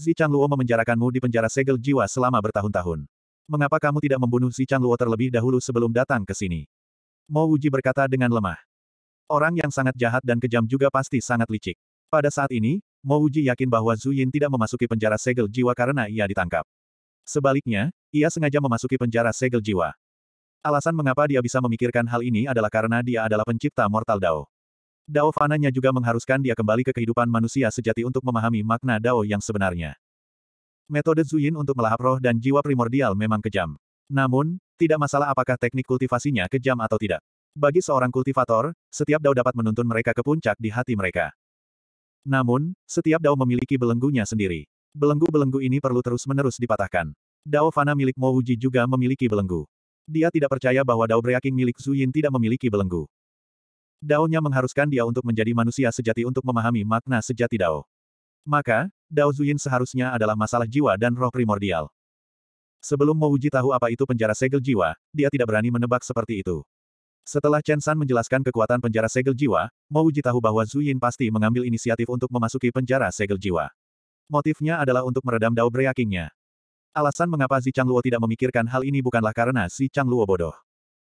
Zi Luo memenjarakanmu di penjara segel jiwa selama bertahun-tahun. Mengapa kamu tidak membunuh Zi Luo terlebih dahulu sebelum datang ke sini? Mo Wuji berkata dengan lemah. Orang yang sangat jahat dan kejam juga pasti sangat licik. Pada saat ini, Mo Wuji yakin bahwa Zhu Yin tidak memasuki penjara segel jiwa karena ia ditangkap. Sebaliknya, ia sengaja memasuki penjara segel jiwa. Alasan mengapa dia bisa memikirkan hal ini adalah karena dia adalah pencipta Mortal Dao. Dao fananya juga mengharuskan dia kembali ke kehidupan manusia sejati untuk memahami makna Dao yang sebenarnya. Metode Zuyin untuk melahap roh dan jiwa primordial memang kejam. Namun, tidak masalah apakah teknik kultivasinya kejam atau tidak. Bagi seorang kultivator, setiap dao dapat menuntun mereka ke puncak di hati mereka. Namun, setiap dao memiliki belenggunya sendiri. Belenggu-belenggu ini perlu terus-menerus dipatahkan. Dao Fana milik Mo juga memiliki belenggu. Dia tidak percaya bahwa dao breaking milik Zuyin tidak memiliki belenggu dao mengharuskan dia untuk menjadi manusia sejati untuk memahami makna sejati Dao. Maka, Dao Zuyin seharusnya adalah masalah jiwa dan roh primordial. Sebelum Mouji tahu apa itu penjara segel jiwa, dia tidak berani menebak seperti itu. Setelah Chen San menjelaskan kekuatan penjara segel jiwa, Mouji tahu bahwa Zuyin pasti mengambil inisiatif untuk memasuki penjara segel jiwa. Motifnya adalah untuk meredam Dao Breakingnya. Alasan mengapa Zichang Luo tidak memikirkan hal ini bukanlah karena Zichang Luo bodoh.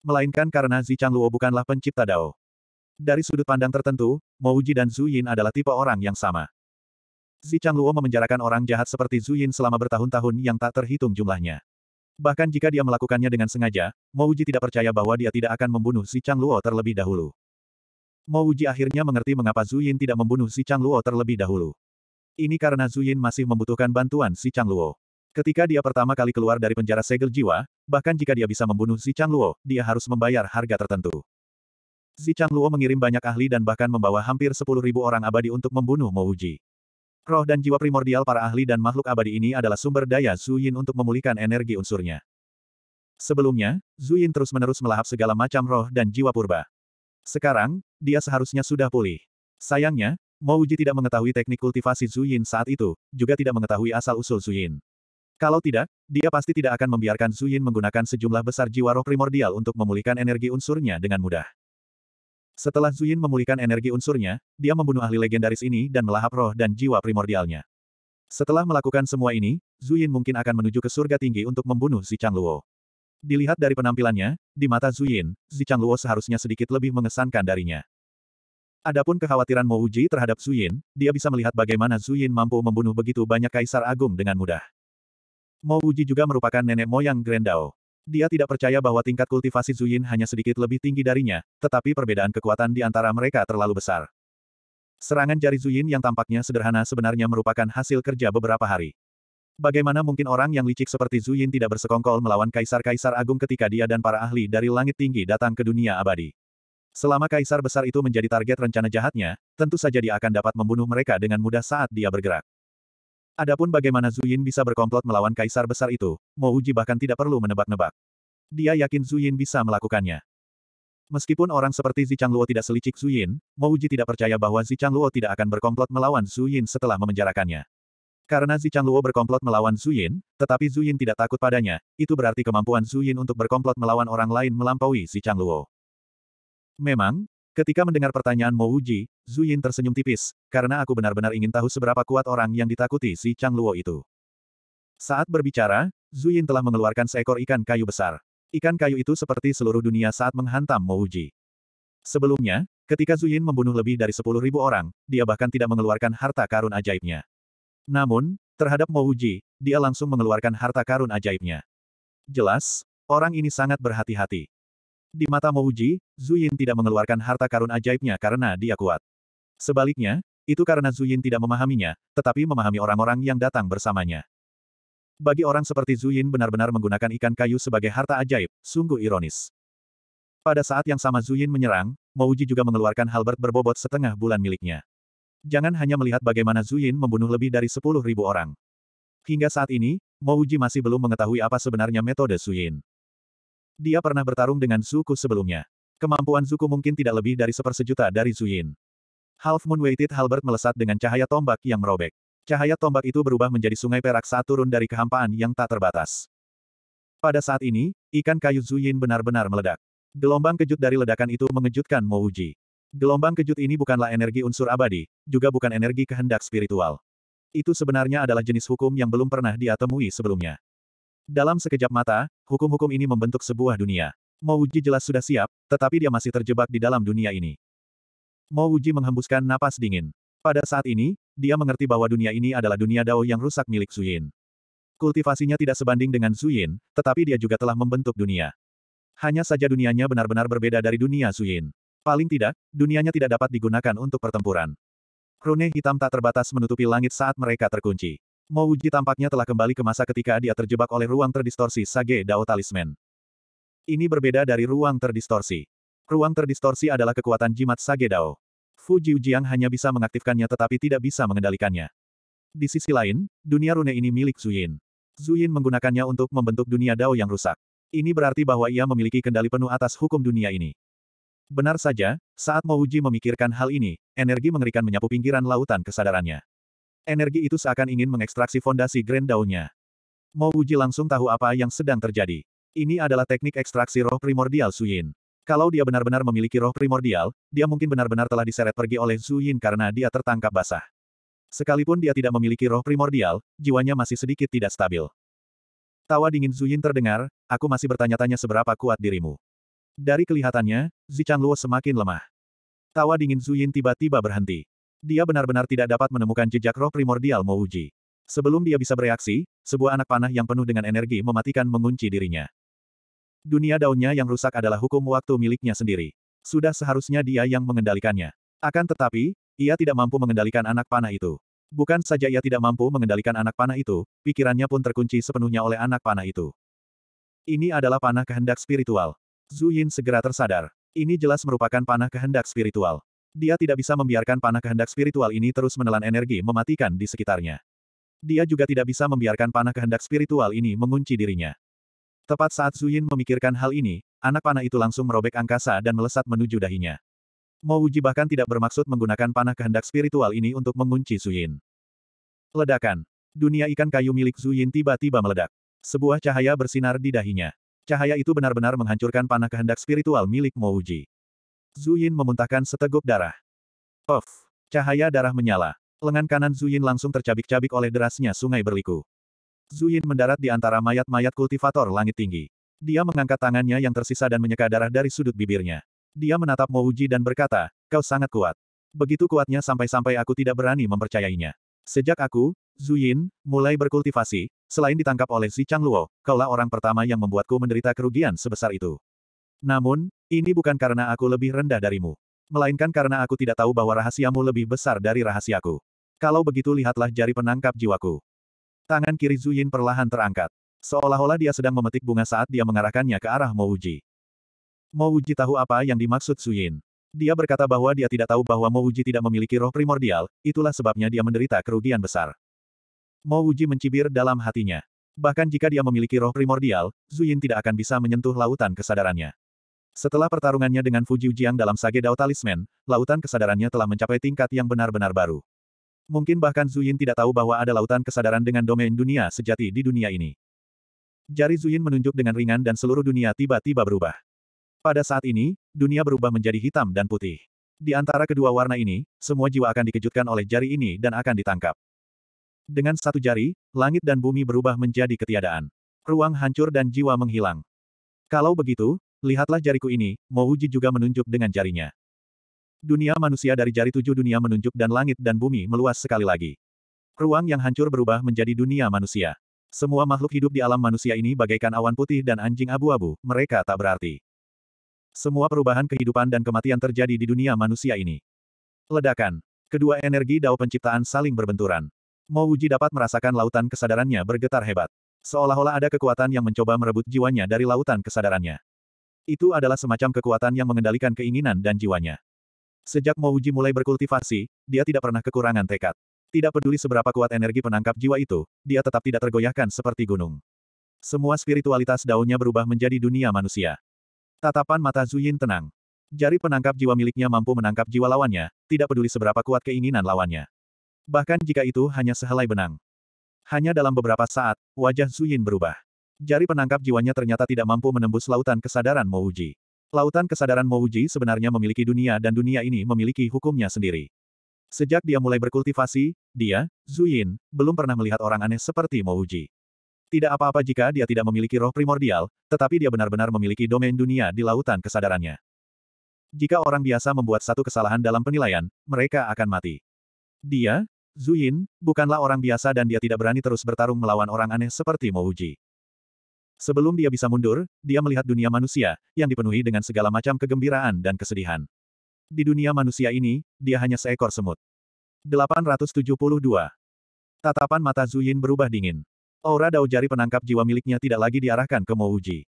Melainkan karena Zichang Luo bukanlah pencipta Dao. Dari sudut pandang tertentu, Mouji dan Zhu Yin adalah tipe orang yang sama. Zi Changluo memenjarakan orang jahat seperti Zhu Yin selama bertahun-tahun yang tak terhitung jumlahnya. Bahkan jika dia melakukannya dengan sengaja, Mouji tidak percaya bahwa dia tidak akan membunuh Zi Changluo terlebih dahulu. Mouji akhirnya mengerti mengapa Zhu Yin tidak membunuh Zi Changluo terlebih dahulu. Ini karena Zhu Yin masih membutuhkan bantuan Zi Changluo. Ketika dia pertama kali keluar dari penjara segel jiwa, bahkan jika dia bisa membunuh Zi Changluo, dia harus membayar harga tertentu. Si Chang Luo mengirim banyak ahli dan bahkan membawa hampir sepuluh ribu orang abadi untuk membunuh Mo Uji. Roh dan jiwa primordial para ahli dan makhluk abadi ini adalah sumber daya Zuyin Yin untuk memulihkan energi unsurnya. Sebelumnya, Zuyin Yin terus-menerus melahap segala macam roh dan jiwa purba. Sekarang, dia seharusnya sudah pulih. Sayangnya, Mo Uji tidak mengetahui teknik kultivasi Zuyin Yin saat itu, juga tidak mengetahui asal-usul Zuyin. Yin. Kalau tidak, dia pasti tidak akan membiarkan Zuyin Yin menggunakan sejumlah besar jiwa roh primordial untuk memulihkan energi unsurnya dengan mudah. Setelah Zuyin memulihkan energi unsurnya, dia membunuh ahli legendaris ini dan melahap roh dan jiwa primordialnya. Setelah melakukan semua ini, Zuyin mungkin akan menuju ke surga tinggi untuk membunuh Zichang Luo. Dilihat dari penampilannya, di mata Zuyin, Zichang Luo seharusnya sedikit lebih mengesankan darinya. Adapun kekhawatiran Mo Uji terhadap Zuyin, dia bisa melihat bagaimana Zuyin mampu membunuh begitu banyak kaisar agung dengan mudah. Mo Uji juga merupakan nenek moyang Grendao. Dia tidak percaya bahwa tingkat kultivasi Zuyin hanya sedikit lebih tinggi darinya, tetapi perbedaan kekuatan di antara mereka terlalu besar. Serangan jari Zuyin yang tampaknya sederhana sebenarnya merupakan hasil kerja beberapa hari. Bagaimana mungkin orang yang licik seperti Zuyin tidak bersekongkol melawan kaisar-kaisar agung ketika dia dan para ahli dari langit tinggi datang ke dunia abadi? Selama kaisar besar itu menjadi target rencana jahatnya, tentu saja dia akan dapat membunuh mereka dengan mudah saat dia bergerak. Adapun bagaimana Zuyin bisa berkomplot melawan kaisar besar itu, Mo Uji bahkan tidak perlu menebak-nebak. Dia yakin Zuyin bisa melakukannya. Meskipun orang seperti Zichang Luo tidak selicik Zuyin, Mo Uji tidak percaya bahwa Zichang Luo tidak akan berkomplot melawan Zuyin setelah memenjarakannya. Karena Zichang Luo berkomplot melawan Zuyin, tetapi Zuyin tidak takut padanya, itu berarti kemampuan Zuyin untuk berkomplot melawan orang lain melampaui Zichang Luo. Memang, Ketika mendengar pertanyaan Mo Wuji, Zhu Yin tersenyum tipis, karena aku benar-benar ingin tahu seberapa kuat orang yang ditakuti si Chang Luo itu. Saat berbicara, Zhu Yin telah mengeluarkan seekor ikan kayu besar. Ikan kayu itu seperti seluruh dunia saat menghantam Mo Wuji. Sebelumnya, ketika Zhu Yin membunuh lebih dari 10.000 orang, dia bahkan tidak mengeluarkan harta karun ajaibnya. Namun, terhadap Mo Wuji, dia langsung mengeluarkan harta karun ajaibnya. Jelas, orang ini sangat berhati-hati. Di mata Mouji, Zuyin tidak mengeluarkan harta karun ajaibnya karena dia kuat. Sebaliknya, itu karena Zuyin tidak memahaminya, tetapi memahami orang-orang yang datang bersamanya. Bagi orang seperti Zuyin benar-benar menggunakan ikan kayu sebagai harta ajaib, sungguh ironis. Pada saat yang sama Zuyin menyerang, Mouji juga mengeluarkan halberd berbobot setengah bulan miliknya. Jangan hanya melihat bagaimana Zuyin membunuh lebih dari sepuluh ribu orang. Hingga saat ini, Mouji masih belum mengetahui apa sebenarnya metode Zuyin. Dia pernah bertarung dengan suku sebelumnya. Kemampuan suku mungkin tidak lebih dari sepersejuta dari Zuyin. Half Moon Weighted Halbert melesat dengan cahaya tombak yang merobek. Cahaya tombak itu berubah menjadi sungai perak saat turun dari kehampaan yang tak terbatas. Pada saat ini, ikan kayu Zuyin benar-benar meledak. Gelombang kejut dari ledakan itu mengejutkan Mouji. Gelombang kejut ini bukanlah energi unsur abadi, juga bukan energi kehendak spiritual. Itu sebenarnya adalah jenis hukum yang belum pernah dia temui sebelumnya. Dalam sekejap mata, hukum-hukum ini membentuk sebuah dunia. Wuji jelas sudah siap, tetapi dia masih terjebak di dalam dunia ini. Wuji menghembuskan napas dingin. Pada saat ini, dia mengerti bahwa dunia ini adalah dunia Dao yang rusak milik Suyin. Kultivasinya tidak sebanding dengan Suyin, tetapi dia juga telah membentuk dunia. Hanya saja dunianya benar-benar berbeda dari dunia Suyin. Paling tidak, dunianya tidak dapat digunakan untuk pertempuran. Rune hitam tak terbatas menutupi langit saat mereka terkunci. Mo Wuji tampaknya telah kembali ke masa ketika dia terjebak oleh ruang terdistorsi Sage Dao Talisman. Ini berbeda dari ruang terdistorsi. Ruang terdistorsi adalah kekuatan jimat Sage Dao. Fu Jiujiang hanya bisa mengaktifkannya tetapi tidak bisa mengendalikannya. Di sisi lain, dunia rune ini milik Zuyin. Zuyin menggunakannya untuk membentuk dunia Dao yang rusak. Ini berarti bahwa ia memiliki kendali penuh atas hukum dunia ini. Benar saja, saat Mouji memikirkan hal ini, energi mengerikan menyapu pinggiran lautan kesadarannya. Energi itu seakan ingin mengekstraksi fondasi Grand Dao-nya. Mo Uji langsung tahu apa yang sedang terjadi. Ini adalah teknik ekstraksi roh primordial Su Yin. Kalau dia benar-benar memiliki roh primordial, dia mungkin benar-benar telah diseret pergi oleh Su Yin karena dia tertangkap basah. Sekalipun dia tidak memiliki roh primordial, jiwanya masih sedikit tidak stabil. Tawa dingin Zuyin terdengar, aku masih bertanya-tanya seberapa kuat dirimu. Dari kelihatannya, Zichang Luo semakin lemah. Tawa dingin Zuyin tiba-tiba berhenti. Dia benar-benar tidak dapat menemukan jejak roh primordial Mouji. Sebelum dia bisa bereaksi, sebuah anak panah yang penuh dengan energi mematikan mengunci dirinya. Dunia daunnya yang rusak adalah hukum waktu miliknya sendiri. Sudah seharusnya dia yang mengendalikannya. Akan tetapi, ia tidak mampu mengendalikan anak panah itu. Bukan saja ia tidak mampu mengendalikan anak panah itu, pikirannya pun terkunci sepenuhnya oleh anak panah itu. Ini adalah panah kehendak spiritual. Zuyin segera tersadar. Ini jelas merupakan panah kehendak spiritual. Dia tidak bisa membiarkan panah kehendak spiritual ini terus menelan energi mematikan di sekitarnya. Dia juga tidak bisa membiarkan panah kehendak spiritual ini mengunci dirinya. Tepat saat Zuyin memikirkan hal ini, anak panah itu langsung merobek angkasa dan melesat menuju dahinya. Mo Wuji bahkan tidak bermaksud menggunakan panah kehendak spiritual ini untuk mengunci Zuyin. Ledakan. Dunia ikan kayu milik Zuyin tiba-tiba meledak. Sebuah cahaya bersinar di dahinya. Cahaya itu benar-benar menghancurkan panah kehendak spiritual milik Mo Wuji. Yin memuntahkan seteguk darah. Of, Cahaya darah menyala. Lengan kanan Yin langsung tercabik-cabik oleh derasnya sungai berliku. Yin mendarat di antara mayat-mayat kultivator langit tinggi. Dia mengangkat tangannya yang tersisa dan menyeka darah dari sudut bibirnya. Dia menatap Mouji dan berkata, kau sangat kuat. Begitu kuatnya sampai-sampai aku tidak berani mempercayainya. Sejak aku, Yin, mulai berkultivasi, selain ditangkap oleh Si Changluo, kaulah orang pertama yang membuatku menderita kerugian sebesar itu. Namun, ini bukan karena aku lebih rendah darimu. Melainkan karena aku tidak tahu bahwa rahasiamu lebih besar dari rahasiaku. Kalau begitu lihatlah jari penangkap jiwaku. Tangan kiri Zuyin perlahan terangkat. Seolah-olah dia sedang memetik bunga saat dia mengarahkannya ke arah Mo Mo Uji tahu apa yang dimaksud Zuyin. Dia berkata bahwa dia tidak tahu bahwa Mo Uji tidak memiliki roh primordial, itulah sebabnya dia menderita kerugian besar. Mo Uji mencibir dalam hatinya. Bahkan jika dia memiliki roh primordial, Zuyin tidak akan bisa menyentuh lautan kesadarannya. Setelah pertarungannya dengan Fuji Ujiang dalam Sage Dao Talisman, lautan kesadarannya telah mencapai tingkat yang benar-benar baru. Mungkin bahkan Zuyin tidak tahu bahwa ada lautan kesadaran dengan domain dunia sejati di dunia ini. Jari Zuyin menunjuk dengan ringan dan seluruh dunia tiba-tiba berubah. Pada saat ini, dunia berubah menjadi hitam dan putih. Di antara kedua warna ini, semua jiwa akan dikejutkan oleh jari ini dan akan ditangkap. Dengan satu jari, langit dan bumi berubah menjadi ketiadaan. Ruang hancur dan jiwa menghilang. Kalau begitu, Lihatlah jariku ini, Mouji juga menunjuk dengan jarinya. Dunia manusia dari jari tujuh dunia menunjuk dan langit dan bumi meluas sekali lagi. Ruang yang hancur berubah menjadi dunia manusia. Semua makhluk hidup di alam manusia ini bagaikan awan putih dan anjing abu-abu, mereka tak berarti. Semua perubahan kehidupan dan kematian terjadi di dunia manusia ini. Ledakan. Kedua energi dao penciptaan saling berbenturan. Mouji dapat merasakan lautan kesadarannya bergetar hebat. Seolah-olah ada kekuatan yang mencoba merebut jiwanya dari lautan kesadarannya. Itu adalah semacam kekuatan yang mengendalikan keinginan dan jiwanya. Sejak Mouji mulai berkultivasi, dia tidak pernah kekurangan tekad. Tidak peduli seberapa kuat energi penangkap jiwa itu, dia tetap tidak tergoyahkan seperti gunung. Semua spiritualitas daunnya berubah menjadi dunia manusia. Tatapan mata Zuyin tenang. Jari penangkap jiwa miliknya mampu menangkap jiwa lawannya, tidak peduli seberapa kuat keinginan lawannya. Bahkan jika itu hanya sehelai benang. Hanya dalam beberapa saat, wajah Zuyin berubah. Jari penangkap jiwanya ternyata tidak mampu menembus lautan kesadaran Mouji. Lautan kesadaran Mouji sebenarnya memiliki dunia dan dunia ini memiliki hukumnya sendiri. Sejak dia mulai berkultivasi, dia, Zuyin, belum pernah melihat orang aneh seperti Mouji. Tidak apa-apa jika dia tidak memiliki roh primordial, tetapi dia benar-benar memiliki domain dunia di lautan kesadarannya. Jika orang biasa membuat satu kesalahan dalam penilaian, mereka akan mati. Dia, Zuyin, bukanlah orang biasa dan dia tidak berani terus bertarung melawan orang aneh seperti Mouji. Sebelum dia bisa mundur, dia melihat dunia manusia, yang dipenuhi dengan segala macam kegembiraan dan kesedihan. Di dunia manusia ini, dia hanya seekor semut. 872. Tatapan mata Zuyin berubah dingin. Aura jari penangkap jiwa miliknya tidak lagi diarahkan ke Mouji.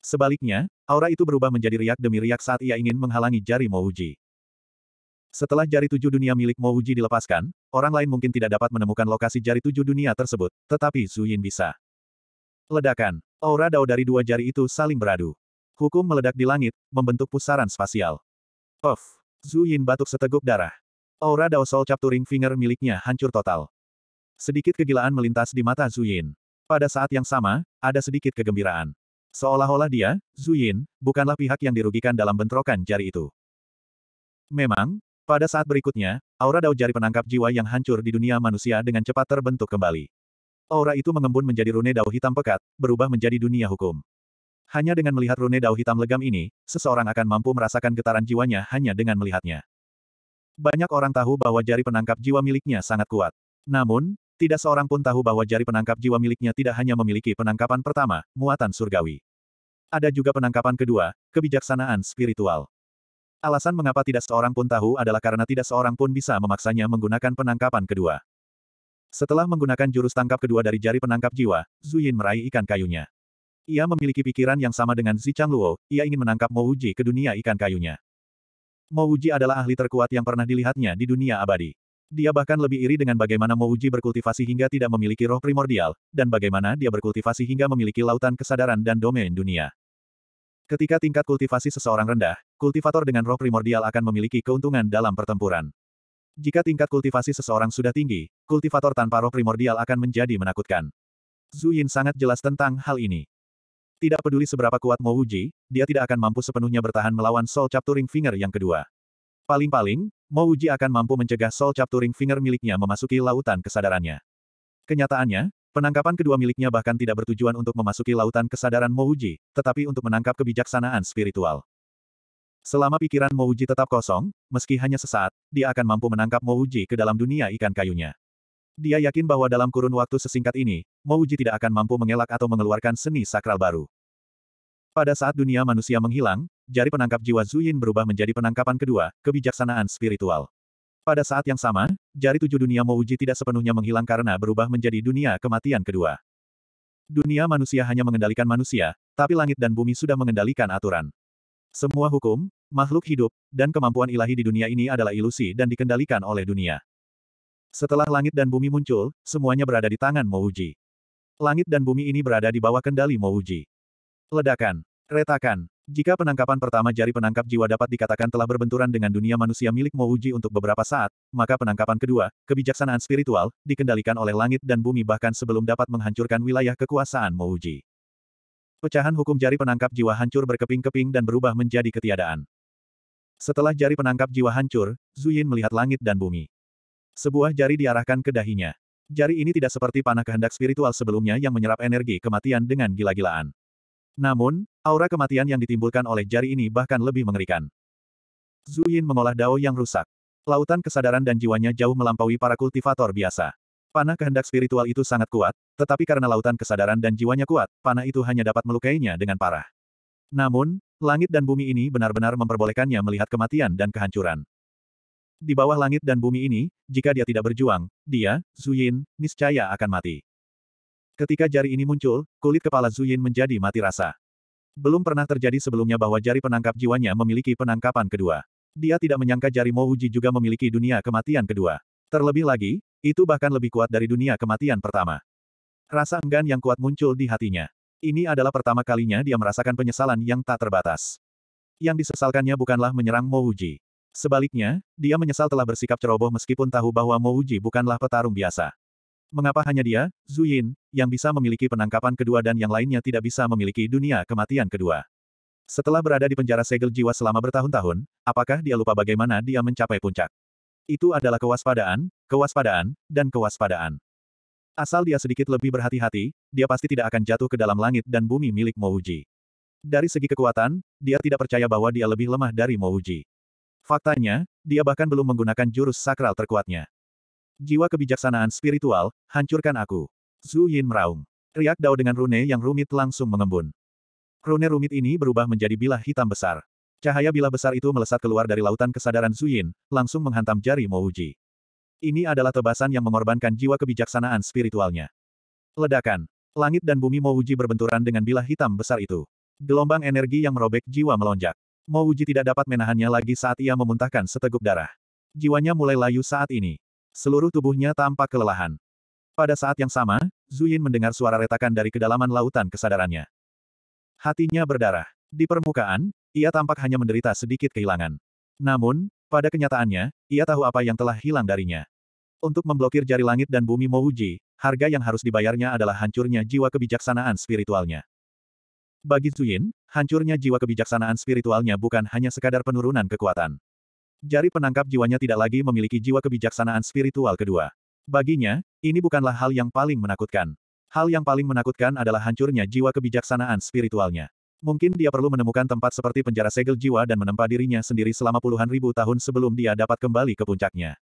Sebaliknya, aura itu berubah menjadi riak demi riak saat ia ingin menghalangi jari Mouji. Setelah jari tujuh dunia milik Mouji dilepaskan, orang lain mungkin tidak dapat menemukan lokasi jari tujuh dunia tersebut, tetapi Zuyin bisa. Ledakan. Oh, aura dao dari dua jari itu saling beradu. Hukum meledak di langit, membentuk pusaran spasial. Of, Zhu Yin batuk seteguk darah. Oh, aura dao soul capturing finger miliknya hancur total. Sedikit kegilaan melintas di mata Zhu Yin. Pada saat yang sama, ada sedikit kegembiraan. Seolah-olah dia, Zhu Yin, bukanlah pihak yang dirugikan dalam bentrokan jari itu. Memang, pada saat berikutnya, aura dao jari penangkap jiwa yang hancur di dunia manusia dengan cepat terbentuk kembali. Aura itu mengembun menjadi rune dao hitam pekat, berubah menjadi dunia hukum. Hanya dengan melihat rune dao hitam legam ini, seseorang akan mampu merasakan getaran jiwanya hanya dengan melihatnya. Banyak orang tahu bahwa jari penangkap jiwa miliknya sangat kuat. Namun, tidak seorang pun tahu bahwa jari penangkap jiwa miliknya tidak hanya memiliki penangkapan pertama, muatan surgawi. Ada juga penangkapan kedua, kebijaksanaan spiritual. Alasan mengapa tidak seorang pun tahu adalah karena tidak seorang pun bisa memaksanya menggunakan penangkapan kedua. Setelah menggunakan jurus tangkap kedua dari jari penangkap jiwa, Zuyin meraih ikan kayunya. Ia memiliki pikiran yang sama dengan Chang Luo, ia ingin menangkap Mo Uji ke dunia ikan kayunya. Mo Uji adalah ahli terkuat yang pernah dilihatnya di dunia abadi. Dia bahkan lebih iri dengan bagaimana Mo Uji berkultivasi hingga tidak memiliki roh primordial, dan bagaimana dia berkultivasi hingga memiliki lautan kesadaran dan domain dunia. Ketika tingkat kultivasi seseorang rendah, kultivator dengan roh primordial akan memiliki keuntungan dalam pertempuran. Jika tingkat kultivasi seseorang sudah tinggi, kultivator tanpa roh primordial akan menjadi menakutkan. Zhu Yin sangat jelas tentang hal ini. Tidak peduli seberapa kuat Mo Wuji, dia tidak akan mampu sepenuhnya bertahan melawan Soul Capturing Finger yang kedua. Paling-paling, Mo Wuji akan mampu mencegah Soul Capturing Finger miliknya memasuki lautan kesadarannya. Kenyataannya, penangkapan kedua miliknya bahkan tidak bertujuan untuk memasuki lautan kesadaran Mo Wuji, tetapi untuk menangkap kebijaksanaan spiritual. Selama pikiran Mouji tetap kosong, meski hanya sesaat, dia akan mampu menangkap Mouji ke dalam dunia ikan kayunya. Dia yakin bahwa dalam kurun waktu sesingkat ini, Mouji tidak akan mampu mengelak atau mengeluarkan seni sakral baru. Pada saat dunia manusia menghilang, jari penangkap jiwa Zuyin berubah menjadi penangkapan kedua, kebijaksanaan spiritual. Pada saat yang sama, jari tujuh dunia Mouji tidak sepenuhnya menghilang karena berubah menjadi dunia kematian kedua. Dunia manusia hanya mengendalikan manusia, tapi langit dan bumi sudah mengendalikan aturan. Semua hukum, makhluk hidup, dan kemampuan ilahi di dunia ini adalah ilusi dan dikendalikan oleh dunia. Setelah langit dan bumi muncul, semuanya berada di tangan Mouji. Langit dan bumi ini berada di bawah kendali Mouji. Ledakan, retakan, jika penangkapan pertama jari penangkap jiwa dapat dikatakan telah berbenturan dengan dunia manusia milik Mouji untuk beberapa saat, maka penangkapan kedua, kebijaksanaan spiritual, dikendalikan oleh langit dan bumi bahkan sebelum dapat menghancurkan wilayah kekuasaan Mouji. Pecahan hukum jari penangkap jiwa hancur berkeping-keping dan berubah menjadi ketiadaan. Setelah jari penangkap jiwa hancur, Zuyin melihat langit dan bumi. Sebuah jari diarahkan ke dahinya. Jari ini tidak seperti panah kehendak spiritual sebelumnya yang menyerap energi kematian dengan gila-gilaan. Namun, aura kematian yang ditimbulkan oleh jari ini bahkan lebih mengerikan. Zuyin mengolah dao yang rusak. Lautan kesadaran dan jiwanya jauh melampaui para kultivator biasa. Panah kehendak spiritual itu sangat kuat, tetapi karena lautan kesadaran dan jiwanya kuat, panah itu hanya dapat melukainya dengan parah. Namun, langit dan bumi ini benar-benar memperbolehkannya melihat kematian dan kehancuran. Di bawah langit dan bumi ini, jika dia tidak berjuang, dia, Zuyin, niscaya akan mati. Ketika jari ini muncul, kulit kepala Zuyin menjadi mati rasa. Belum pernah terjadi sebelumnya bahwa jari penangkap jiwanya memiliki penangkapan kedua. Dia tidak menyangka jari Mo Uji juga memiliki dunia kematian kedua. Terlebih lagi, itu bahkan lebih kuat dari dunia kematian pertama. Rasa enggan yang kuat muncul di hatinya. Ini adalah pertama kalinya dia merasakan penyesalan yang tak terbatas. Yang disesalkannya bukanlah menyerang Mouji. Sebaliknya, dia menyesal telah bersikap ceroboh meskipun tahu bahwa Mouji bukanlah petarung biasa. Mengapa hanya dia, Zuyin, yang bisa memiliki penangkapan kedua dan yang lainnya tidak bisa memiliki dunia kematian kedua? Setelah berada di penjara segel jiwa selama bertahun-tahun, apakah dia lupa bagaimana dia mencapai puncak? Itu adalah kewaspadaan, kewaspadaan, dan kewaspadaan. Asal dia sedikit lebih berhati-hati, dia pasti tidak akan jatuh ke dalam langit dan bumi milik Mouji. Dari segi kekuatan, dia tidak percaya bahwa dia lebih lemah dari Mouji. Faktanya, dia bahkan belum menggunakan jurus sakral terkuatnya. Jiwa kebijaksanaan spiritual, hancurkan aku. Zhu Yin meraung. Riak Dao dengan rune yang rumit langsung mengembun. Rune rumit ini berubah menjadi bilah hitam besar. Cahaya bila besar itu melesat keluar dari lautan kesadaran Zuyin, langsung menghantam jari Mouji. Ini adalah tebasan yang mengorbankan jiwa kebijaksanaan spiritualnya. Ledakan. Langit dan bumi Mouji berbenturan dengan bilah hitam besar itu. Gelombang energi yang merobek jiwa melonjak. Mouji tidak dapat menahannya lagi saat ia memuntahkan seteguk darah. Jiwanya mulai layu saat ini. Seluruh tubuhnya tampak kelelahan. Pada saat yang sama, Zuyin mendengar suara retakan dari kedalaman lautan kesadarannya. Hatinya berdarah. Di permukaan, ia tampak hanya menderita sedikit kehilangan. Namun, pada kenyataannya, ia tahu apa yang telah hilang darinya. Untuk memblokir jari langit dan bumi Mouji, harga yang harus dibayarnya adalah hancurnya jiwa kebijaksanaan spiritualnya. Bagi Zuyin, hancurnya jiwa kebijaksanaan spiritualnya bukan hanya sekadar penurunan kekuatan. Jari penangkap jiwanya tidak lagi memiliki jiwa kebijaksanaan spiritual kedua. Baginya, ini bukanlah hal yang paling menakutkan. Hal yang paling menakutkan adalah hancurnya jiwa kebijaksanaan spiritualnya. Mungkin dia perlu menemukan tempat seperti penjara segel jiwa dan menempa dirinya sendiri selama puluhan ribu tahun sebelum dia dapat kembali ke puncaknya.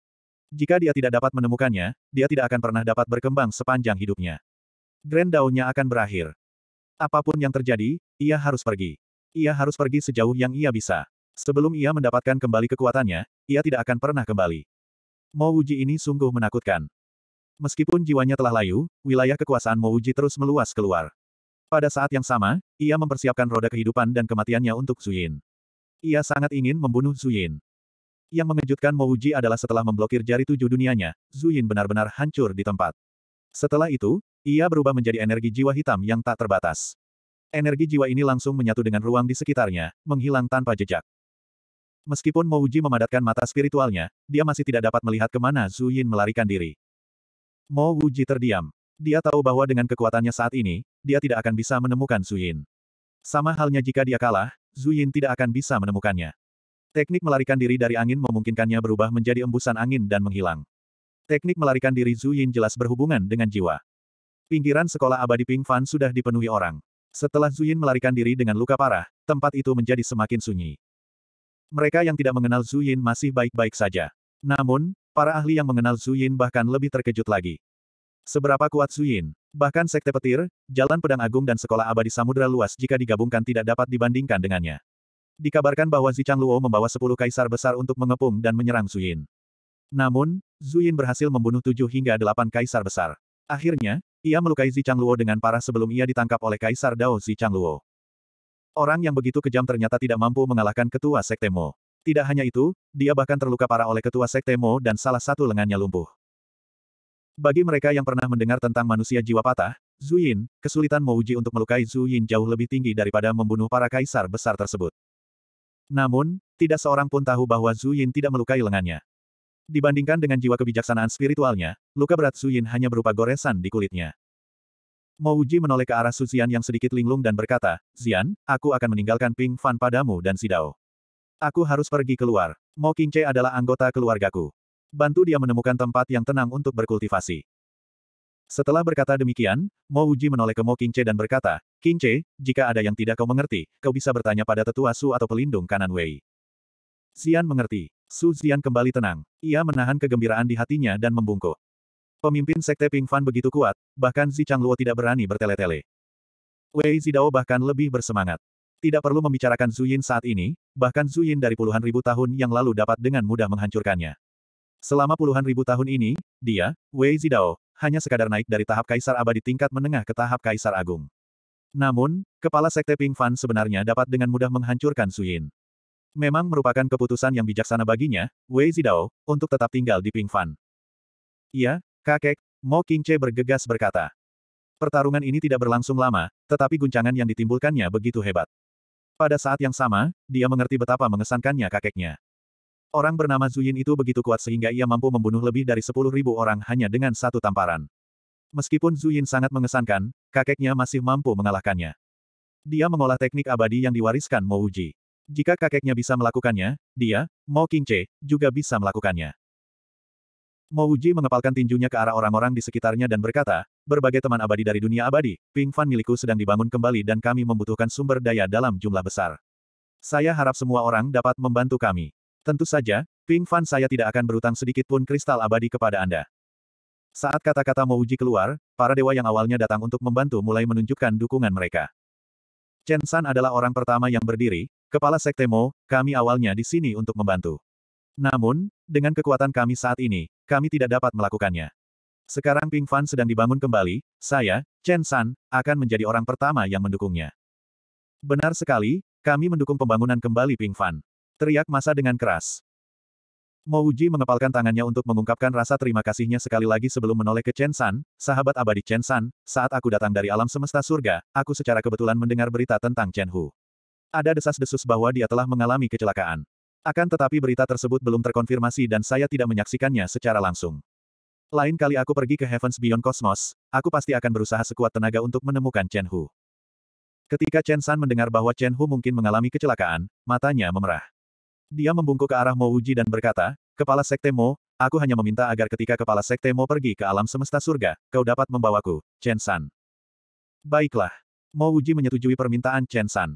Jika dia tidak dapat menemukannya, dia tidak akan pernah dapat berkembang sepanjang hidupnya. Grand Daunnya akan berakhir. Apapun yang terjadi, ia harus pergi. Ia harus pergi sejauh yang ia bisa. Sebelum ia mendapatkan kembali kekuatannya, ia tidak akan pernah kembali. Mouji ini sungguh menakutkan. Meskipun jiwanya telah layu, wilayah kekuasaan Mouji terus meluas keluar. Pada saat yang sama, ia mempersiapkan roda kehidupan dan kematiannya untuk Zuyin. Ia sangat ingin membunuh Zuyin. Yang mengejutkan Mouji adalah setelah memblokir jari tujuh dunianya, Zuyin benar-benar hancur di tempat. Setelah itu, ia berubah menjadi energi jiwa hitam yang tak terbatas. Energi jiwa ini langsung menyatu dengan ruang di sekitarnya, menghilang tanpa jejak. Meskipun Mouji memadatkan mata spiritualnya, dia masih tidak dapat melihat kemana Zuyin melarikan diri. Mo Wuji terdiam. Dia tahu bahwa dengan kekuatannya saat ini, dia tidak akan bisa menemukan Zuyin. Sama halnya jika dia kalah, Zuyin tidak akan bisa menemukannya. Teknik melarikan diri dari angin memungkinkannya berubah menjadi embusan angin dan menghilang. Teknik melarikan diri Zuyin jelas berhubungan dengan jiwa. Pinggiran sekolah abadi Ping Fan sudah dipenuhi orang. Setelah Zuyin melarikan diri dengan luka parah, tempat itu menjadi semakin sunyi. Mereka yang tidak mengenal Zuyin masih baik-baik saja. Namun, para ahli yang mengenal Zuyin bahkan lebih terkejut lagi. Seberapa kuat Suyin? Bahkan Sekte Petir, Jalan Pedang Agung dan Sekolah Abadi Samudra Luas jika digabungkan tidak dapat dibandingkan dengannya. Dikabarkan bahwa Zichang Luo membawa sepuluh kaisar besar untuk mengepung dan menyerang Suyin. Namun, Zuyin berhasil membunuh tujuh hingga delapan kaisar besar. Akhirnya, ia melukai Zichang Luo dengan parah sebelum ia ditangkap oleh Kaisar Dao Zichang Luo. Orang yang begitu kejam ternyata tidak mampu mengalahkan ketua Sekte Mo. Tidak hanya itu, dia bahkan terluka parah oleh ketua Sekte Mo dan salah satu lengannya lumpuh. Bagi mereka yang pernah mendengar tentang manusia jiwa patah, Zuyin, kesulitan Mouji untuk melukai Zuyin jauh lebih tinggi daripada membunuh para kaisar besar tersebut. Namun, tidak seorang pun tahu bahwa Zuyin tidak melukai lengannya. Dibandingkan dengan jiwa kebijaksanaan spiritualnya, luka berat Zuyin hanya berupa goresan di kulitnya. Mouji menoleh ke arah Suzian yang sedikit linglung dan berkata, Zian, aku akan meninggalkan Ping Fan padamu dan Sidao. Aku harus pergi keluar. Mo Qingche adalah anggota keluargaku bantu dia menemukan tempat yang tenang untuk berkultivasi. Setelah berkata demikian, Mo Uji menoleh ke Mo Kingce dan berkata, Kingce, jika ada yang tidak kau mengerti, kau bisa bertanya pada tetua Su atau pelindung kanan Wei. Xian mengerti. Su Xian kembali tenang. Ia menahan kegembiraan di hatinya dan membungkuk. Pemimpin Sekte Ping Fan begitu kuat, bahkan Zi Luo tidak berani bertele-tele. Wei Zidao bahkan lebih bersemangat. Tidak perlu membicarakan Zuyin saat ini, bahkan Zuyin dari puluhan ribu tahun yang lalu dapat dengan mudah menghancurkannya. Selama puluhan ribu tahun ini, dia, Wei Zidao, hanya sekadar naik dari tahap kaisar abadi tingkat menengah ke tahap kaisar agung. Namun, kepala sekte Ping Fan sebenarnya dapat dengan mudah menghancurkan Suyin. Memang merupakan keputusan yang bijaksana baginya, Wei Zidao, untuk tetap tinggal di Ping Fan. Iya, kakek, Mo Qingche bergegas berkata. Pertarungan ini tidak berlangsung lama, tetapi guncangan yang ditimbulkannya begitu hebat. Pada saat yang sama, dia mengerti betapa mengesankannya kakeknya. Orang bernama Zuyin itu begitu kuat sehingga ia mampu membunuh lebih dari sepuluh ribu orang hanya dengan satu tamparan. Meskipun Zuyin sangat mengesankan, kakeknya masih mampu mengalahkannya. Dia mengolah teknik abadi yang diwariskan Mo Uji. Jika kakeknya bisa melakukannya, dia, Mo Qingche, juga bisa melakukannya. Mo Uji mengepalkan tinjunya ke arah orang-orang di sekitarnya dan berkata, berbagai teman abadi dari dunia abadi, Ping Fan milikku sedang dibangun kembali dan kami membutuhkan sumber daya dalam jumlah besar. Saya harap semua orang dapat membantu kami. Tentu saja, Ping Fan saya tidak akan berutang sedikit pun kristal abadi kepada Anda. Saat kata-kata Uji keluar, para dewa yang awalnya datang untuk membantu mulai menunjukkan dukungan mereka. Chen San adalah orang pertama yang berdiri, kepala sekte Mo, kami awalnya di sini untuk membantu. Namun, dengan kekuatan kami saat ini, kami tidak dapat melakukannya. Sekarang Ping Fan sedang dibangun kembali, saya, Chen San, akan menjadi orang pertama yang mendukungnya. Benar sekali, kami mendukung pembangunan kembali Ping Fan. Teriak masa dengan keras. Mouji mengepalkan tangannya untuk mengungkapkan rasa terima kasihnya sekali lagi sebelum menoleh ke Chen San, sahabat abadi Chen San, saat aku datang dari alam semesta surga, aku secara kebetulan mendengar berita tentang Chen Hu. Ada desas-desus bahwa dia telah mengalami kecelakaan. Akan tetapi berita tersebut belum terkonfirmasi dan saya tidak menyaksikannya secara langsung. Lain kali aku pergi ke Heavens Beyond Cosmos, aku pasti akan berusaha sekuat tenaga untuk menemukan Chen Hu. Ketika Chen San mendengar bahwa Chen Hu mungkin mengalami kecelakaan, matanya memerah. Dia membungkuk ke arah Mo Uji dan berkata, Kepala Sekte Mo, aku hanya meminta agar ketika Kepala Sekte Mo pergi ke alam semesta surga, kau dapat membawaku, Chen San. Baiklah. Mo Uji menyetujui permintaan Chen San.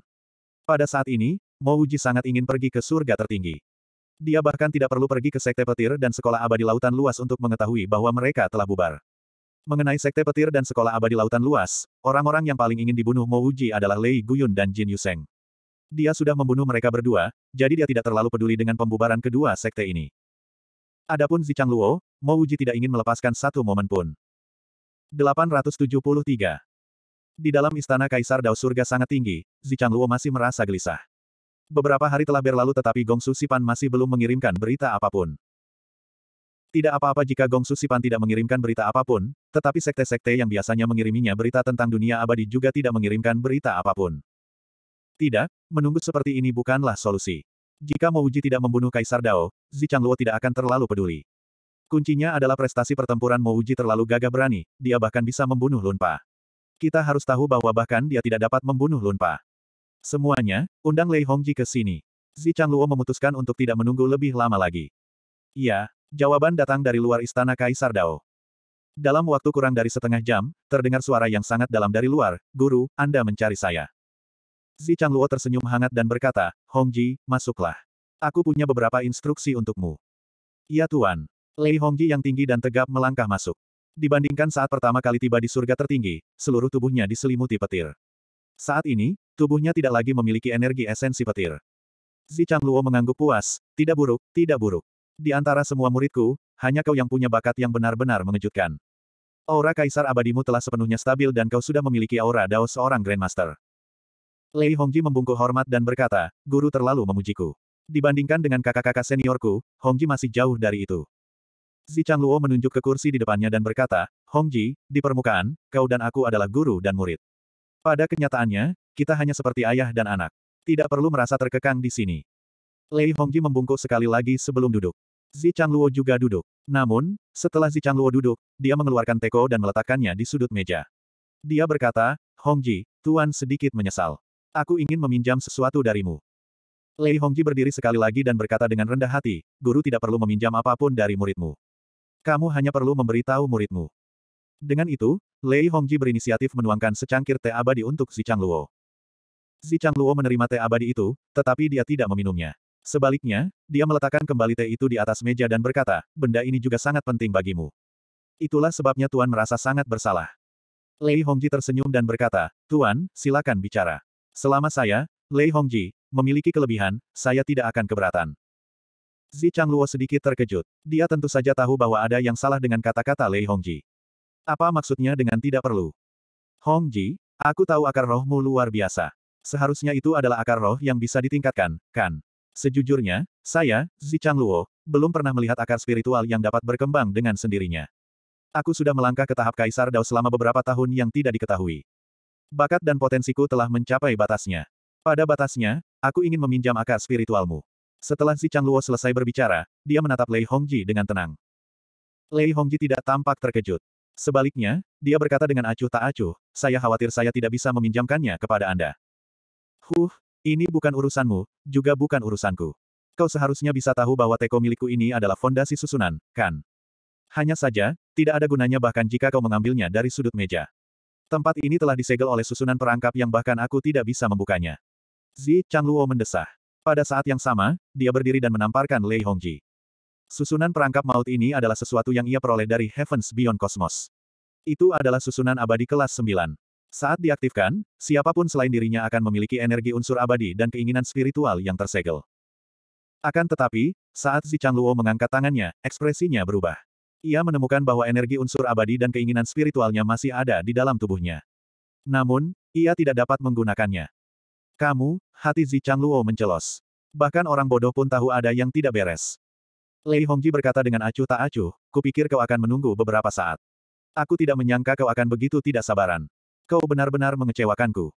Pada saat ini, Mo Uji sangat ingin pergi ke surga tertinggi. Dia bahkan tidak perlu pergi ke Sekte Petir dan Sekolah Abadi Lautan Luas untuk mengetahui bahwa mereka telah bubar. Mengenai Sekte Petir dan Sekolah Abadi Lautan Luas, orang-orang yang paling ingin dibunuh Mo Uji adalah Lei Guyun dan Jin Yuseng. Dia sudah membunuh mereka berdua, jadi dia tidak terlalu peduli dengan pembubaran kedua sekte ini. Adapun Zichang Luo, Mo Wuji tidak ingin melepaskan satu momen pun. 873 Di dalam istana Kaisar Dao Surga sangat tinggi, Zichang Luo masih merasa gelisah. Beberapa hari telah berlalu tetapi Gongsu Sipan masih belum mengirimkan berita apapun. Tidak apa-apa jika Gongsu Sipan tidak mengirimkan berita apapun, tetapi sekte-sekte yang biasanya mengiriminya berita tentang dunia abadi juga tidak mengirimkan berita apapun. Tidak, menunggu seperti ini bukanlah solusi. Jika Mo Uji tidak membunuh Kaisar Dao, Luo tidak akan terlalu peduli. Kuncinya adalah prestasi pertempuran Mo Uji terlalu gagah berani, dia bahkan bisa membunuh Lunpa. Kita harus tahu bahwa bahkan dia tidak dapat membunuh Lunpa. Semuanya, undang Lei Hongji ke sini. Luo memutuskan untuk tidak menunggu lebih lama lagi. Iya, jawaban datang dari luar istana Kaisar Dao. Dalam waktu kurang dari setengah jam, terdengar suara yang sangat dalam dari luar, Guru, Anda mencari saya. Zi Changluo tersenyum hangat dan berkata, Hongji, masuklah. Aku punya beberapa instruksi untukmu. Ya Tuan. Lei Hongji yang tinggi dan tegap melangkah masuk. Dibandingkan saat pertama kali tiba di surga tertinggi, seluruh tubuhnya diselimuti petir. Saat ini, tubuhnya tidak lagi memiliki energi esensi petir. Zi Changluo mengangguk puas, tidak buruk, tidak buruk. Di antara semua muridku, hanya kau yang punya bakat yang benar-benar mengejutkan. Aura Kaisar abadimu telah sepenuhnya stabil dan kau sudah memiliki aura Dao seorang Grandmaster. Lei Hongji membungkuk hormat dan berkata, guru terlalu memujiku. Dibandingkan dengan kakak-kakak seniorku, Hongji masih jauh dari itu. Zi Changluo menunjuk ke kursi di depannya dan berkata, Hongji, di permukaan, kau dan aku adalah guru dan murid. Pada kenyataannya, kita hanya seperti ayah dan anak. Tidak perlu merasa terkekang di sini. Lei Hongji membungkuk sekali lagi sebelum duduk. Zi Changluo juga duduk. Namun, setelah Zi Changluo duduk, dia mengeluarkan teko dan meletakkannya di sudut meja. Dia berkata, Hongji, Tuan sedikit menyesal. Aku ingin meminjam sesuatu darimu. Lei Hongji berdiri sekali lagi dan berkata dengan rendah hati, guru tidak perlu meminjam apapun dari muridmu. Kamu hanya perlu memberitahu muridmu. Dengan itu, Lei Hongji berinisiatif menuangkan secangkir teh abadi untuk Chang Luo. Chang Luo menerima teh abadi itu, tetapi dia tidak meminumnya. Sebaliknya, dia meletakkan kembali teh itu di atas meja dan berkata, benda ini juga sangat penting bagimu. Itulah sebabnya Tuan merasa sangat bersalah. Lei Hongji tersenyum dan berkata, Tuan, silakan bicara. Selama saya, Lei Hongji, memiliki kelebihan, saya tidak akan keberatan. Zi Changluo sedikit terkejut. Dia tentu saja tahu bahwa ada yang salah dengan kata-kata Lei Hongji. Apa maksudnya dengan tidak perlu? Hongji, aku tahu akar rohmu luar biasa. Seharusnya itu adalah akar roh yang bisa ditingkatkan, kan? Sejujurnya, saya, Zi Changluo, belum pernah melihat akar spiritual yang dapat berkembang dengan sendirinya. Aku sudah melangkah ke tahap Kaisar Dao selama beberapa tahun yang tidak diketahui. Bakat dan potensiku telah mencapai batasnya. Pada batasnya, aku ingin meminjam akar spiritualmu. Setelah si Chang Luo selesai berbicara, dia menatap Lei Hongji dengan tenang. Lei Hongji tidak tampak terkejut. Sebaliknya, dia berkata dengan acuh tak acuh, saya khawatir saya tidak bisa meminjamkannya kepada Anda. Huh, ini bukan urusanmu, juga bukan urusanku. Kau seharusnya bisa tahu bahwa teko milikku ini adalah fondasi susunan, kan? Hanya saja, tidak ada gunanya bahkan jika kau mengambilnya dari sudut meja. Tempat ini telah disegel oleh susunan perangkap yang bahkan aku tidak bisa membukanya. Zi Changluo mendesah. Pada saat yang sama, dia berdiri dan menamparkan Lei Hongji. Susunan perangkap maut ini adalah sesuatu yang ia peroleh dari Heavens Beyond Cosmos. Itu adalah susunan abadi kelas 9. Saat diaktifkan, siapapun selain dirinya akan memiliki energi unsur abadi dan keinginan spiritual yang tersegel. Akan tetapi, saat Zi Changluo mengangkat tangannya, ekspresinya berubah. Ia menemukan bahwa energi unsur abadi dan keinginan spiritualnya masih ada di dalam tubuhnya. Namun, ia tidak dapat menggunakannya. Kamu, hati Zichang Luo mencelos. Bahkan orang bodoh pun tahu ada yang tidak beres. Lei Hongji berkata dengan acuh tak acuh, kupikir kau akan menunggu beberapa saat. Aku tidak menyangka kau akan begitu tidak sabaran. Kau benar-benar mengecewakanku.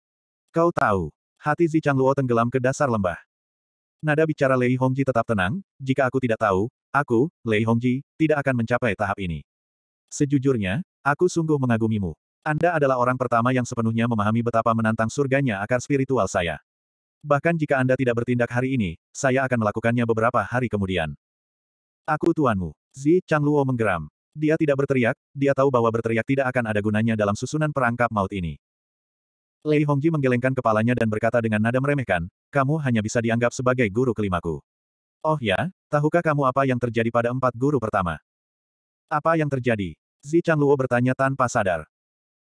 Kau tahu, hati Zichang Luo tenggelam ke dasar lembah. Nada bicara Lei Hongji tetap tenang, jika aku tidak tahu, Aku, Lei Hongji, tidak akan mencapai tahap ini. Sejujurnya, aku sungguh mengagumimu. Anda adalah orang pertama yang sepenuhnya memahami betapa menantang surganya akar spiritual saya. Bahkan jika Anda tidak bertindak hari ini, saya akan melakukannya beberapa hari kemudian. Aku tuanmu. Zi Changluo menggeram. Dia tidak berteriak, dia tahu bahwa berteriak tidak akan ada gunanya dalam susunan perangkap maut ini. Lei Hongji menggelengkan kepalanya dan berkata dengan nada meremehkan, kamu hanya bisa dianggap sebagai guru kelimaku. Oh ya, tahukah kamu apa yang terjadi pada empat guru pertama? Apa yang terjadi? Zi Changluo bertanya tanpa sadar.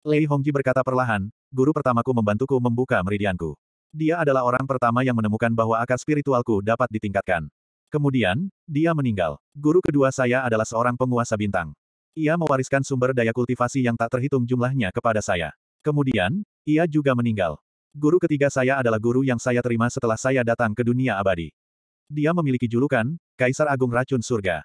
Lei Hongji berkata perlahan, guru pertamaku membantuku membuka meridianku. Dia adalah orang pertama yang menemukan bahwa akar spiritualku dapat ditingkatkan. Kemudian, dia meninggal. Guru kedua saya adalah seorang penguasa bintang. Ia mewariskan sumber daya kultivasi yang tak terhitung jumlahnya kepada saya. Kemudian, ia juga meninggal. Guru ketiga saya adalah guru yang saya terima setelah saya datang ke dunia abadi. Dia memiliki julukan, Kaisar Agung Racun Surga.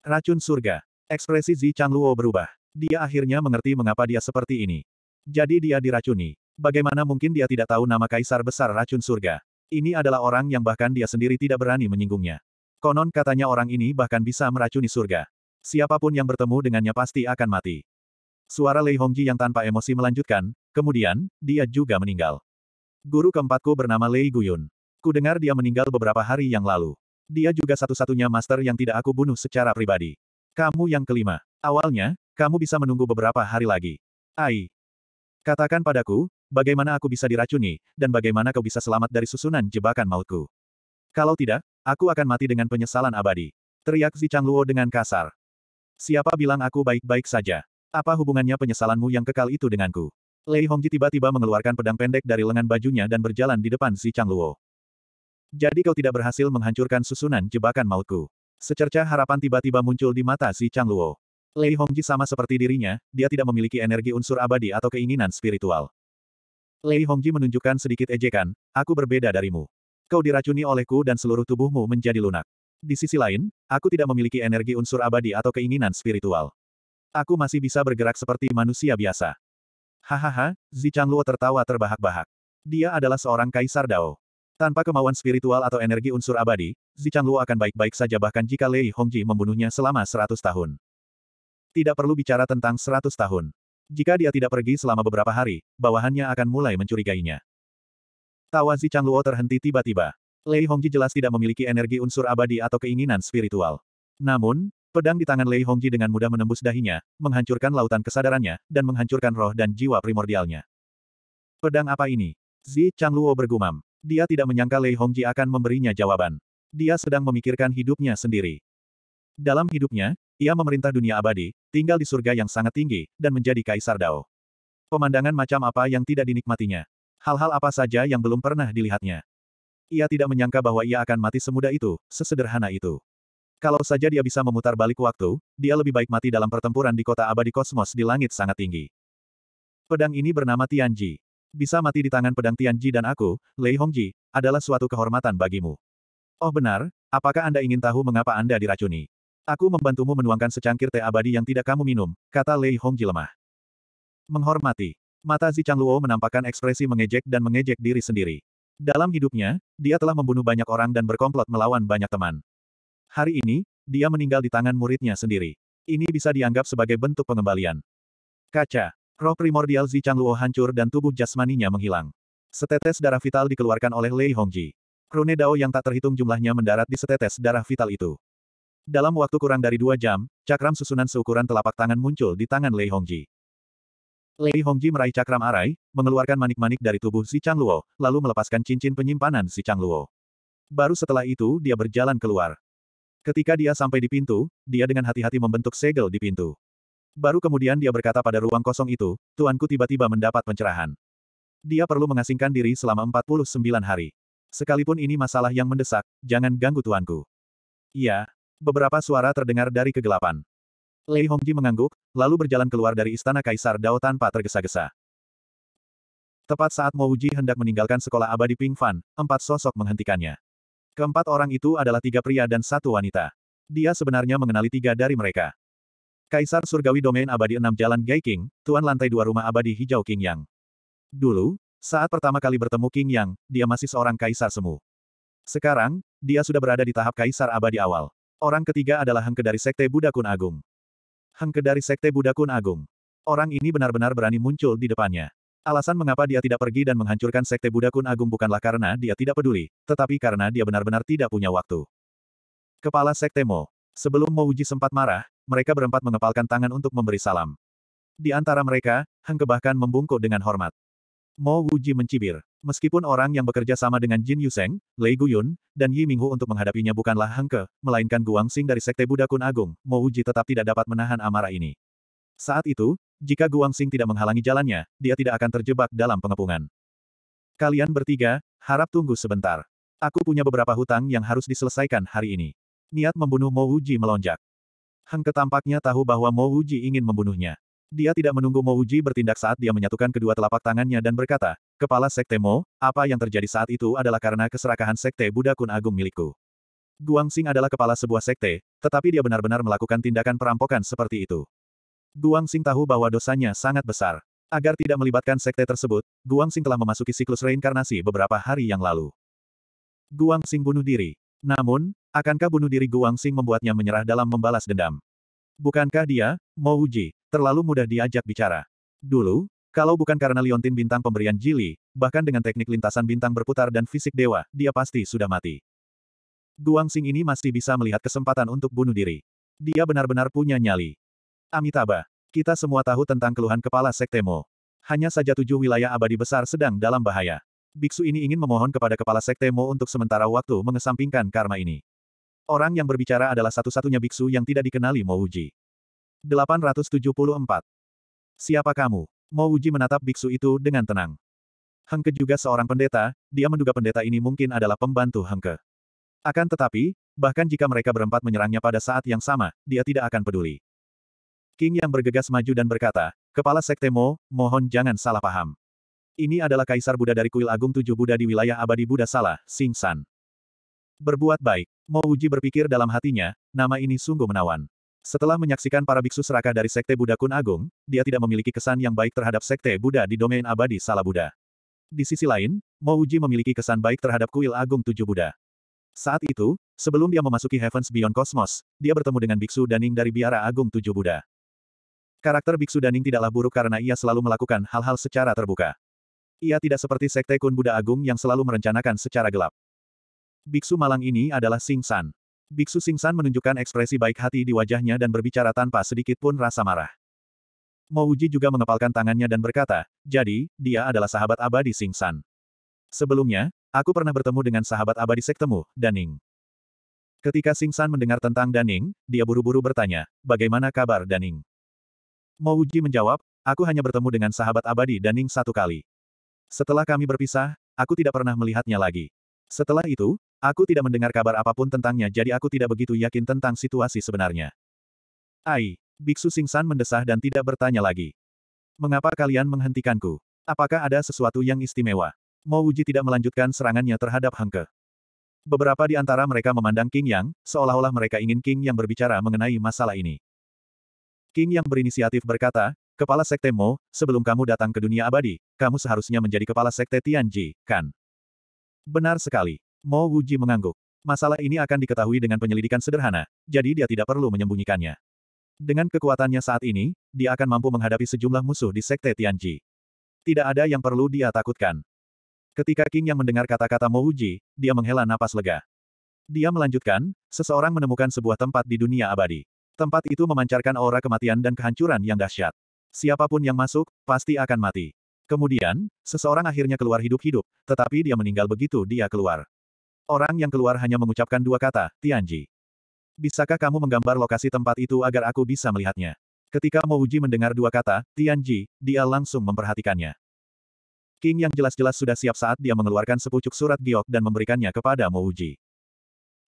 Racun Surga. Ekspresi Zi Changluo berubah. Dia akhirnya mengerti mengapa dia seperti ini. Jadi dia diracuni. Bagaimana mungkin dia tidak tahu nama Kaisar Besar Racun Surga? Ini adalah orang yang bahkan dia sendiri tidak berani menyinggungnya. Konon katanya orang ini bahkan bisa meracuni surga. Siapapun yang bertemu dengannya pasti akan mati. Suara Lei Hongji yang tanpa emosi melanjutkan, kemudian, dia juga meninggal. Guru keempatku bernama Lei Guyun. Ku dengar dia meninggal beberapa hari yang lalu. Dia juga satu-satunya master yang tidak aku bunuh secara pribadi. Kamu yang kelima. Awalnya, kamu bisa menunggu beberapa hari lagi. Ai. Katakan padaku, bagaimana aku bisa diracuni, dan bagaimana kau bisa selamat dari susunan jebakan mautku. Kalau tidak, aku akan mati dengan penyesalan abadi. Teriak Chang Luo dengan kasar. Siapa bilang aku baik-baik saja? Apa hubungannya penyesalanmu yang kekal itu denganku? Lei Hongji tiba-tiba mengeluarkan pedang pendek dari lengan bajunya dan berjalan di depan Si Chang Luo. Jadi kau tidak berhasil menghancurkan susunan jebakan mautku. Secerca harapan tiba-tiba muncul di mata si Chang Luo. Lei Hongji sama seperti dirinya, dia tidak memiliki energi unsur abadi atau keinginan spiritual. Lei Hongji menunjukkan sedikit ejekan, aku berbeda darimu. Kau diracuni olehku dan seluruh tubuhmu menjadi lunak. Di sisi lain, aku tidak memiliki energi unsur abadi atau keinginan spiritual. Aku masih bisa bergerak seperti manusia biasa. Hahaha, Zi Luo tertawa terbahak-bahak. Dia adalah seorang kaisar Dao. Tanpa kemauan spiritual atau energi unsur abadi, Luo akan baik-baik saja bahkan jika Lei Hongji membunuhnya selama seratus tahun. Tidak perlu bicara tentang seratus tahun. Jika dia tidak pergi selama beberapa hari, bawahannya akan mulai mencurigainya. Tawa Luo terhenti tiba-tiba. Lei Hongji jelas tidak memiliki energi unsur abadi atau keinginan spiritual. Namun, pedang di tangan Lei Hongji dengan mudah menembus dahinya, menghancurkan lautan kesadarannya, dan menghancurkan roh dan jiwa primordialnya. Pedang apa ini? Zi Changluo bergumam. Dia tidak menyangka Lei Hongji akan memberinya jawaban. Dia sedang memikirkan hidupnya sendiri. Dalam hidupnya, ia memerintah dunia abadi, tinggal di surga yang sangat tinggi, dan menjadi kaisar Dao. Pemandangan macam apa yang tidak dinikmatinya. Hal-hal apa saja yang belum pernah dilihatnya. Ia tidak menyangka bahwa ia akan mati semudah itu, sesederhana itu. Kalau saja dia bisa memutar balik waktu, dia lebih baik mati dalam pertempuran di kota abadi kosmos di langit sangat tinggi. Pedang ini bernama Tianji. Bisa mati di tangan pedang Tianji dan aku, Lei Hongji, adalah suatu kehormatan bagimu. Oh benar, apakah Anda ingin tahu mengapa Anda diracuni? Aku membantumu menuangkan secangkir teh abadi yang tidak kamu minum, kata Lei Hongji lemah. Menghormati. Mata Zichang Luo menampakkan ekspresi mengejek dan mengejek diri sendiri. Dalam hidupnya, dia telah membunuh banyak orang dan berkomplot melawan banyak teman. Hari ini, dia meninggal di tangan muridnya sendiri. Ini bisa dianggap sebagai bentuk pengembalian. Kaca. Roh primordial Luo hancur dan tubuh jasmaninya menghilang. Setetes darah vital dikeluarkan oleh Lei Hongji. Rune Dao yang tak terhitung jumlahnya mendarat di setetes darah vital itu. Dalam waktu kurang dari dua jam, cakram susunan seukuran telapak tangan muncul di tangan Lei Hongji. Lei Hongji meraih cakram arai, mengeluarkan manik-manik dari tubuh si Changluo, lalu melepaskan cincin penyimpanan si Changluo. Baru setelah itu dia berjalan keluar. Ketika dia sampai di pintu, dia dengan hati-hati membentuk segel di pintu. Baru kemudian dia berkata pada ruang kosong itu, tuanku tiba-tiba mendapat pencerahan. Dia perlu mengasingkan diri selama 49 hari. Sekalipun ini masalah yang mendesak, jangan ganggu tuanku. Iya. Beberapa suara terdengar dari kegelapan. Lei Hongji mengangguk, lalu berjalan keluar dari istana Kaisar Dao tanpa tergesa-gesa. Tepat saat Mo Uji hendak meninggalkan sekolah abadi Ping Fan, empat sosok menghentikannya. Keempat orang itu adalah tiga pria dan satu wanita. Dia sebenarnya mengenali tiga dari mereka. Kaisar Surgawi Domain Abadi 6 Jalan Gaiking, Tuan Lantai Dua Rumah Abadi Hijau King Yang. Dulu, saat pertama kali bertemu King Yang, dia masih seorang kaisar semu. Sekarang, dia sudah berada di tahap kaisar abadi awal. Orang ketiga adalah Hengke dari Sekte Buddha Kun Agung. Hengke dari Sekte Buddha Kun Agung. Orang ini benar-benar berani muncul di depannya. Alasan mengapa dia tidak pergi dan menghancurkan Sekte Buddha Kun Agung bukanlah karena dia tidak peduli, tetapi karena dia benar-benar tidak punya waktu. Kepala Sekte Mo. Sebelum Mo Uji sempat marah, mereka berempat mengepalkan tangan untuk memberi salam. Di antara mereka, Hengke bahkan membungkuk dengan hormat. Mo Wuji mencibir. Meskipun orang yang bekerja sama dengan Jin Yuseng, Lei Guyun, dan Yi Minghu untuk menghadapinya bukanlah Hengke, melainkan Guang Xing dari Sekte Buddha Kun Agung, Mo Wuji tetap tidak dapat menahan amarah ini. Saat itu, jika Guang Xing tidak menghalangi jalannya, dia tidak akan terjebak dalam pengepungan. Kalian bertiga, harap tunggu sebentar. Aku punya beberapa hutang yang harus diselesaikan hari ini. Niat membunuh Mo Wuji melonjak. Hang ketampaknya tahu bahwa Mo Uji ingin membunuhnya. Dia tidak menunggu Mo Uji bertindak saat dia menyatukan kedua telapak tangannya dan berkata, Kepala Sekte Mo, apa yang terjadi saat itu adalah karena keserakahan Sekte Buddha Kun Agung milikku. Guang Xing adalah kepala sebuah sekte, tetapi dia benar-benar melakukan tindakan perampokan seperti itu. Guang Xing tahu bahwa dosanya sangat besar. Agar tidak melibatkan sekte tersebut, Guang Xing telah memasuki siklus reinkarnasi beberapa hari yang lalu. Guang Xing bunuh diri. Namun, Akankah bunuh diri Guang Xing membuatnya menyerah dalam membalas dendam? Bukankah dia, Mo Uji, terlalu mudah diajak bicara? Dulu, kalau bukan karena Liontin bintang pemberian Jili, bahkan dengan teknik lintasan bintang berputar dan fisik dewa, dia pasti sudah mati. Guang Xing ini masih bisa melihat kesempatan untuk bunuh diri. Dia benar-benar punya nyali. Amitabha, kita semua tahu tentang keluhan kepala Sektemo. Hanya saja tujuh wilayah abadi besar sedang dalam bahaya. Biksu ini ingin memohon kepada kepala Sektemo untuk sementara waktu mengesampingkan karma ini. Orang yang berbicara adalah satu-satunya biksu yang tidak dikenali Mouji. 874. Siapa kamu? Mouji menatap biksu itu dengan tenang. Hengke juga seorang pendeta, dia menduga pendeta ini mungkin adalah pembantu Hengke. Akan tetapi, bahkan jika mereka berempat menyerangnya pada saat yang sama, dia tidak akan peduli. King yang bergegas maju dan berkata, Kepala Sekte Mo, mohon jangan salah paham. Ini adalah Kaisar Buddha dari Kuil Agung Tujuh Buddha di wilayah abadi Buddha Salah, Sing San. Berbuat baik. Mo Uji berpikir dalam hatinya, nama ini sungguh menawan. Setelah menyaksikan para biksu serakah dari Sekte Buddha Kun Agung, dia tidak memiliki kesan yang baik terhadap Sekte Buddha di domain abadi Salah Buddha. Di sisi lain, Mo Uji memiliki kesan baik terhadap kuil agung tujuh Buddha. Saat itu, sebelum dia memasuki Heavens Beyond Cosmos, dia bertemu dengan Biksu Daning dari Biara Agung Tujuh Buddha. Karakter Biksu Daning tidaklah buruk karena ia selalu melakukan hal-hal secara terbuka. Ia tidak seperti Sekte Kun Buddha Agung yang selalu merencanakan secara gelap. Biksu malang ini adalah Sing San. Biksu Sing San menunjukkan ekspresi baik hati di wajahnya dan berbicara tanpa sedikit pun rasa marah. Uji juga mengepalkan tangannya dan berkata, jadi, dia adalah sahabat abadi Sing San. Sebelumnya, aku pernah bertemu dengan sahabat abadi sektemu, Daning. Ketika Sing San mendengar tentang Daning, dia buru-buru bertanya, bagaimana kabar Daning? Uji menjawab, aku hanya bertemu dengan sahabat abadi Daning satu kali. Setelah kami berpisah, aku tidak pernah melihatnya lagi. Setelah itu, Aku tidak mendengar kabar apapun tentangnya jadi aku tidak begitu yakin tentang situasi sebenarnya. Ai, Biksu Singsan mendesah dan tidak bertanya lagi. Mengapa kalian menghentikanku? Apakah ada sesuatu yang istimewa? Mo Wuji tidak melanjutkan serangannya terhadap Hengke. Beberapa di antara mereka memandang King Yang, seolah-olah mereka ingin King Yang berbicara mengenai masalah ini. King Yang berinisiatif berkata, Kepala Sekte Mo, sebelum kamu datang ke dunia abadi, kamu seharusnya menjadi Kepala Sekte Tianji, kan? Benar sekali. Mo Wuji mengangguk. Masalah ini akan diketahui dengan penyelidikan sederhana, jadi dia tidak perlu menyembunyikannya. Dengan kekuatannya saat ini, dia akan mampu menghadapi sejumlah musuh di Sekte Tianji. Tidak ada yang perlu dia takutkan. Ketika King yang mendengar kata-kata Mo Wuji, dia menghela napas lega. Dia melanjutkan, seseorang menemukan sebuah tempat di dunia abadi. Tempat itu memancarkan aura kematian dan kehancuran yang dahsyat. Siapapun yang masuk, pasti akan mati. Kemudian, seseorang akhirnya keluar hidup-hidup, tetapi dia meninggal begitu dia keluar. Orang yang keluar hanya mengucapkan dua kata, Tianji. Bisakah kamu menggambar lokasi tempat itu agar aku bisa melihatnya? Ketika Mouji mendengar dua kata, Tianji, dia langsung memperhatikannya. King yang jelas-jelas sudah siap saat dia mengeluarkan sepucuk surat giok dan memberikannya kepada Mouji.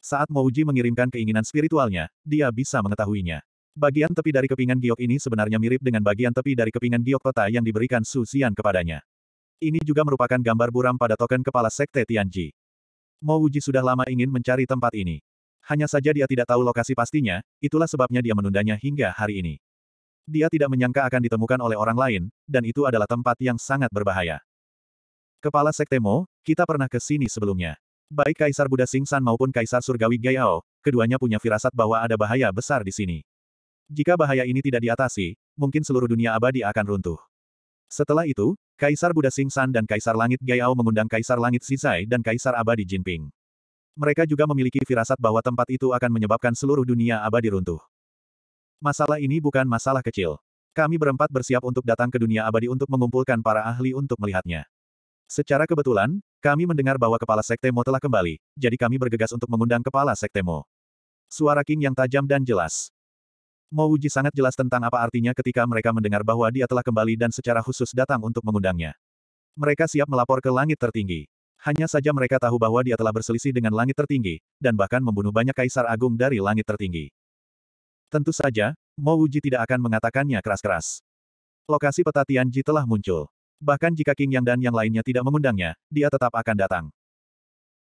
Saat Mouji mengirimkan keinginan spiritualnya, dia bisa mengetahuinya. Bagian tepi dari kepingan giok ini sebenarnya mirip dengan bagian tepi dari kepingan giok peta yang diberikan Su Xian kepadanya. Ini juga merupakan gambar buram pada token kepala sekte Tianji. Mo Wuji sudah lama ingin mencari tempat ini. Hanya saja dia tidak tahu lokasi pastinya, itulah sebabnya dia menundanya hingga hari ini. Dia tidak menyangka akan ditemukan oleh orang lain, dan itu adalah tempat yang sangat berbahaya. Kepala Sekte Mo, kita pernah ke sini sebelumnya. Baik Kaisar Buddha Singsan maupun Kaisar Surgawi Gayao, keduanya punya firasat bahwa ada bahaya besar di sini. Jika bahaya ini tidak diatasi, mungkin seluruh dunia abadi akan runtuh. Setelah itu, Kaisar Buddha Sing San dan Kaisar Langit Gaiao mengundang Kaisar Langit Sisai dan Kaisar Abadi Jinping. Mereka juga memiliki firasat bahwa tempat itu akan menyebabkan seluruh dunia abadi runtuh. Masalah ini bukan masalah kecil. Kami berempat bersiap untuk datang ke dunia abadi untuk mengumpulkan para ahli untuk melihatnya. Secara kebetulan, kami mendengar bahwa kepala Sekte Mo telah kembali, jadi kami bergegas untuk mengundang kepala Sekte Mo. Suara King yang tajam dan jelas. Mo Wuji sangat jelas tentang apa artinya ketika mereka mendengar bahwa dia telah kembali dan secara khusus datang untuk mengundangnya. Mereka siap melapor ke langit tertinggi. Hanya saja mereka tahu bahwa dia telah berselisih dengan langit tertinggi, dan bahkan membunuh banyak kaisar agung dari langit tertinggi. Tentu saja, Mo Wuji tidak akan mengatakannya keras-keras. Lokasi peta Tianji telah muncul. Bahkan jika King Yang dan yang lainnya tidak mengundangnya, dia tetap akan datang.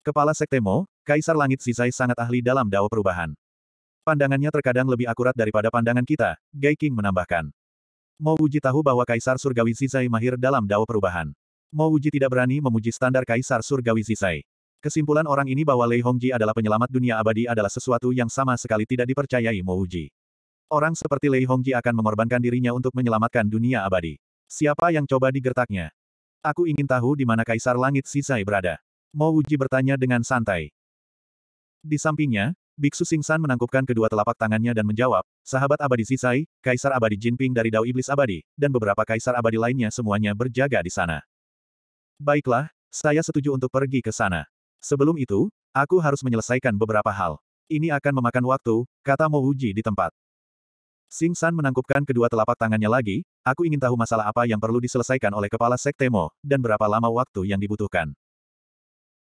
Kepala Sekte Mo, Kaisar Langit Zizai sangat ahli dalam dao perubahan. Pandangannya terkadang lebih akurat daripada pandangan kita, Gai King menambahkan. Mo Uji tahu bahwa Kaisar Surgawi Zizai mahir dalam dao perubahan. Mo Uji tidak berani memuji standar Kaisar Surgawi Zizai. Kesimpulan orang ini bahwa Lei Hongji adalah penyelamat dunia abadi adalah sesuatu yang sama sekali tidak dipercayai Mo Uji. Orang seperti Lei Hongji akan mengorbankan dirinya untuk menyelamatkan dunia abadi. Siapa yang coba digertaknya? Aku ingin tahu di mana Kaisar Langit Sisai berada. Mo Uji bertanya dengan santai. Di sampingnya, Biksu Singsan menangkupkan kedua telapak tangannya dan menjawab, sahabat abadi Sisai, kaisar abadi Jinping dari Dao Iblis Abadi, dan beberapa kaisar abadi lainnya semuanya berjaga di sana. Baiklah, saya setuju untuk pergi ke sana. Sebelum itu, aku harus menyelesaikan beberapa hal. Ini akan memakan waktu, kata Mo Mouji di tempat. Sing San menangkupkan kedua telapak tangannya lagi, aku ingin tahu masalah apa yang perlu diselesaikan oleh kepala Sekte Mo, dan berapa lama waktu yang dibutuhkan.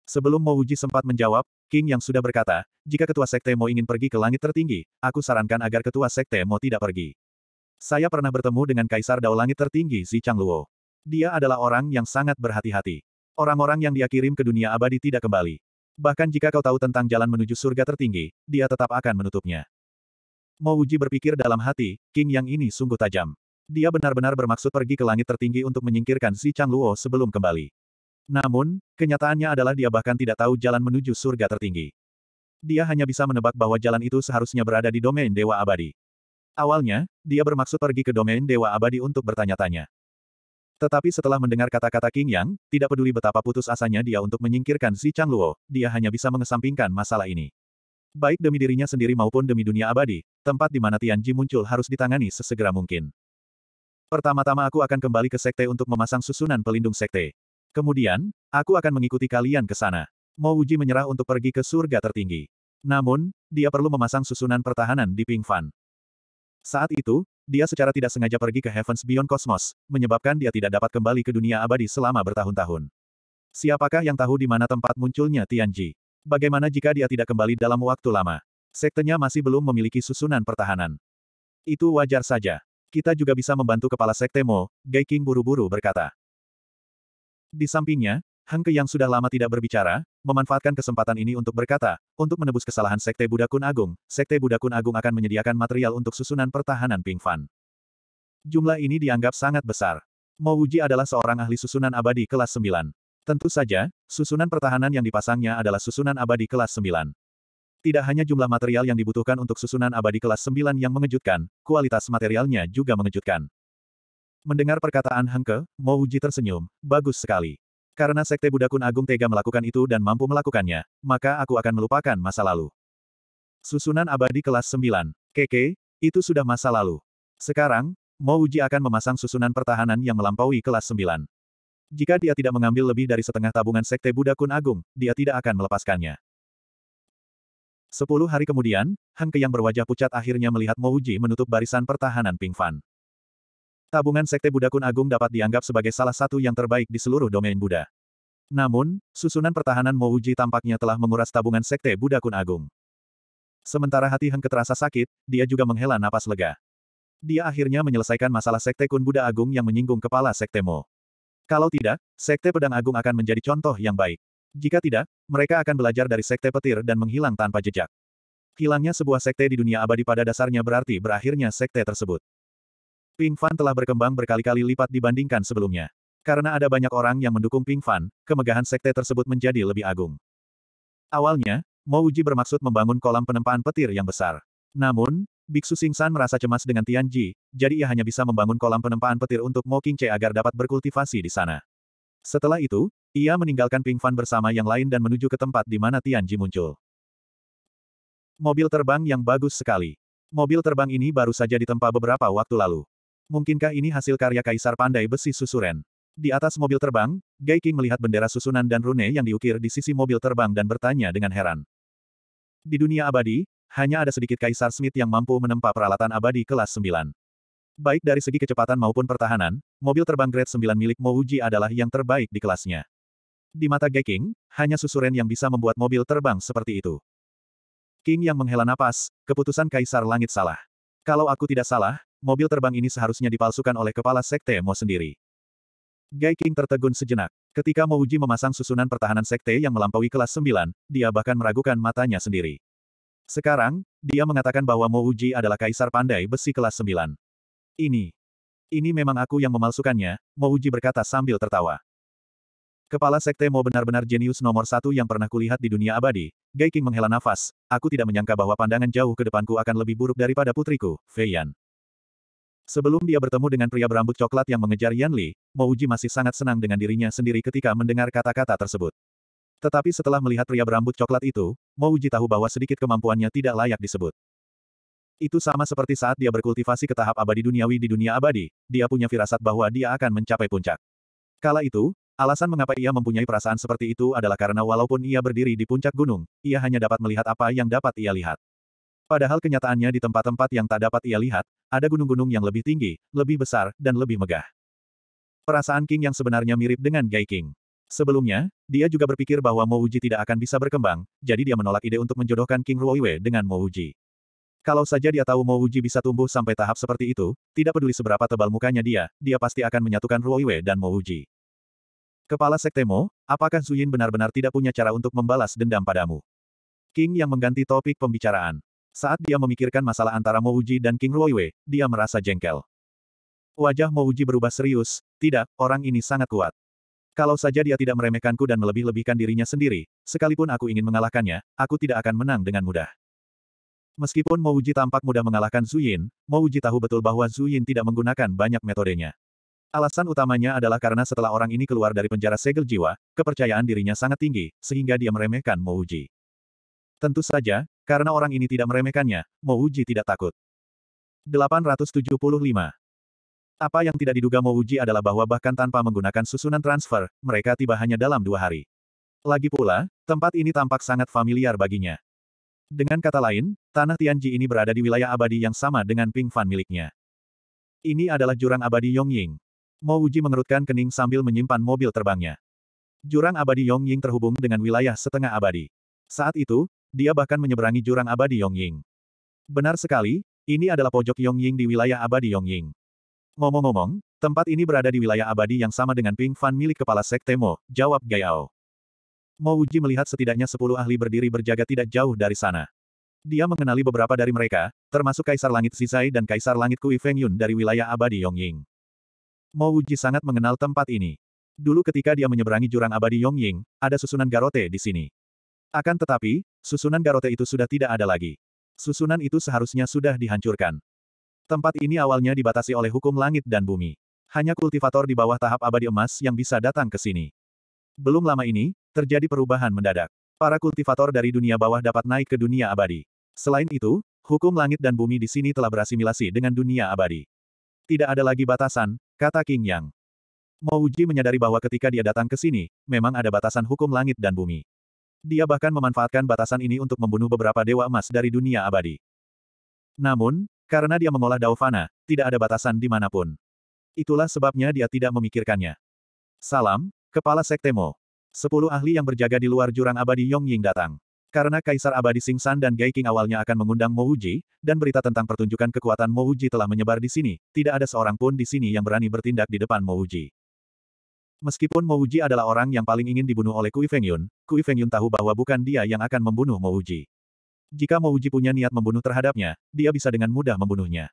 Sebelum Mo Mouji sempat menjawab, King yang sudah berkata, jika ketua sekte Mo ingin pergi ke langit tertinggi, aku sarankan agar ketua sekte Mo tidak pergi. Saya pernah bertemu dengan Kaisar Dao Langit Tertinggi Zi Changluo. Dia adalah orang yang sangat berhati-hati. Orang-orang yang dia kirim ke dunia abadi tidak kembali. Bahkan jika kau tahu tentang jalan menuju surga tertinggi, dia tetap akan menutupnya. Mo Uji berpikir dalam hati, King yang ini sungguh tajam. Dia benar-benar bermaksud pergi ke langit tertinggi untuk menyingkirkan Zi Chang Luo sebelum kembali. Namun, kenyataannya adalah dia bahkan tidak tahu jalan menuju surga tertinggi. Dia hanya bisa menebak bahwa jalan itu seharusnya berada di domain Dewa Abadi. Awalnya, dia bermaksud pergi ke domain Dewa Abadi untuk bertanya-tanya. Tetapi setelah mendengar kata-kata King Yang, tidak peduli betapa putus asanya dia untuk menyingkirkan si Chang Luo, dia hanya bisa mengesampingkan masalah ini. Baik demi dirinya sendiri maupun demi dunia abadi, tempat di mana Tianji muncul harus ditangani sesegera mungkin. Pertama-tama aku akan kembali ke sekte untuk memasang susunan pelindung sekte. Kemudian, aku akan mengikuti kalian ke sana. Mouji menyerah untuk pergi ke surga tertinggi. Namun, dia perlu memasang susunan pertahanan di Ping Fan. Saat itu, dia secara tidak sengaja pergi ke Heavens Beyond Cosmos, menyebabkan dia tidak dapat kembali ke dunia abadi selama bertahun-tahun. Siapakah yang tahu di mana tempat munculnya Tianji? Bagaimana jika dia tidak kembali dalam waktu lama? Sektenya masih belum memiliki susunan pertahanan. Itu wajar saja. Kita juga bisa membantu kepala sekte Mo, Gai King buru-buru berkata. Di sampingnya, Hangke yang sudah lama tidak berbicara, memanfaatkan kesempatan ini untuk berkata, untuk menebus kesalahan Sekte Buddha Kun Agung, Sekte Buddha Kun Agung akan menyediakan material untuk susunan pertahanan Ping Fan. Jumlah ini dianggap sangat besar. Mo Wuji adalah seorang ahli susunan abadi kelas 9. Tentu saja, susunan pertahanan yang dipasangnya adalah susunan abadi kelas 9. Tidak hanya jumlah material yang dibutuhkan untuk susunan abadi kelas 9 yang mengejutkan, kualitas materialnya juga mengejutkan. Mendengar perkataan Hengke, Mo Uji tersenyum, bagus sekali. Karena Sekte Budakun Agung tega melakukan itu dan mampu melakukannya, maka aku akan melupakan masa lalu. Susunan abadi kelas 9. Keke, itu sudah masa lalu. Sekarang, Mo Uji akan memasang susunan pertahanan yang melampaui kelas 9. Jika dia tidak mengambil lebih dari setengah tabungan Sekte Budakun Agung, dia tidak akan melepaskannya. Sepuluh hari kemudian, Hengke yang berwajah pucat akhirnya melihat Mo Uji menutup barisan pertahanan Ping Fan. Tabungan Sekte Buddha Kun Agung dapat dianggap sebagai salah satu yang terbaik di seluruh domain Buddha. Namun, susunan pertahanan Mouji tampaknya telah menguras tabungan Sekte Buddha Kun Agung. Sementara hati Heng terasa sakit, dia juga menghela napas lega. Dia akhirnya menyelesaikan masalah Sekte Kun Buddha Agung yang menyinggung kepala Sekte Mo. Kalau tidak, Sekte Pedang Agung akan menjadi contoh yang baik. Jika tidak, mereka akan belajar dari Sekte Petir dan menghilang tanpa jejak. Hilangnya sebuah sekte di dunia abadi pada dasarnya berarti berakhirnya sekte tersebut. Ping Fan telah berkembang berkali-kali lipat dibandingkan sebelumnya. Karena ada banyak orang yang mendukung Ping Fan, kemegahan sekte tersebut menjadi lebih agung. Awalnya, Mo Uji bermaksud membangun kolam penempaan petir yang besar. Namun, Biksu Sing San merasa cemas dengan Tian Tianji, jadi ia hanya bisa membangun kolam penempaan petir untuk Mo Qingche agar dapat berkultivasi di sana. Setelah itu, ia meninggalkan Ping Fan bersama yang lain dan menuju ke tempat di mana Tian Tianji muncul. Mobil terbang yang bagus sekali. Mobil terbang ini baru saja ditempa beberapa waktu lalu. Mungkinkah ini hasil karya Kaisar Pandai Besi Susuren? Di atas mobil terbang, Gai King melihat bendera susunan dan rune yang diukir di sisi mobil terbang dan bertanya dengan heran. Di dunia abadi, hanya ada sedikit Kaisar Smith yang mampu menempa peralatan abadi kelas 9. Baik dari segi kecepatan maupun pertahanan, mobil terbang grade 9 milik Mouji adalah yang terbaik di kelasnya. Di mata Gai King, hanya susuren yang bisa membuat mobil terbang seperti itu. King yang menghela napas, keputusan Kaisar Langit salah. Kalau aku tidak salah, mobil terbang ini seharusnya dipalsukan oleh kepala sekte Mo sendiri. Gai King tertegun sejenak. Ketika Mo Uji memasang susunan pertahanan sekte yang melampaui kelas 9, dia bahkan meragukan matanya sendiri. Sekarang, dia mengatakan bahwa Mo Uji adalah kaisar pandai besi kelas 9. Ini. Ini memang aku yang memalsukannya, Mo Uji berkata sambil tertawa. Kepala Sekte Mo benar-benar jenius nomor satu yang pernah kulihat di dunia abadi. Gai King menghela nafas. Aku tidak menyangka bahwa pandangan jauh ke depanku akan lebih buruk daripada putriku, Yan. Sebelum dia bertemu dengan pria berambut coklat yang mengejar Yan Li, Uji masih sangat senang dengan dirinya sendiri ketika mendengar kata-kata tersebut. Tetapi setelah melihat pria berambut coklat itu, Uji tahu bahwa sedikit kemampuannya tidak layak disebut. Itu sama seperti saat dia berkultivasi ke tahap abadi duniawi di dunia abadi, dia punya firasat bahwa dia akan mencapai puncak. Kala itu, alasan mengapa ia mempunyai perasaan seperti itu adalah karena walaupun ia berdiri di puncak gunung, ia hanya dapat melihat apa yang dapat ia lihat. Padahal kenyataannya di tempat-tempat yang tak dapat ia lihat, ada gunung-gunung yang lebih tinggi, lebih besar, dan lebih megah. Perasaan King yang sebenarnya mirip dengan Gai King. Sebelumnya, dia juga berpikir bahwa Mo Uji tidak akan bisa berkembang, jadi dia menolak ide untuk menjodohkan King Ruoiwe dengan Mo Uji. Kalau saja dia tahu Mo Uji bisa tumbuh sampai tahap seperti itu, tidak peduli seberapa tebal mukanya dia, dia pasti akan menyatukan Ruoiwe dan Mo Uji. Kepala Sekte Mo, apakah Zuyin benar-benar tidak punya cara untuk membalas dendam padamu? King yang mengganti topik pembicaraan. Saat dia memikirkan masalah antara Mouji dan King Ruiwei, dia merasa jengkel. Wajah Mouji berubah serius, tidak, orang ini sangat kuat. Kalau saja dia tidak meremehkanku dan melebih-lebihkan dirinya sendiri, sekalipun aku ingin mengalahkannya, aku tidak akan menang dengan mudah. Meskipun Mouji tampak mudah mengalahkan Zuyin, Mouji tahu betul bahwa Yin tidak menggunakan banyak metodenya. Alasan utamanya adalah karena setelah orang ini keluar dari penjara segel jiwa, kepercayaan dirinya sangat tinggi, sehingga dia meremehkan Mouji. Tentu saja, karena orang ini tidak meremehkannya, Mouji tidak takut. 875. Apa yang tidak diduga Mouji adalah bahwa bahkan tanpa menggunakan susunan transfer, mereka tiba hanya dalam dua hari. Lagi pula, tempat ini tampak sangat familiar baginya. Dengan kata lain, tanah Tianji ini berada di wilayah abadi yang sama dengan Ping Fan miliknya. Ini adalah jurang abadi Yongying. Mouji mengerutkan kening sambil menyimpan mobil terbangnya. Jurang abadi Yongying terhubung dengan wilayah setengah abadi. Saat itu, dia bahkan menyeberangi jurang abadi Yongying. Benar sekali, ini adalah pojok Yongying di wilayah abadi Yongying. Ngomong-ngomong, tempat ini berada di wilayah abadi yang sama dengan Ping Fan milik kepala sekte Mo, jawab Gayao. Mo Uji melihat setidaknya sepuluh ahli berdiri berjaga tidak jauh dari sana. Dia mengenali beberapa dari mereka, termasuk Kaisar Langit Sisai dan Kaisar Langit Kui Feng Yun dari wilayah abadi Yongying. Mo Uji sangat mengenal tempat ini. Dulu ketika dia menyeberangi jurang abadi Yongying, ada susunan garote di sini. Akan tetapi, susunan Garote itu sudah tidak ada lagi. Susunan itu seharusnya sudah dihancurkan. Tempat ini awalnya dibatasi oleh hukum langit dan bumi. Hanya kultivator di bawah tahap abadi emas yang bisa datang ke sini. Belum lama ini, terjadi perubahan mendadak. Para kultivator dari dunia bawah dapat naik ke dunia abadi. Selain itu, hukum langit dan bumi di sini telah berasimilasi dengan dunia abadi. Tidak ada lagi batasan, kata King Yang. Mouji menyadari bahwa ketika dia datang ke sini, memang ada batasan hukum langit dan bumi. Dia bahkan memanfaatkan batasan ini untuk membunuh beberapa dewa emas dari dunia abadi. Namun, karena dia mengolah Daofana, tidak ada batasan dimanapun. Itulah sebabnya dia tidak memikirkannya. Salam, Kepala Sektemo. Sepuluh ahli yang berjaga di luar jurang abadi Yong Ying datang. Karena Kaisar Abadi Sing San dan Gaiking awalnya akan mengundang Mo Wuji, dan berita tentang pertunjukan kekuatan Mo Wuji telah menyebar di sini, tidak ada seorang pun di sini yang berani bertindak di depan Mo Wuji. Meskipun Mo Uji adalah orang yang paling ingin dibunuh oleh Kui Feng Yun, Kui Feng Yun tahu bahwa bukan dia yang akan membunuh Mo Uji. Jika Mo Uji punya niat membunuh terhadapnya, dia bisa dengan mudah membunuhnya.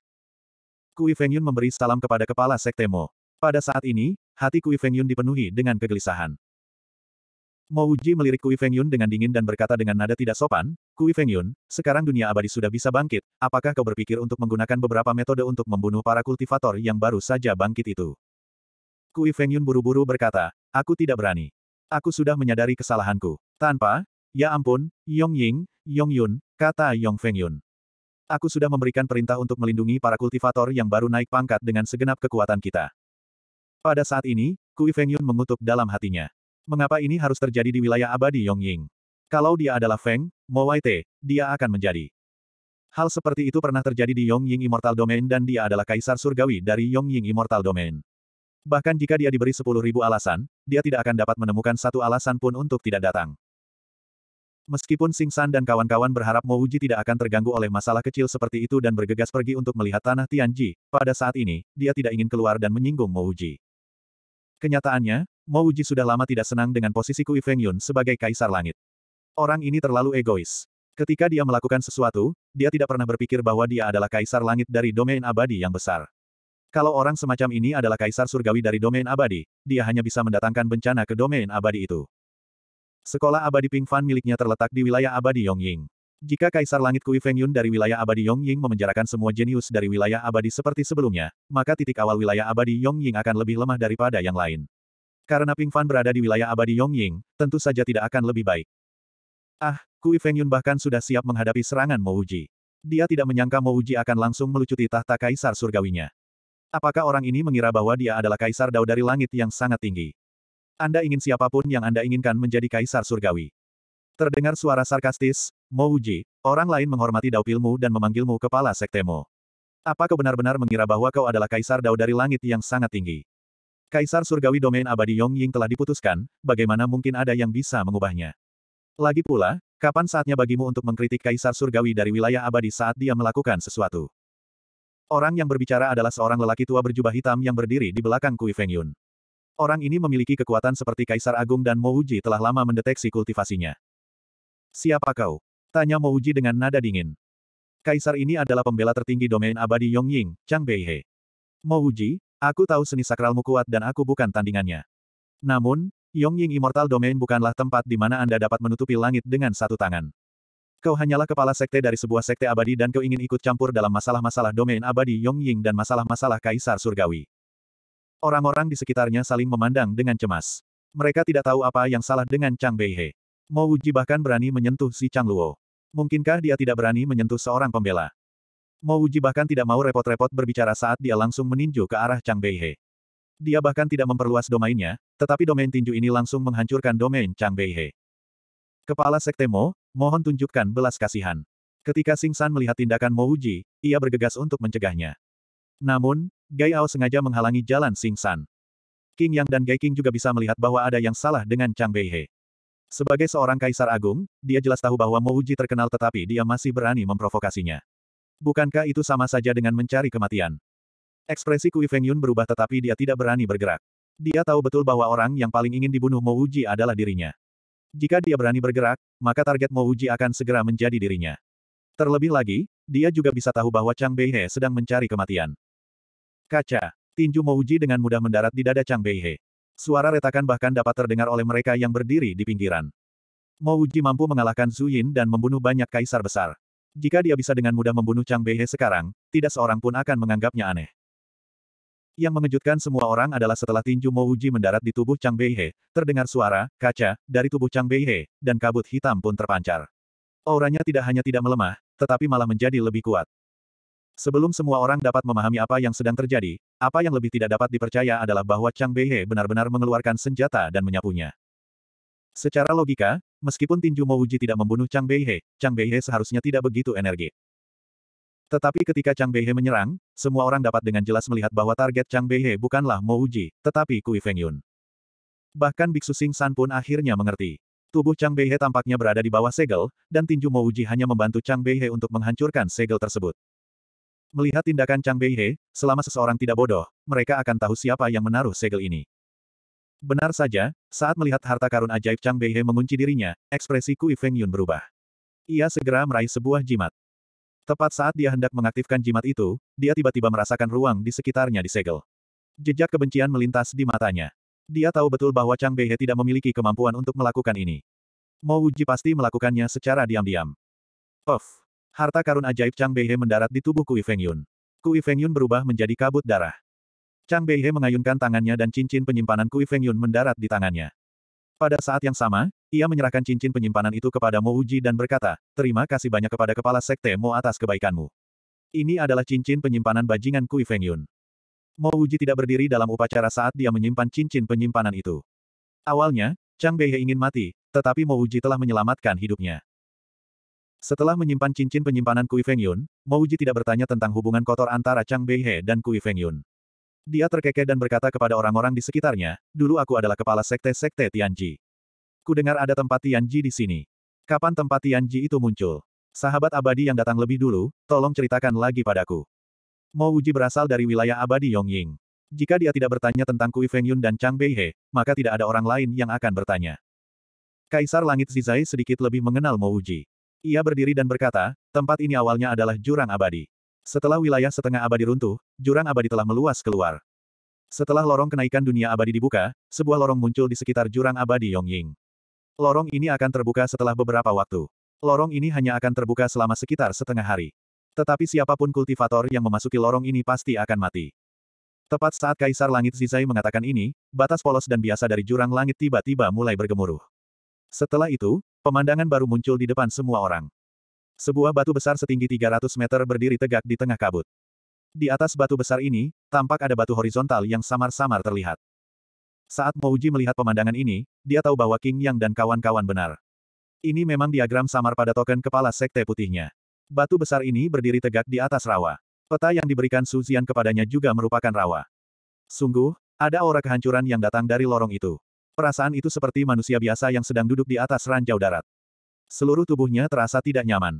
Kui Feng Yun memberi salam kepada kepala sekte Mo. Pada saat ini, hati Kui Feng Yun dipenuhi dengan kegelisahan. Mo Uji melirik Kui Feng Yun dengan dingin dan berkata dengan nada tidak sopan, Kui Feng Yun, sekarang dunia abadi sudah bisa bangkit, apakah kau berpikir untuk menggunakan beberapa metode untuk membunuh para kultivator yang baru saja bangkit itu? Kui Feng Yun buru-buru berkata, aku tidak berani. Aku sudah menyadari kesalahanku. Tanpa, ya ampun, Yong Ying, Yong Yun, kata Yong Feng Yun. Aku sudah memberikan perintah untuk melindungi para kultivator yang baru naik pangkat dengan segenap kekuatan kita. Pada saat ini, Kui Feng Yun mengutuk dalam hatinya. Mengapa ini harus terjadi di wilayah abadi Yong Ying? Kalau dia adalah Feng, Mo Wai Te, dia akan menjadi. Hal seperti itu pernah terjadi di Yong Ying Immortal Domain dan dia adalah kaisar surgawi dari Yong Ying Immortal Domain. Bahkan jika dia diberi sepuluh ribu alasan, dia tidak akan dapat menemukan satu alasan pun untuk tidak datang. Meskipun Sing San dan kawan-kawan berharap Mo Wuji tidak akan terganggu oleh masalah kecil seperti itu dan bergegas pergi untuk melihat tanah Tianji, pada saat ini, dia tidak ingin keluar dan menyinggung Mo Wuji. Kenyataannya, Mo Wuji sudah lama tidak senang dengan posisi Kui Feng Yun sebagai Kaisar Langit. Orang ini terlalu egois. Ketika dia melakukan sesuatu, dia tidak pernah berpikir bahwa dia adalah Kaisar Langit dari domain abadi yang besar. Kalau orang semacam ini adalah kaisar surgawi dari domain abadi, dia hanya bisa mendatangkan bencana ke domain abadi itu. Sekolah abadi Fan miliknya terletak di wilayah abadi Yongying. Jika kaisar langit Kui Feng Yun dari wilayah abadi Yongying memenjarakan semua jenius dari wilayah abadi seperti sebelumnya, maka titik awal wilayah abadi Yongying akan lebih lemah daripada yang lain. Karena Fan berada di wilayah abadi Yongying, tentu saja tidak akan lebih baik. Ah, Kui Feng Yun bahkan sudah siap menghadapi serangan Mouji. Dia tidak menyangka Mouji akan langsung melucuti tahta kaisar surgawinya. Apakah orang ini mengira bahwa dia adalah kaisar dao dari langit yang sangat tinggi? Anda ingin siapapun yang Anda inginkan menjadi kaisar surgawi. Terdengar suara sarkastis, Mo orang lain menghormati dao pilmu dan memanggilmu kepala sektemu. Apa kau benar-benar mengira bahwa kau adalah kaisar dao dari langit yang sangat tinggi? Kaisar surgawi domain abadi Yong Ying telah diputuskan, bagaimana mungkin ada yang bisa mengubahnya? Lagi pula, kapan saatnya bagimu untuk mengkritik kaisar surgawi dari wilayah abadi saat dia melakukan sesuatu? Orang yang berbicara adalah seorang lelaki tua berjubah hitam yang berdiri di belakang Kui Feng Yun. Orang ini memiliki kekuatan seperti Kaisar Agung dan Mouji telah lama mendeteksi kultivasinya. Siapa kau? Tanya Mouji dengan nada dingin. Kaisar ini adalah pembela tertinggi domain abadi Yongying, Chang Beihe. Mouji, aku tahu seni sakralmu kuat dan aku bukan tandingannya. Namun, Yongying Immortal Domain bukanlah tempat di mana Anda dapat menutupi langit dengan satu tangan. Kau hanyalah kepala sekte dari sebuah sekte abadi dan kau ingin ikut campur dalam masalah-masalah domain abadi Yong Ying dan masalah-masalah kaisar surgawi. Orang-orang di sekitarnya saling memandang dengan cemas. Mereka tidak tahu apa yang salah dengan Chang Beihe. Mo Wuji bahkan berani menyentuh si Chang Luo. Mungkinkah dia tidak berani menyentuh seorang pembela? Mo Wuji bahkan tidak mau repot-repot berbicara saat dia langsung meninju ke arah Chang Beihe. Dia bahkan tidak memperluas domainnya, tetapi domain tinju ini langsung menghancurkan domain Chang Beihe. Kepala Sekte Mo, Mohon tunjukkan belas kasihan. Ketika Sing San melihat tindakan Mo Uji, ia bergegas untuk mencegahnya. Namun, Gai Ao sengaja menghalangi jalan Sing San. King Yang dan Gai King juga bisa melihat bahwa ada yang salah dengan Chang Beihe. Sebagai seorang kaisar agung, dia jelas tahu bahwa Mo Uji terkenal tetapi dia masih berani memprovokasinya. Bukankah itu sama saja dengan mencari kematian? Ekspresi Kui Feng Yun berubah tetapi dia tidak berani bergerak. Dia tahu betul bahwa orang yang paling ingin dibunuh Mo Uji adalah dirinya. Jika dia berani bergerak, maka target Mouji akan segera menjadi dirinya. Terlebih lagi, dia juga bisa tahu bahwa Chang Beihe sedang mencari kematian. Kaca, tinju Mouji dengan mudah mendarat di dada Chang Beihe. Suara retakan bahkan dapat terdengar oleh mereka yang berdiri di pinggiran. Mouji mampu mengalahkan Zhu Yin dan membunuh banyak kaisar besar. Jika dia bisa dengan mudah membunuh Chang Beihe sekarang, tidak seorang pun akan menganggapnya aneh. Yang mengejutkan semua orang adalah setelah tinju Mo Uji mendarat di tubuh Chang Beihe, terdengar suara, kaca, dari tubuh Chang Beihe, dan kabut hitam pun terpancar. Auranya tidak hanya tidak melemah, tetapi malah menjadi lebih kuat. Sebelum semua orang dapat memahami apa yang sedang terjadi, apa yang lebih tidak dapat dipercaya adalah bahwa Chang Beihe benar-benar mengeluarkan senjata dan menyapunya. Secara logika, meskipun tinju Mo Uji tidak membunuh Chang Beihe, Chang Beihe seharusnya tidak begitu energi. Tetapi ketika Chang Beihe menyerang, semua orang dapat dengan jelas melihat bahwa target Chang Beihe bukanlah Mo Uji, tetapi Kui Feng Yun. Bahkan Biksu Sing San pun akhirnya mengerti. Tubuh Chang Beihe tampaknya berada di bawah segel, dan tinju Mo Uji hanya membantu Chang Beihe untuk menghancurkan segel tersebut. Melihat tindakan Chang Beihe, selama seseorang tidak bodoh, mereka akan tahu siapa yang menaruh segel ini. Benar saja, saat melihat harta karun ajaib Chang Beihe mengunci dirinya, ekspresi Kui Feng Yun berubah. Ia segera meraih sebuah jimat. Tepat saat dia hendak mengaktifkan jimat itu, dia tiba-tiba merasakan ruang di sekitarnya disegel. Jejak kebencian melintas di matanya. Dia tahu betul bahwa Chang Beihe tidak memiliki kemampuan untuk melakukan ini. Mo Wuji pasti melakukannya secara diam-diam. Of! Harta karun ajaib Chang Beihe mendarat di tubuh Kui Feng Yun. Kui Feng Yun berubah menjadi kabut darah. Chang Beihe mengayunkan tangannya dan cincin penyimpanan Kui Feng Yun mendarat di tangannya. Pada saat yang sama, ia menyerahkan cincin penyimpanan itu kepada Mo Uji dan berkata, terima kasih banyak kepada kepala sekte Mo atas kebaikanmu. Ini adalah cincin penyimpanan bajingan Kui Feng Yun. Mo Uji tidak berdiri dalam upacara saat dia menyimpan cincin penyimpanan itu. Awalnya, Chang Beihe ingin mati, tetapi Mo Uji telah menyelamatkan hidupnya. Setelah menyimpan cincin penyimpanan Kui Feng Yun, Mo Uji tidak bertanya tentang hubungan kotor antara Chang Beihe dan Kui Feng Yun. Dia terkekeh dan berkata kepada orang-orang di sekitarnya, dulu aku adalah kepala sekte-sekte Tianji. Kudengar ada tempat Tianji di sini. Kapan tempat Tianji itu muncul? Sahabat abadi yang datang lebih dulu, tolong ceritakan lagi padaku. Mo Wuji berasal dari wilayah abadi Yongying. Jika dia tidak bertanya tentang Kui Feng Yun dan Chang Beihe, maka tidak ada orang lain yang akan bertanya. Kaisar Langit Zizai sedikit lebih mengenal Mo Wuji. Ia berdiri dan berkata, tempat ini awalnya adalah jurang abadi. Setelah wilayah setengah abadi runtuh, jurang abadi telah meluas keluar. Setelah lorong kenaikan dunia abadi dibuka, sebuah lorong muncul di sekitar jurang abadi Yongying. Lorong ini akan terbuka setelah beberapa waktu. Lorong ini hanya akan terbuka selama sekitar setengah hari. Tetapi siapapun kultivator yang memasuki lorong ini pasti akan mati. Tepat saat Kaisar Langit Zizai mengatakan ini, batas polos dan biasa dari jurang langit tiba-tiba mulai bergemuruh. Setelah itu, pemandangan baru muncul di depan semua orang. Sebuah batu besar setinggi 300 meter berdiri tegak di tengah kabut. Di atas batu besar ini, tampak ada batu horizontal yang samar-samar terlihat. Saat Mouji melihat pemandangan ini, dia tahu bahwa King Yang dan kawan-kawan benar. Ini memang diagram samar pada token kepala sekte putihnya. Batu besar ini berdiri tegak di atas rawa. Peta yang diberikan Su Zian kepadanya juga merupakan rawa. Sungguh, ada aura kehancuran yang datang dari lorong itu. Perasaan itu seperti manusia biasa yang sedang duduk di atas ranjau darat. Seluruh tubuhnya terasa tidak nyaman.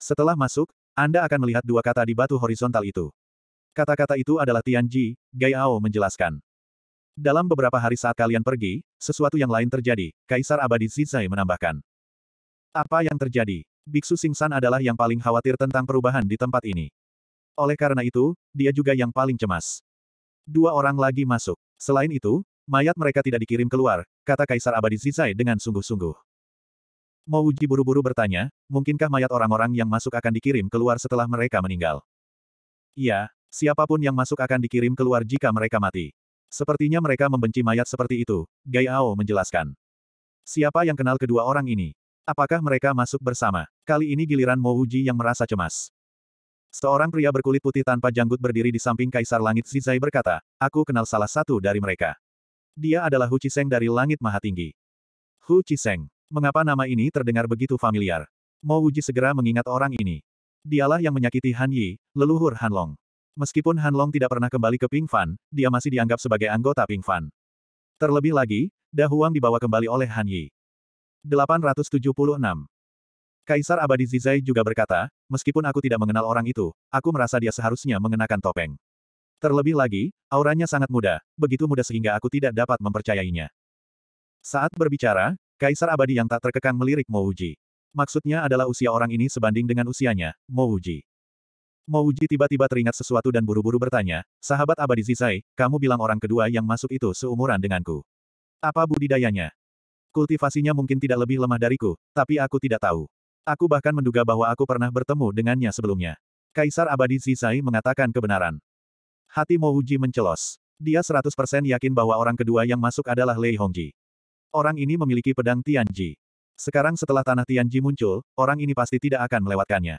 Setelah masuk, Anda akan melihat dua kata di batu horizontal itu. Kata-kata itu adalah Tianji, Gai Ao menjelaskan. Dalam beberapa hari saat kalian pergi, sesuatu yang lain terjadi, Kaisar Abadi Zizai menambahkan. Apa yang terjadi? Biksu Singsan adalah yang paling khawatir tentang perubahan di tempat ini. Oleh karena itu, dia juga yang paling cemas. Dua orang lagi masuk. Selain itu, mayat mereka tidak dikirim keluar, kata Kaisar Abadi Zizai dengan sungguh-sungguh. Mo Uji buru-buru bertanya, mungkinkah mayat orang-orang yang masuk akan dikirim keluar setelah mereka meninggal? Iya, siapapun yang masuk akan dikirim keluar jika mereka mati. Sepertinya mereka membenci mayat seperti itu, Gai Ao menjelaskan. Siapa yang kenal kedua orang ini? Apakah mereka masuk bersama? Kali ini giliran Mo Uji yang merasa cemas. Seorang pria berkulit putih tanpa janggut berdiri di samping Kaisar Langit Zizai berkata, aku kenal salah satu dari mereka. Dia adalah Hu Chiseng dari Langit Maha Tinggi. Hu Chiseng, Mengapa nama ini terdengar begitu familiar? Mo Wuji segera mengingat orang ini. Dialah yang menyakiti Han Yi, leluhur Han Long. Meskipun Han Long tidak pernah kembali ke Ping Fan, dia masih dianggap sebagai anggota Ping Fan. Terlebih lagi, Dahuang dibawa kembali oleh Han Yi. 876. Kaisar Abadi Zizai juga berkata, meskipun aku tidak mengenal orang itu, aku merasa dia seharusnya mengenakan topeng. Terlebih lagi, auranya sangat muda, begitu muda sehingga aku tidak dapat mempercayainya. Saat berbicara, Kaisar abadi yang tak terkekang melirik Mouji. Maksudnya adalah usia orang ini sebanding dengan usianya, Mouji. Mouji tiba-tiba teringat sesuatu dan buru-buru bertanya, sahabat abadi Zizai, kamu bilang orang kedua yang masuk itu seumuran denganku. Apa budidayanya? Kultivasinya mungkin tidak lebih lemah dariku, tapi aku tidak tahu. Aku bahkan menduga bahwa aku pernah bertemu dengannya sebelumnya. Kaisar abadi Zizai mengatakan kebenaran. Hati Mouji mencelos. Dia 100% yakin bahwa orang kedua yang masuk adalah Lei Hongji. Orang ini memiliki pedang Tianji. Sekarang setelah tanah Tianji muncul, orang ini pasti tidak akan melewatkannya.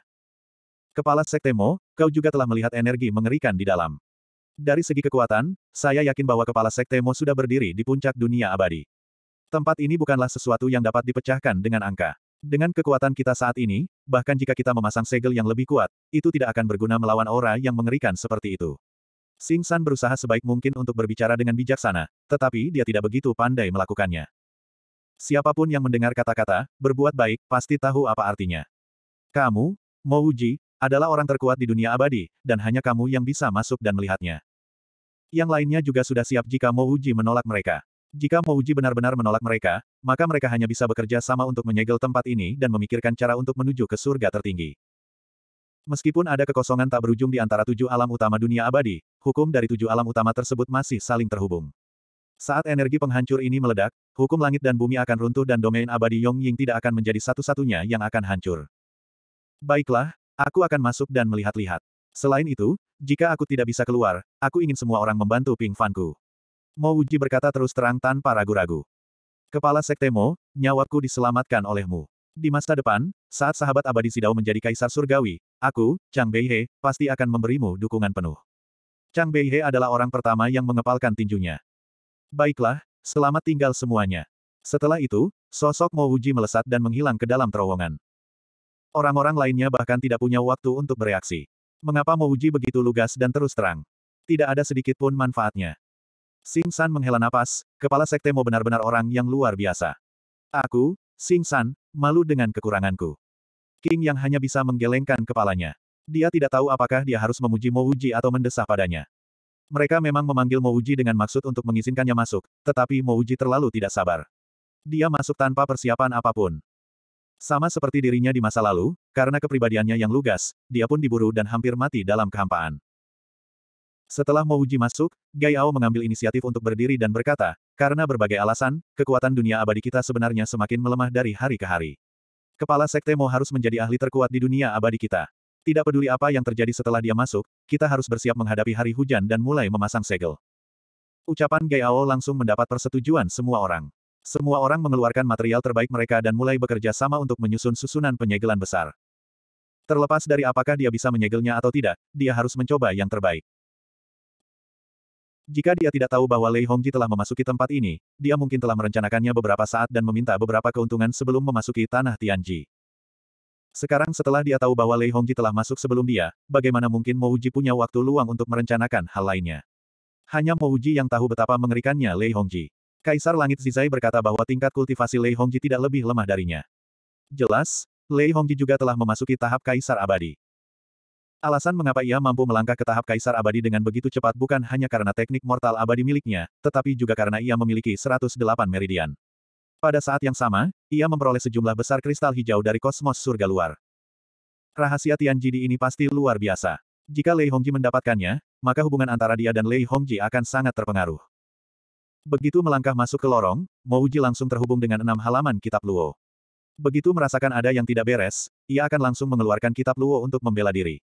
Kepala Sektemo, kau juga telah melihat energi mengerikan di dalam. Dari segi kekuatan, saya yakin bahwa kepala Sektemo sudah berdiri di puncak dunia abadi. Tempat ini bukanlah sesuatu yang dapat dipecahkan dengan angka. Dengan kekuatan kita saat ini, bahkan jika kita memasang segel yang lebih kuat, itu tidak akan berguna melawan aura yang mengerikan seperti itu. Sing San berusaha sebaik mungkin untuk berbicara dengan bijaksana, tetapi dia tidak begitu pandai melakukannya. Siapapun yang mendengar kata-kata, berbuat baik, pasti tahu apa artinya. Kamu, Mouji, adalah orang terkuat di dunia abadi, dan hanya kamu yang bisa masuk dan melihatnya. Yang lainnya juga sudah siap jika Mouji menolak mereka. Jika Mouji benar-benar menolak mereka, maka mereka hanya bisa bekerja sama untuk menyegel tempat ini dan memikirkan cara untuk menuju ke surga tertinggi. Meskipun ada kekosongan tak berujung di antara tujuh alam utama dunia abadi, hukum dari tujuh alam utama tersebut masih saling terhubung. Saat energi penghancur ini meledak, hukum langit dan bumi akan runtuh dan domain abadi Yong Ying tidak akan menjadi satu-satunya yang akan hancur. Baiklah, aku akan masuk dan melihat-lihat. Selain itu, jika aku tidak bisa keluar, aku ingin semua orang membantu Ping Fanku. Mo Uji berkata terus terang tanpa ragu-ragu. Kepala Sekte Mo, nyawaku diselamatkan olehmu. Di masa depan, saat sahabat abadi Sidao menjadi kaisar surgawi, aku, Chang Beihe, pasti akan memberimu dukungan penuh. Chang Beihe adalah orang pertama yang mengepalkan tinjunya. Baiklah, selamat tinggal semuanya. Setelah itu, sosok Mouji melesat dan menghilang ke dalam terowongan. Orang-orang lainnya bahkan tidak punya waktu untuk bereaksi. Mengapa Mouji begitu lugas dan terus terang? Tidak ada sedikit pun manfaatnya. Sing San menghela napas, kepala sekte Mo benar-benar orang yang luar biasa. Aku, Sing San, malu dengan kekuranganku. King yang hanya bisa menggelengkan kepalanya. Dia tidak tahu apakah dia harus memuji Mouji atau mendesah padanya. Mereka memang memanggil Mouji dengan maksud untuk mengizinkannya masuk, tetapi Mouji terlalu tidak sabar. Dia masuk tanpa persiapan apapun. Sama seperti dirinya di masa lalu, karena kepribadiannya yang lugas, dia pun diburu dan hampir mati dalam kehampaan. Setelah Mouji masuk, Gai Ao mengambil inisiatif untuk berdiri dan berkata, karena berbagai alasan, kekuatan dunia abadi kita sebenarnya semakin melemah dari hari ke hari. Kepala Sekte Mo harus menjadi ahli terkuat di dunia abadi kita. Tidak peduli apa yang terjadi setelah dia masuk, kita harus bersiap menghadapi hari hujan dan mulai memasang segel. Ucapan Gaiao langsung mendapat persetujuan semua orang. Semua orang mengeluarkan material terbaik mereka dan mulai bekerja sama untuk menyusun susunan penyegelan besar. Terlepas dari apakah dia bisa menyegelnya atau tidak, dia harus mencoba yang terbaik. Jika dia tidak tahu bahwa Lei Hongji telah memasuki tempat ini, dia mungkin telah merencanakannya beberapa saat dan meminta beberapa keuntungan sebelum memasuki tanah Tianji. Sekarang setelah dia tahu bahwa Lei Hongji telah masuk sebelum dia, bagaimana mungkin Mouji punya waktu luang untuk merencanakan hal lainnya. Hanya Mouji yang tahu betapa mengerikannya Lei Hongji. Kaisar Langit Zizai berkata bahwa tingkat kultivasi Lei Hongji tidak lebih lemah darinya. Jelas, Lei Hongji juga telah memasuki tahap Kaisar Abadi. Alasan mengapa ia mampu melangkah ke tahap Kaisar Abadi dengan begitu cepat bukan hanya karena teknik mortal abadi miliknya, tetapi juga karena ia memiliki 108 meridian. Pada saat yang sama, ia memperoleh sejumlah besar kristal hijau dari kosmos surga luar. Rahasia di ini pasti luar biasa. Jika Lei Hongji mendapatkannya, maka hubungan antara dia dan Lei Hongji akan sangat terpengaruh. Begitu melangkah masuk ke lorong, Mouji langsung terhubung dengan enam halaman kitab Luo. Begitu merasakan ada yang tidak beres, ia akan langsung mengeluarkan kitab Luo untuk membela diri.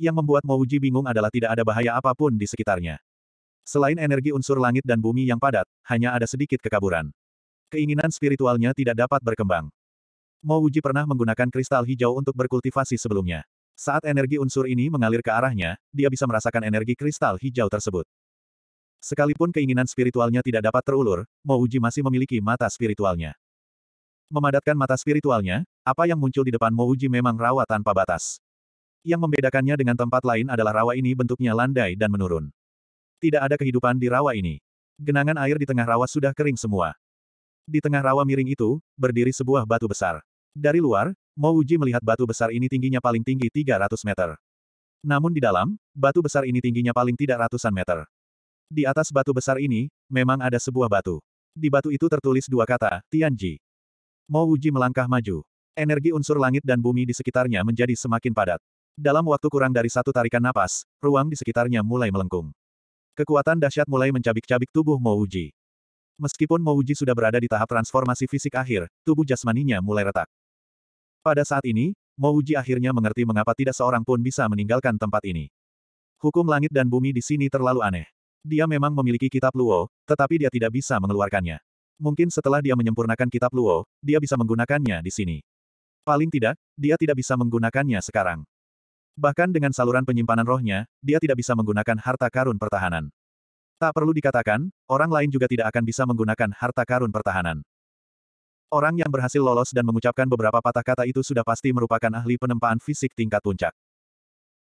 Yang membuat Mouji bingung adalah tidak ada bahaya apapun di sekitarnya. Selain energi unsur langit dan bumi yang padat, hanya ada sedikit kekaburan. Keinginan spiritualnya tidak dapat berkembang. Mo Wuji pernah menggunakan kristal hijau untuk berkultivasi sebelumnya. Saat energi unsur ini mengalir ke arahnya, dia bisa merasakan energi kristal hijau tersebut. Sekalipun keinginan spiritualnya tidak dapat terulur, Mo Uji masih memiliki mata spiritualnya. Memadatkan mata spiritualnya, apa yang muncul di depan Mo Uji memang rawa tanpa batas. Yang membedakannya dengan tempat lain adalah rawa ini bentuknya landai dan menurun. Tidak ada kehidupan di rawa ini. Genangan air di tengah rawa sudah kering semua. Di tengah rawa miring itu, berdiri sebuah batu besar. Dari luar, Mo Uji melihat batu besar ini tingginya paling tinggi 300 meter. Namun di dalam, batu besar ini tingginya paling tidak ratusan meter. Di atas batu besar ini, memang ada sebuah batu. Di batu itu tertulis dua kata, Tianji. Mo Uji melangkah maju. Energi unsur langit dan bumi di sekitarnya menjadi semakin padat. Dalam waktu kurang dari satu tarikan napas, ruang di sekitarnya mulai melengkung. Kekuatan dahsyat mulai mencabik-cabik tubuh Mo Uji. Meskipun Mouji sudah berada di tahap transformasi fisik akhir, tubuh jasmaninya mulai retak. Pada saat ini, Mouji akhirnya mengerti mengapa tidak seorang pun bisa meninggalkan tempat ini. Hukum langit dan bumi di sini terlalu aneh. Dia memang memiliki kitab Luo, tetapi dia tidak bisa mengeluarkannya. Mungkin setelah dia menyempurnakan kitab Luo, dia bisa menggunakannya di sini. Paling tidak, dia tidak bisa menggunakannya sekarang. Bahkan dengan saluran penyimpanan rohnya, dia tidak bisa menggunakan harta karun pertahanan. Tak perlu dikatakan, orang lain juga tidak akan bisa menggunakan harta karun pertahanan. Orang yang berhasil lolos dan mengucapkan beberapa patah kata itu sudah pasti merupakan ahli penempaan fisik tingkat puncak.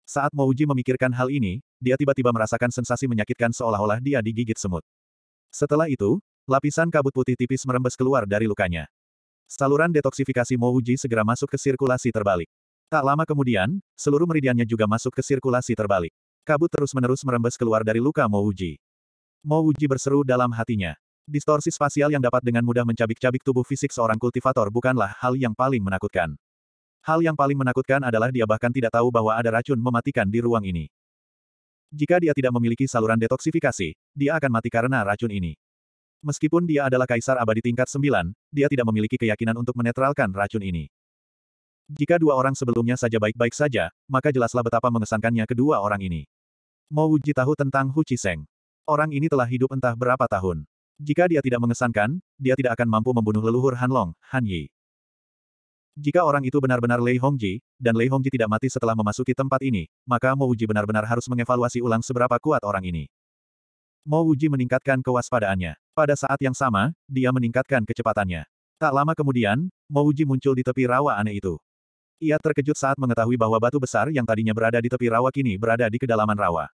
Saat Mouji memikirkan hal ini, dia tiba-tiba merasakan sensasi menyakitkan seolah-olah dia digigit semut. Setelah itu, lapisan kabut putih tipis merembes keluar dari lukanya. Saluran detoksifikasi Mouji segera masuk ke sirkulasi terbalik. Tak lama kemudian, seluruh meridiannya juga masuk ke sirkulasi terbalik. Kabut terus-menerus merembes keluar dari luka Mouji. Mo Wuji berseru dalam hatinya. Distorsi spasial yang dapat dengan mudah mencabik-cabik tubuh fisik seorang kultivator bukanlah hal yang paling menakutkan. Hal yang paling menakutkan adalah dia bahkan tidak tahu bahwa ada racun mematikan di ruang ini. Jika dia tidak memiliki saluran detoksifikasi, dia akan mati karena racun ini. Meskipun dia adalah kaisar abadi tingkat 9, dia tidak memiliki keyakinan untuk menetralkan racun ini. Jika dua orang sebelumnya saja baik-baik saja, maka jelaslah betapa mengesankannya kedua orang ini. Mo Wuji tahu tentang Hu Chi Seng. Orang ini telah hidup entah berapa tahun. Jika dia tidak mengesankan, dia tidak akan mampu membunuh leluhur Han Long, Han Yi. Jika orang itu benar-benar Lei Hongji, dan Lei Hongji tidak mati setelah memasuki tempat ini, maka Mo Uji benar-benar harus mengevaluasi ulang seberapa kuat orang ini. Mo Uji meningkatkan kewaspadaannya. Pada saat yang sama, dia meningkatkan kecepatannya. Tak lama kemudian, Mo Uji muncul di tepi rawa aneh itu. Ia terkejut saat mengetahui bahwa batu besar yang tadinya berada di tepi rawa kini berada di kedalaman rawa.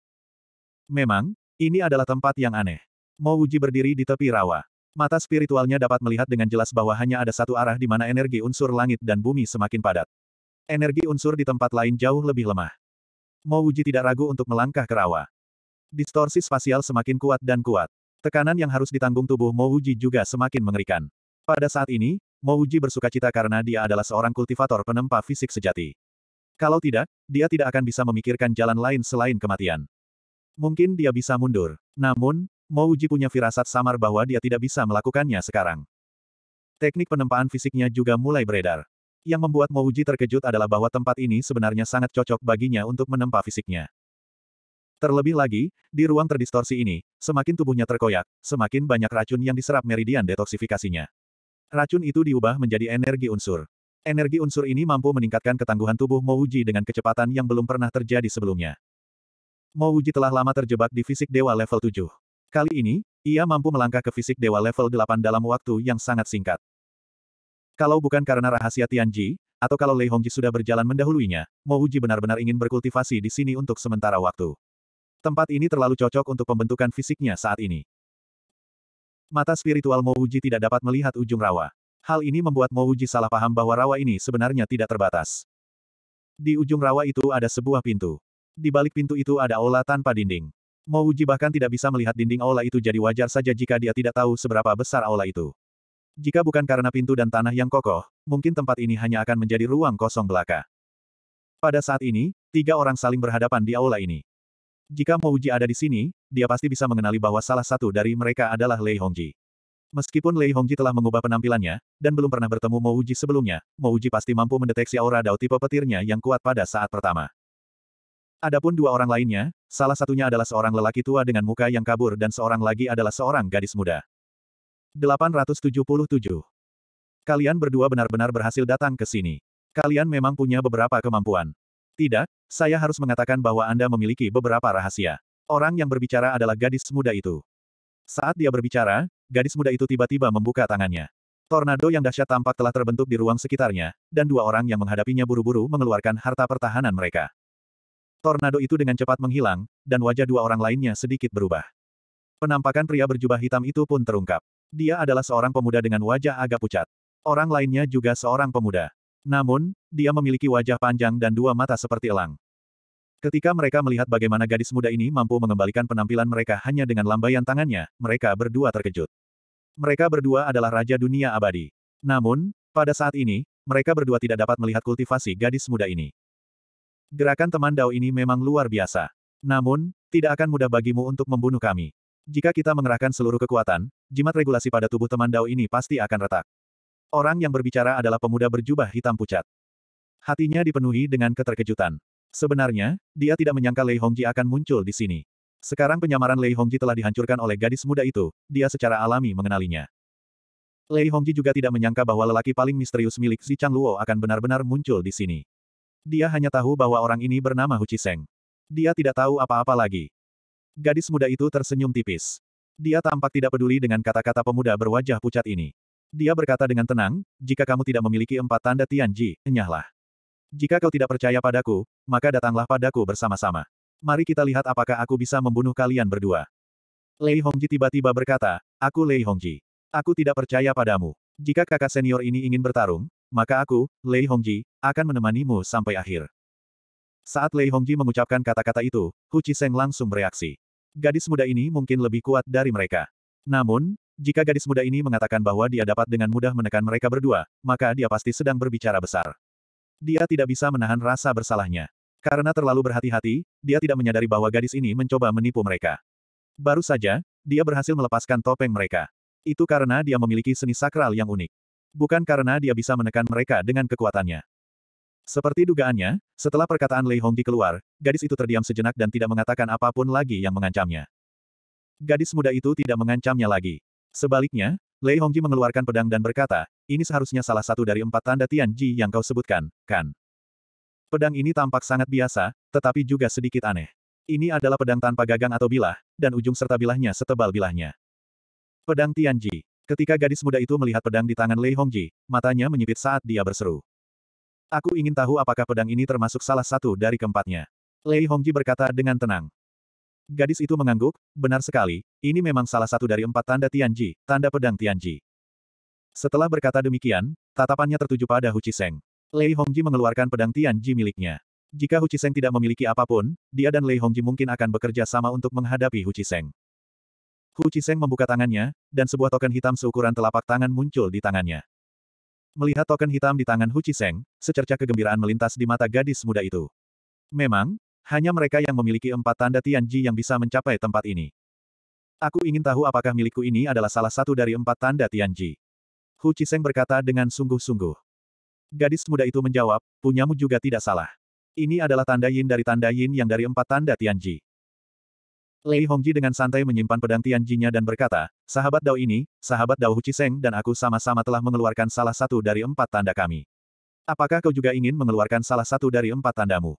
Memang, ini adalah tempat yang aneh. Mo Wuji berdiri di tepi rawa. Mata spiritualnya dapat melihat dengan jelas bahwa hanya ada satu arah di mana energi unsur langit dan bumi semakin padat. Energi unsur di tempat lain jauh lebih lemah. Mo Wuji tidak ragu untuk melangkah ke rawa. Distorsi spasial semakin kuat dan kuat. Tekanan yang harus ditanggung tubuh Mo Wuji juga semakin mengerikan. Pada saat ini, Mo Wuji bersuka cita karena dia adalah seorang kultivator penempa fisik sejati. Kalau tidak, dia tidak akan bisa memikirkan jalan lain selain kematian. Mungkin dia bisa mundur. Namun, Mouji punya firasat samar bahwa dia tidak bisa melakukannya sekarang. Teknik penempaan fisiknya juga mulai beredar. Yang membuat Mouji terkejut adalah bahwa tempat ini sebenarnya sangat cocok baginya untuk menempa fisiknya. Terlebih lagi, di ruang terdistorsi ini, semakin tubuhnya terkoyak, semakin banyak racun yang diserap meridian detoksifikasinya. Racun itu diubah menjadi energi unsur. Energi unsur ini mampu meningkatkan ketangguhan tubuh Mouji dengan kecepatan yang belum pernah terjadi sebelumnya. Mo Wuji telah lama terjebak di fisik dewa level 7. Kali ini, ia mampu melangkah ke fisik dewa level 8 dalam waktu yang sangat singkat. Kalau bukan karena rahasia Tianji, atau kalau Lei Hongji sudah berjalan mendahuluinya, Mo Wuji benar-benar ingin berkultivasi di sini untuk sementara waktu. Tempat ini terlalu cocok untuk pembentukan fisiknya saat ini. Mata spiritual Mo Wuji tidak dapat melihat ujung rawa. Hal ini membuat Mo Wuji salah paham bahwa rawa ini sebenarnya tidak terbatas. Di ujung rawa itu ada sebuah pintu. Di balik pintu itu ada aula tanpa dinding. Mo Uji bahkan tidak bisa melihat dinding aula itu jadi wajar saja jika dia tidak tahu seberapa besar aula itu. Jika bukan karena pintu dan tanah yang kokoh, mungkin tempat ini hanya akan menjadi ruang kosong belaka. Pada saat ini, tiga orang saling berhadapan di aula ini. Jika Mo Uji ada di sini, dia pasti bisa mengenali bahwa salah satu dari mereka adalah Lei Hongji. Meskipun Lei Hongji telah mengubah penampilannya, dan belum pernah bertemu Mo Uji sebelumnya, Mo Uji pasti mampu mendeteksi aura Dao tipe petirnya yang kuat pada saat pertama. Adapun dua orang lainnya, salah satunya adalah seorang lelaki tua dengan muka yang kabur dan seorang lagi adalah seorang gadis muda. 877. Kalian berdua benar-benar berhasil datang ke sini. Kalian memang punya beberapa kemampuan. Tidak, saya harus mengatakan bahwa Anda memiliki beberapa rahasia. Orang yang berbicara adalah gadis muda itu. Saat dia berbicara, gadis muda itu tiba-tiba membuka tangannya. Tornado yang dahsyat tampak telah terbentuk di ruang sekitarnya, dan dua orang yang menghadapinya buru-buru mengeluarkan harta pertahanan mereka. Tornado itu dengan cepat menghilang, dan wajah dua orang lainnya sedikit berubah. Penampakan pria berjubah hitam itu pun terungkap. Dia adalah seorang pemuda dengan wajah agak pucat. Orang lainnya juga seorang pemuda. Namun, dia memiliki wajah panjang dan dua mata seperti elang. Ketika mereka melihat bagaimana gadis muda ini mampu mengembalikan penampilan mereka hanya dengan lambaian tangannya, mereka berdua terkejut. Mereka berdua adalah raja dunia abadi. Namun, pada saat ini, mereka berdua tidak dapat melihat kultivasi gadis muda ini. Gerakan teman Dao ini memang luar biasa. Namun, tidak akan mudah bagimu untuk membunuh kami. Jika kita mengerahkan seluruh kekuatan, jimat regulasi pada tubuh teman Dao ini pasti akan retak. Orang yang berbicara adalah pemuda berjubah hitam pucat. Hatinya dipenuhi dengan keterkejutan. Sebenarnya, dia tidak menyangka Lei Hongji akan muncul di sini. Sekarang penyamaran Lei Hongji telah dihancurkan oleh gadis muda itu, dia secara alami mengenalinya. Lei Hongji juga tidak menyangka bahwa lelaki paling misterius milik Chang Luo akan benar-benar muncul di sini. Dia hanya tahu bahwa orang ini bernama Hu Dia tidak tahu apa-apa lagi. Gadis muda itu tersenyum tipis. Dia tampak tidak peduli dengan kata-kata pemuda berwajah pucat ini. Dia berkata dengan tenang, jika kamu tidak memiliki empat tanda Tianji, enyahlah. Jika kau tidak percaya padaku, maka datanglah padaku bersama-sama. Mari kita lihat apakah aku bisa membunuh kalian berdua. Lei Hongji tiba-tiba berkata, aku Lei Hongji. Aku tidak percaya padamu. Jika kakak senior ini ingin bertarung, maka aku, Lei Hongji, akan menemanimu sampai akhir. Saat Lei Hongji mengucapkan kata-kata itu, Hu Chiseng langsung bereaksi. Gadis muda ini mungkin lebih kuat dari mereka. Namun, jika gadis muda ini mengatakan bahwa dia dapat dengan mudah menekan mereka berdua, maka dia pasti sedang berbicara besar. Dia tidak bisa menahan rasa bersalahnya. Karena terlalu berhati-hati, dia tidak menyadari bahwa gadis ini mencoba menipu mereka. Baru saja, dia berhasil melepaskan topeng mereka. Itu karena dia memiliki seni sakral yang unik. Bukan karena dia bisa menekan mereka dengan kekuatannya. Seperti dugaannya, setelah perkataan Lei Hongji keluar, gadis itu terdiam sejenak dan tidak mengatakan apapun lagi yang mengancamnya. Gadis muda itu tidak mengancamnya lagi. Sebaliknya, Lei Hongji mengeluarkan pedang dan berkata, ini seharusnya salah satu dari empat tanda Tianji yang kau sebutkan, kan? Pedang ini tampak sangat biasa, tetapi juga sedikit aneh. Ini adalah pedang tanpa gagang atau bilah, dan ujung serta bilahnya setebal bilahnya. Pedang Tianji. Ketika gadis muda itu melihat pedang di tangan Lei Hongji, matanya menyipit saat dia berseru. Aku ingin tahu apakah pedang ini termasuk salah satu dari keempatnya. Lei Hongji berkata dengan tenang. Gadis itu mengangguk, benar sekali, ini memang salah satu dari empat tanda Tianji, tanda pedang Tianji. Setelah berkata demikian, tatapannya tertuju pada Hu Chiseng. Lei Hongji mengeluarkan pedang Tianji miliknya. Jika Hu Chiseng tidak memiliki apapun, dia dan Lei Hongji mungkin akan bekerja sama untuk menghadapi Hu Chiseng. Hu Chiseng membuka tangannya, dan sebuah token hitam seukuran telapak tangan muncul di tangannya. Melihat token hitam di tangan Hu Chiseng, secerca kegembiraan melintas di mata gadis muda itu. Memang, hanya mereka yang memiliki empat tanda Tianji yang bisa mencapai tempat ini. Aku ingin tahu apakah milikku ini adalah salah satu dari empat tanda Tianji. Hu Chiseng berkata dengan sungguh-sungguh. Gadis muda itu menjawab, punyamu juga tidak salah. Ini adalah tanda yin dari tanda yin yang dari empat tanda Tianji. Lei Hongji dengan santai menyimpan pedang Tianjinya dan berkata, sahabat Dao ini, sahabat Dao Huchi Seng dan aku sama-sama telah mengeluarkan salah satu dari empat tanda kami. Apakah kau juga ingin mengeluarkan salah satu dari empat tandamu?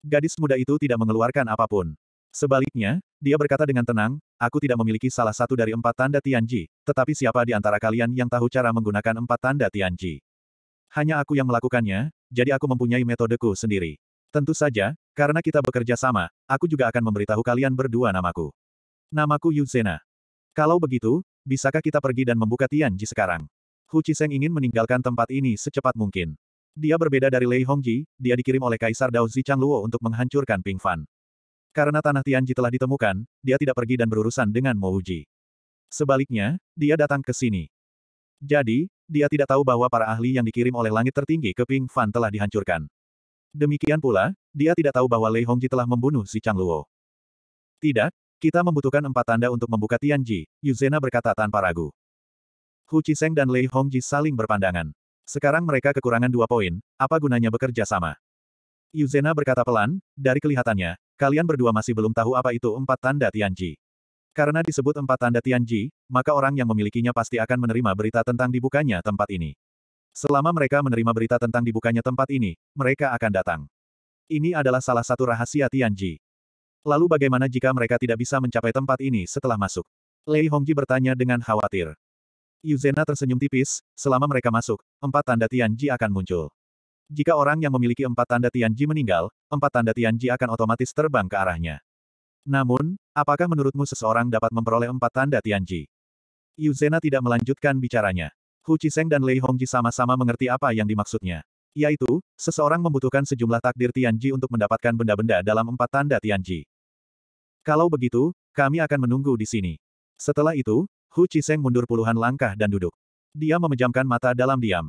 Gadis muda itu tidak mengeluarkan apapun. Sebaliknya, dia berkata dengan tenang, aku tidak memiliki salah satu dari empat tanda Tianji, tetapi siapa di antara kalian yang tahu cara menggunakan empat tanda Tianji? Hanya aku yang melakukannya, jadi aku mempunyai metodeku sendiri. Tentu saja, karena kita bekerja sama, aku juga akan memberitahu kalian berdua namaku. Namaku Yuzena. Kalau begitu, bisakah kita pergi dan membuka Tianji sekarang? Hu Chiseng ingin meninggalkan tempat ini secepat mungkin. Dia berbeda dari Lei Hongji, dia dikirim oleh Kaisar Dao Zichangluo untuk menghancurkan Ping Fan. Karena tanah Tianji telah ditemukan, dia tidak pergi dan berurusan dengan Mo Uji. Sebaliknya, dia datang ke sini. Jadi, dia tidak tahu bahwa para ahli yang dikirim oleh langit tertinggi ke Ping Fan telah dihancurkan. Demikian pula, dia tidak tahu bahwa Lei Hongji telah membunuh si Chang Luo. Tidak, kita membutuhkan empat tanda untuk membuka Tianji, Yuzena berkata tanpa ragu. Hu Chiseng dan Lei Hongji saling berpandangan. Sekarang mereka kekurangan dua poin, apa gunanya bekerja sama? Yuzena berkata pelan, dari kelihatannya, kalian berdua masih belum tahu apa itu empat tanda Tianji. Karena disebut empat tanda Tianji, maka orang yang memilikinya pasti akan menerima berita tentang dibukanya tempat ini. Selama mereka menerima berita tentang dibukanya tempat ini, mereka akan datang. Ini adalah salah satu rahasia Tianji. Lalu bagaimana jika mereka tidak bisa mencapai tempat ini setelah masuk? Lei Hongji bertanya dengan khawatir. Yuzena tersenyum tipis, selama mereka masuk, empat tanda Tianji akan muncul. Jika orang yang memiliki empat tanda Tianji meninggal, empat tanda Tianji akan otomatis terbang ke arahnya. Namun, apakah menurutmu seseorang dapat memperoleh empat tanda Tianji? Yuzena tidak melanjutkan bicaranya. Hu Chiseng dan Lei Hongji sama-sama mengerti apa yang dimaksudnya. Yaitu, seseorang membutuhkan sejumlah takdir Tianji untuk mendapatkan benda-benda dalam empat tanda Tianji. Kalau begitu, kami akan menunggu di sini. Setelah itu, Hu Chiseng mundur puluhan langkah dan duduk. Dia memejamkan mata dalam diam.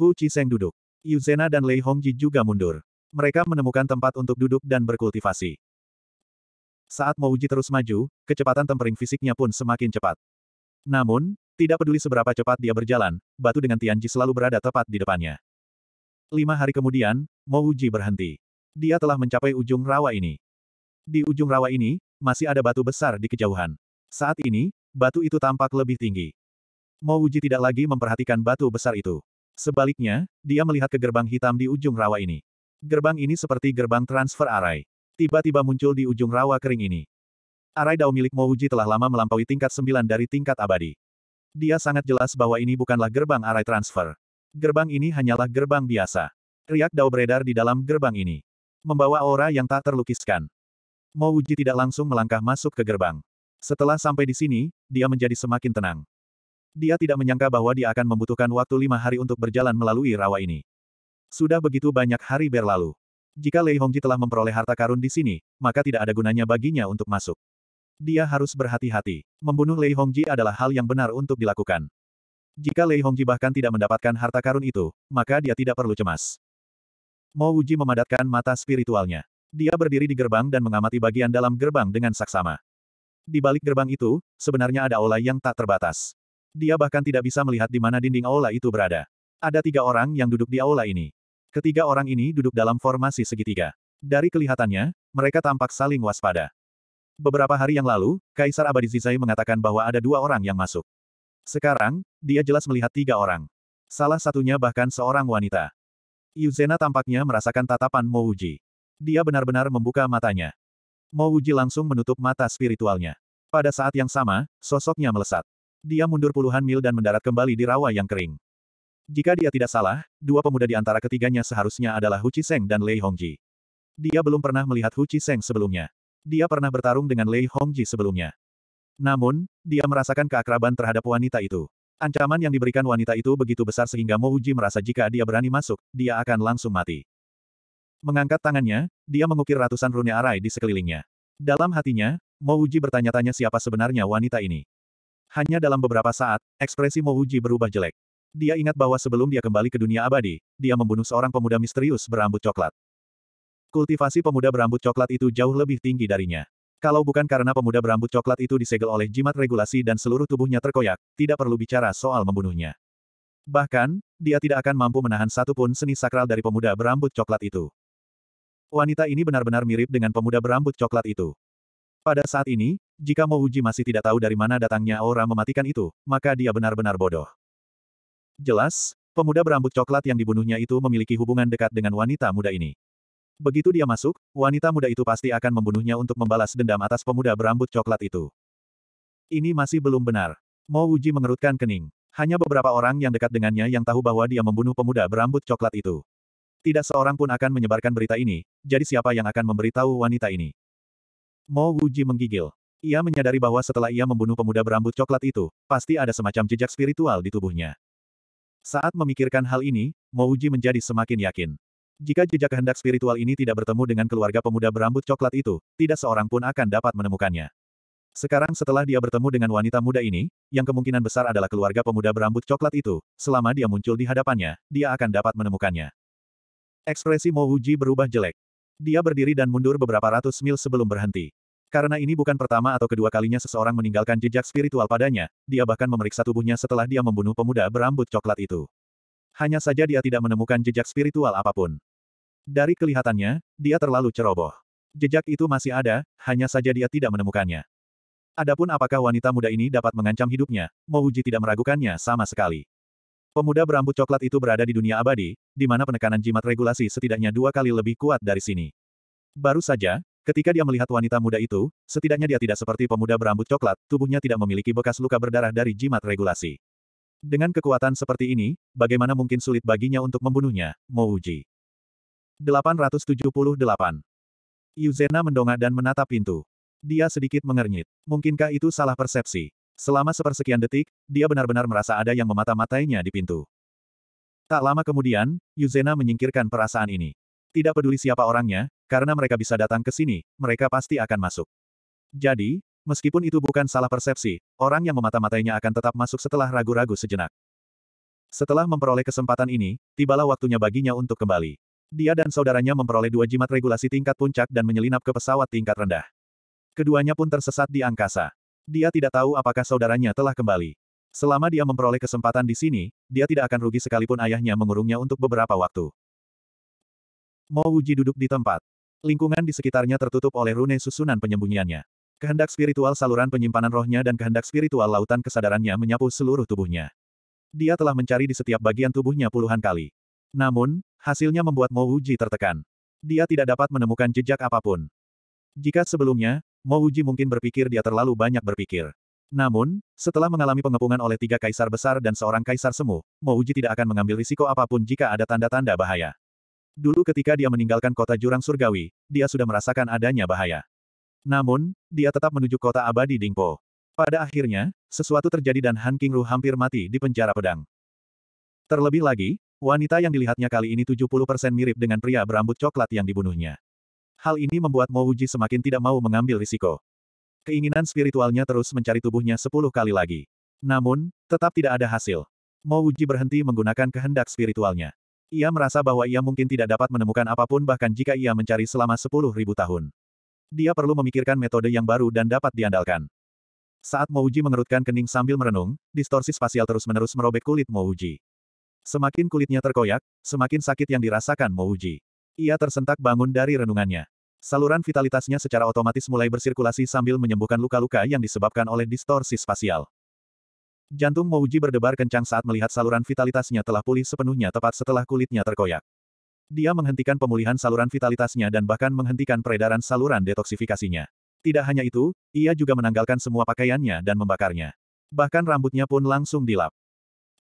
Hu Chiseng duduk. Yu Zena dan Lei Hongji juga mundur. Mereka menemukan tempat untuk duduk dan berkultivasi. Saat Mouji terus maju, kecepatan tempering fisiknya pun semakin cepat. Namun, tidak peduli seberapa cepat dia berjalan, batu dengan Tianji selalu berada tepat di depannya. Lima hari kemudian, Mouji berhenti. Dia telah mencapai ujung rawa ini. Di ujung rawa ini, masih ada batu besar di kejauhan. Saat ini, batu itu tampak lebih tinggi. Mouji tidak lagi memperhatikan batu besar itu. Sebaliknya, dia melihat ke gerbang hitam di ujung rawa ini. Gerbang ini seperti gerbang transfer arai. Tiba-tiba muncul di ujung rawa kering ini. Arai dao milik Mouji telah lama melampaui tingkat sembilan dari tingkat abadi. Dia sangat jelas bahwa ini bukanlah gerbang arai transfer. Gerbang ini hanyalah gerbang biasa. Riak Dao beredar di dalam gerbang ini. Membawa aura yang tak terlukiskan. Mo Wuji tidak langsung melangkah masuk ke gerbang. Setelah sampai di sini, dia menjadi semakin tenang. Dia tidak menyangka bahwa dia akan membutuhkan waktu lima hari untuk berjalan melalui rawa ini. Sudah begitu banyak hari berlalu. Jika Lei Hongji telah memperoleh harta karun di sini, maka tidak ada gunanya baginya untuk masuk. Dia harus berhati-hati. Membunuh Lei Hongji adalah hal yang benar untuk dilakukan. Jika Lei Hongji bahkan tidak mendapatkan harta karun itu, maka dia tidak perlu cemas. Mo Wuji memadatkan mata spiritualnya. Dia berdiri di gerbang dan mengamati bagian dalam gerbang dengan saksama. Di balik gerbang itu, sebenarnya ada aula yang tak terbatas. Dia bahkan tidak bisa melihat di mana dinding aula itu berada. Ada tiga orang yang duduk di aula ini. Ketiga orang ini duduk dalam formasi segitiga. Dari kelihatannya, mereka tampak saling waspada. Beberapa hari yang lalu, Kaisar Abadi Zizai mengatakan bahwa ada dua orang yang masuk. Sekarang, dia jelas melihat tiga orang. Salah satunya bahkan seorang wanita. Yuzena tampaknya merasakan tatapan Mouji. Dia benar-benar membuka matanya. Mouji langsung menutup mata spiritualnya. Pada saat yang sama, sosoknya melesat. Dia mundur puluhan mil dan mendarat kembali di rawa yang kering. Jika dia tidak salah, dua pemuda di antara ketiganya seharusnya adalah Hu Chi Seng dan Lei Hongji. Dia belum pernah melihat Hu Chi Seng sebelumnya dia pernah bertarung dengan Lei Hongji sebelumnya. Namun, dia merasakan keakraban terhadap wanita itu. Ancaman yang diberikan wanita itu begitu besar sehingga Mo Uji merasa jika dia berani masuk, dia akan langsung mati. Mengangkat tangannya, dia mengukir ratusan rune arai di sekelilingnya. Dalam hatinya, Mo Uji bertanya-tanya siapa sebenarnya wanita ini. Hanya dalam beberapa saat, ekspresi Mo Uji berubah jelek. Dia ingat bahwa sebelum dia kembali ke dunia abadi, dia membunuh seorang pemuda misterius berambut coklat. Kultivasi pemuda berambut coklat itu jauh lebih tinggi darinya. Kalau bukan karena pemuda berambut coklat itu disegel oleh jimat regulasi dan seluruh tubuhnya terkoyak, tidak perlu bicara soal membunuhnya. Bahkan, dia tidak akan mampu menahan satupun seni sakral dari pemuda berambut coklat itu. Wanita ini benar-benar mirip dengan pemuda berambut coklat itu. Pada saat ini, jika Mo Uji masih tidak tahu dari mana datangnya aura mematikan itu, maka dia benar-benar bodoh. Jelas, pemuda berambut coklat yang dibunuhnya itu memiliki hubungan dekat dengan wanita muda ini. Begitu dia masuk, wanita muda itu pasti akan membunuhnya untuk membalas dendam atas pemuda berambut coklat itu. Ini masih belum benar. Mo Wuji mengerutkan kening. Hanya beberapa orang yang dekat dengannya yang tahu bahwa dia membunuh pemuda berambut coklat itu. Tidak seorang pun akan menyebarkan berita ini, jadi siapa yang akan memberitahu wanita ini? Mo Wuji menggigil. Ia menyadari bahwa setelah ia membunuh pemuda berambut coklat itu, pasti ada semacam jejak spiritual di tubuhnya. Saat memikirkan hal ini, Mo Wuji menjadi semakin yakin. Jika jejak kehendak spiritual ini tidak bertemu dengan keluarga pemuda berambut coklat itu, tidak seorang pun akan dapat menemukannya. Sekarang setelah dia bertemu dengan wanita muda ini, yang kemungkinan besar adalah keluarga pemuda berambut coklat itu, selama dia muncul di hadapannya, dia akan dapat menemukannya. Ekspresi Mo Wuji berubah jelek. Dia berdiri dan mundur beberapa ratus mil sebelum berhenti. Karena ini bukan pertama atau kedua kalinya seseorang meninggalkan jejak spiritual padanya, dia bahkan memeriksa tubuhnya setelah dia membunuh pemuda berambut coklat itu hanya saja dia tidak menemukan jejak spiritual apapun. Dari kelihatannya, dia terlalu ceroboh. Jejak itu masih ada, hanya saja dia tidak menemukannya. Adapun apakah wanita muda ini dapat mengancam hidupnya, Mouji tidak meragukannya sama sekali. Pemuda berambut coklat itu berada di dunia abadi, di mana penekanan jimat regulasi setidaknya dua kali lebih kuat dari sini. Baru saja, ketika dia melihat wanita muda itu, setidaknya dia tidak seperti pemuda berambut coklat, tubuhnya tidak memiliki bekas luka berdarah dari jimat regulasi. Dengan kekuatan seperti ini, bagaimana mungkin sulit baginya untuk membunuhnya, Mouji. 878. Yuzena mendongak dan menatap pintu. Dia sedikit mengernyit. Mungkinkah itu salah persepsi? Selama sepersekian detik, dia benar-benar merasa ada yang memata-matainya di pintu. Tak lama kemudian, Yuzena menyingkirkan perasaan ini. Tidak peduli siapa orangnya, karena mereka bisa datang ke sini, mereka pasti akan masuk. Jadi, Meskipun itu bukan salah persepsi, orang yang memata-matainya akan tetap masuk setelah ragu-ragu sejenak. Setelah memperoleh kesempatan ini, tibalah waktunya baginya untuk kembali. Dia dan saudaranya memperoleh dua jimat regulasi tingkat puncak dan menyelinap ke pesawat tingkat rendah. Keduanya pun tersesat di angkasa. Dia tidak tahu apakah saudaranya telah kembali. Selama dia memperoleh kesempatan di sini, dia tidak akan rugi sekalipun ayahnya mengurungnya untuk beberapa waktu. Mo Wuji duduk di tempat. Lingkungan di sekitarnya tertutup oleh rune susunan penyembunyiannya. Kehendak spiritual saluran penyimpanan rohnya dan kehendak spiritual lautan kesadarannya menyapu seluruh tubuhnya. Dia telah mencari di setiap bagian tubuhnya puluhan kali. Namun, hasilnya membuat Mo Uji tertekan. Dia tidak dapat menemukan jejak apapun. Jika sebelumnya, Mo Uji mungkin berpikir dia terlalu banyak berpikir. Namun, setelah mengalami pengepungan oleh tiga kaisar besar dan seorang kaisar semu, Mo Uji tidak akan mengambil risiko apapun jika ada tanda-tanda bahaya. Dulu ketika dia meninggalkan kota jurang surgawi, dia sudah merasakan adanya bahaya. Namun, dia tetap menuju kota abadi Dingpo. Pada akhirnya, sesuatu terjadi dan Han Qingru hampir mati di penjara pedang. Terlebih lagi, wanita yang dilihatnya kali ini 70% mirip dengan pria berambut coklat yang dibunuhnya. Hal ini membuat Mo Wuji semakin tidak mau mengambil risiko. Keinginan spiritualnya terus mencari tubuhnya 10 kali lagi. Namun, tetap tidak ada hasil. Mo Wuji berhenti menggunakan kehendak spiritualnya. Ia merasa bahwa ia mungkin tidak dapat menemukan apapun bahkan jika ia mencari selama 10.000 tahun. Dia perlu memikirkan metode yang baru dan dapat diandalkan. Saat Mouji mengerutkan kening sambil merenung, distorsi spasial terus-menerus merobek kulit Mouji. Semakin kulitnya terkoyak, semakin sakit yang dirasakan Mouji. Ia tersentak bangun dari renungannya. Saluran vitalitasnya secara otomatis mulai bersirkulasi sambil menyembuhkan luka-luka yang disebabkan oleh distorsi spasial. Jantung Mouji berdebar kencang saat melihat saluran vitalitasnya telah pulih sepenuhnya tepat setelah kulitnya terkoyak. Dia menghentikan pemulihan saluran vitalitasnya dan bahkan menghentikan peredaran saluran detoksifikasinya. Tidak hanya itu, ia juga menanggalkan semua pakaiannya dan membakarnya. Bahkan rambutnya pun langsung dilap.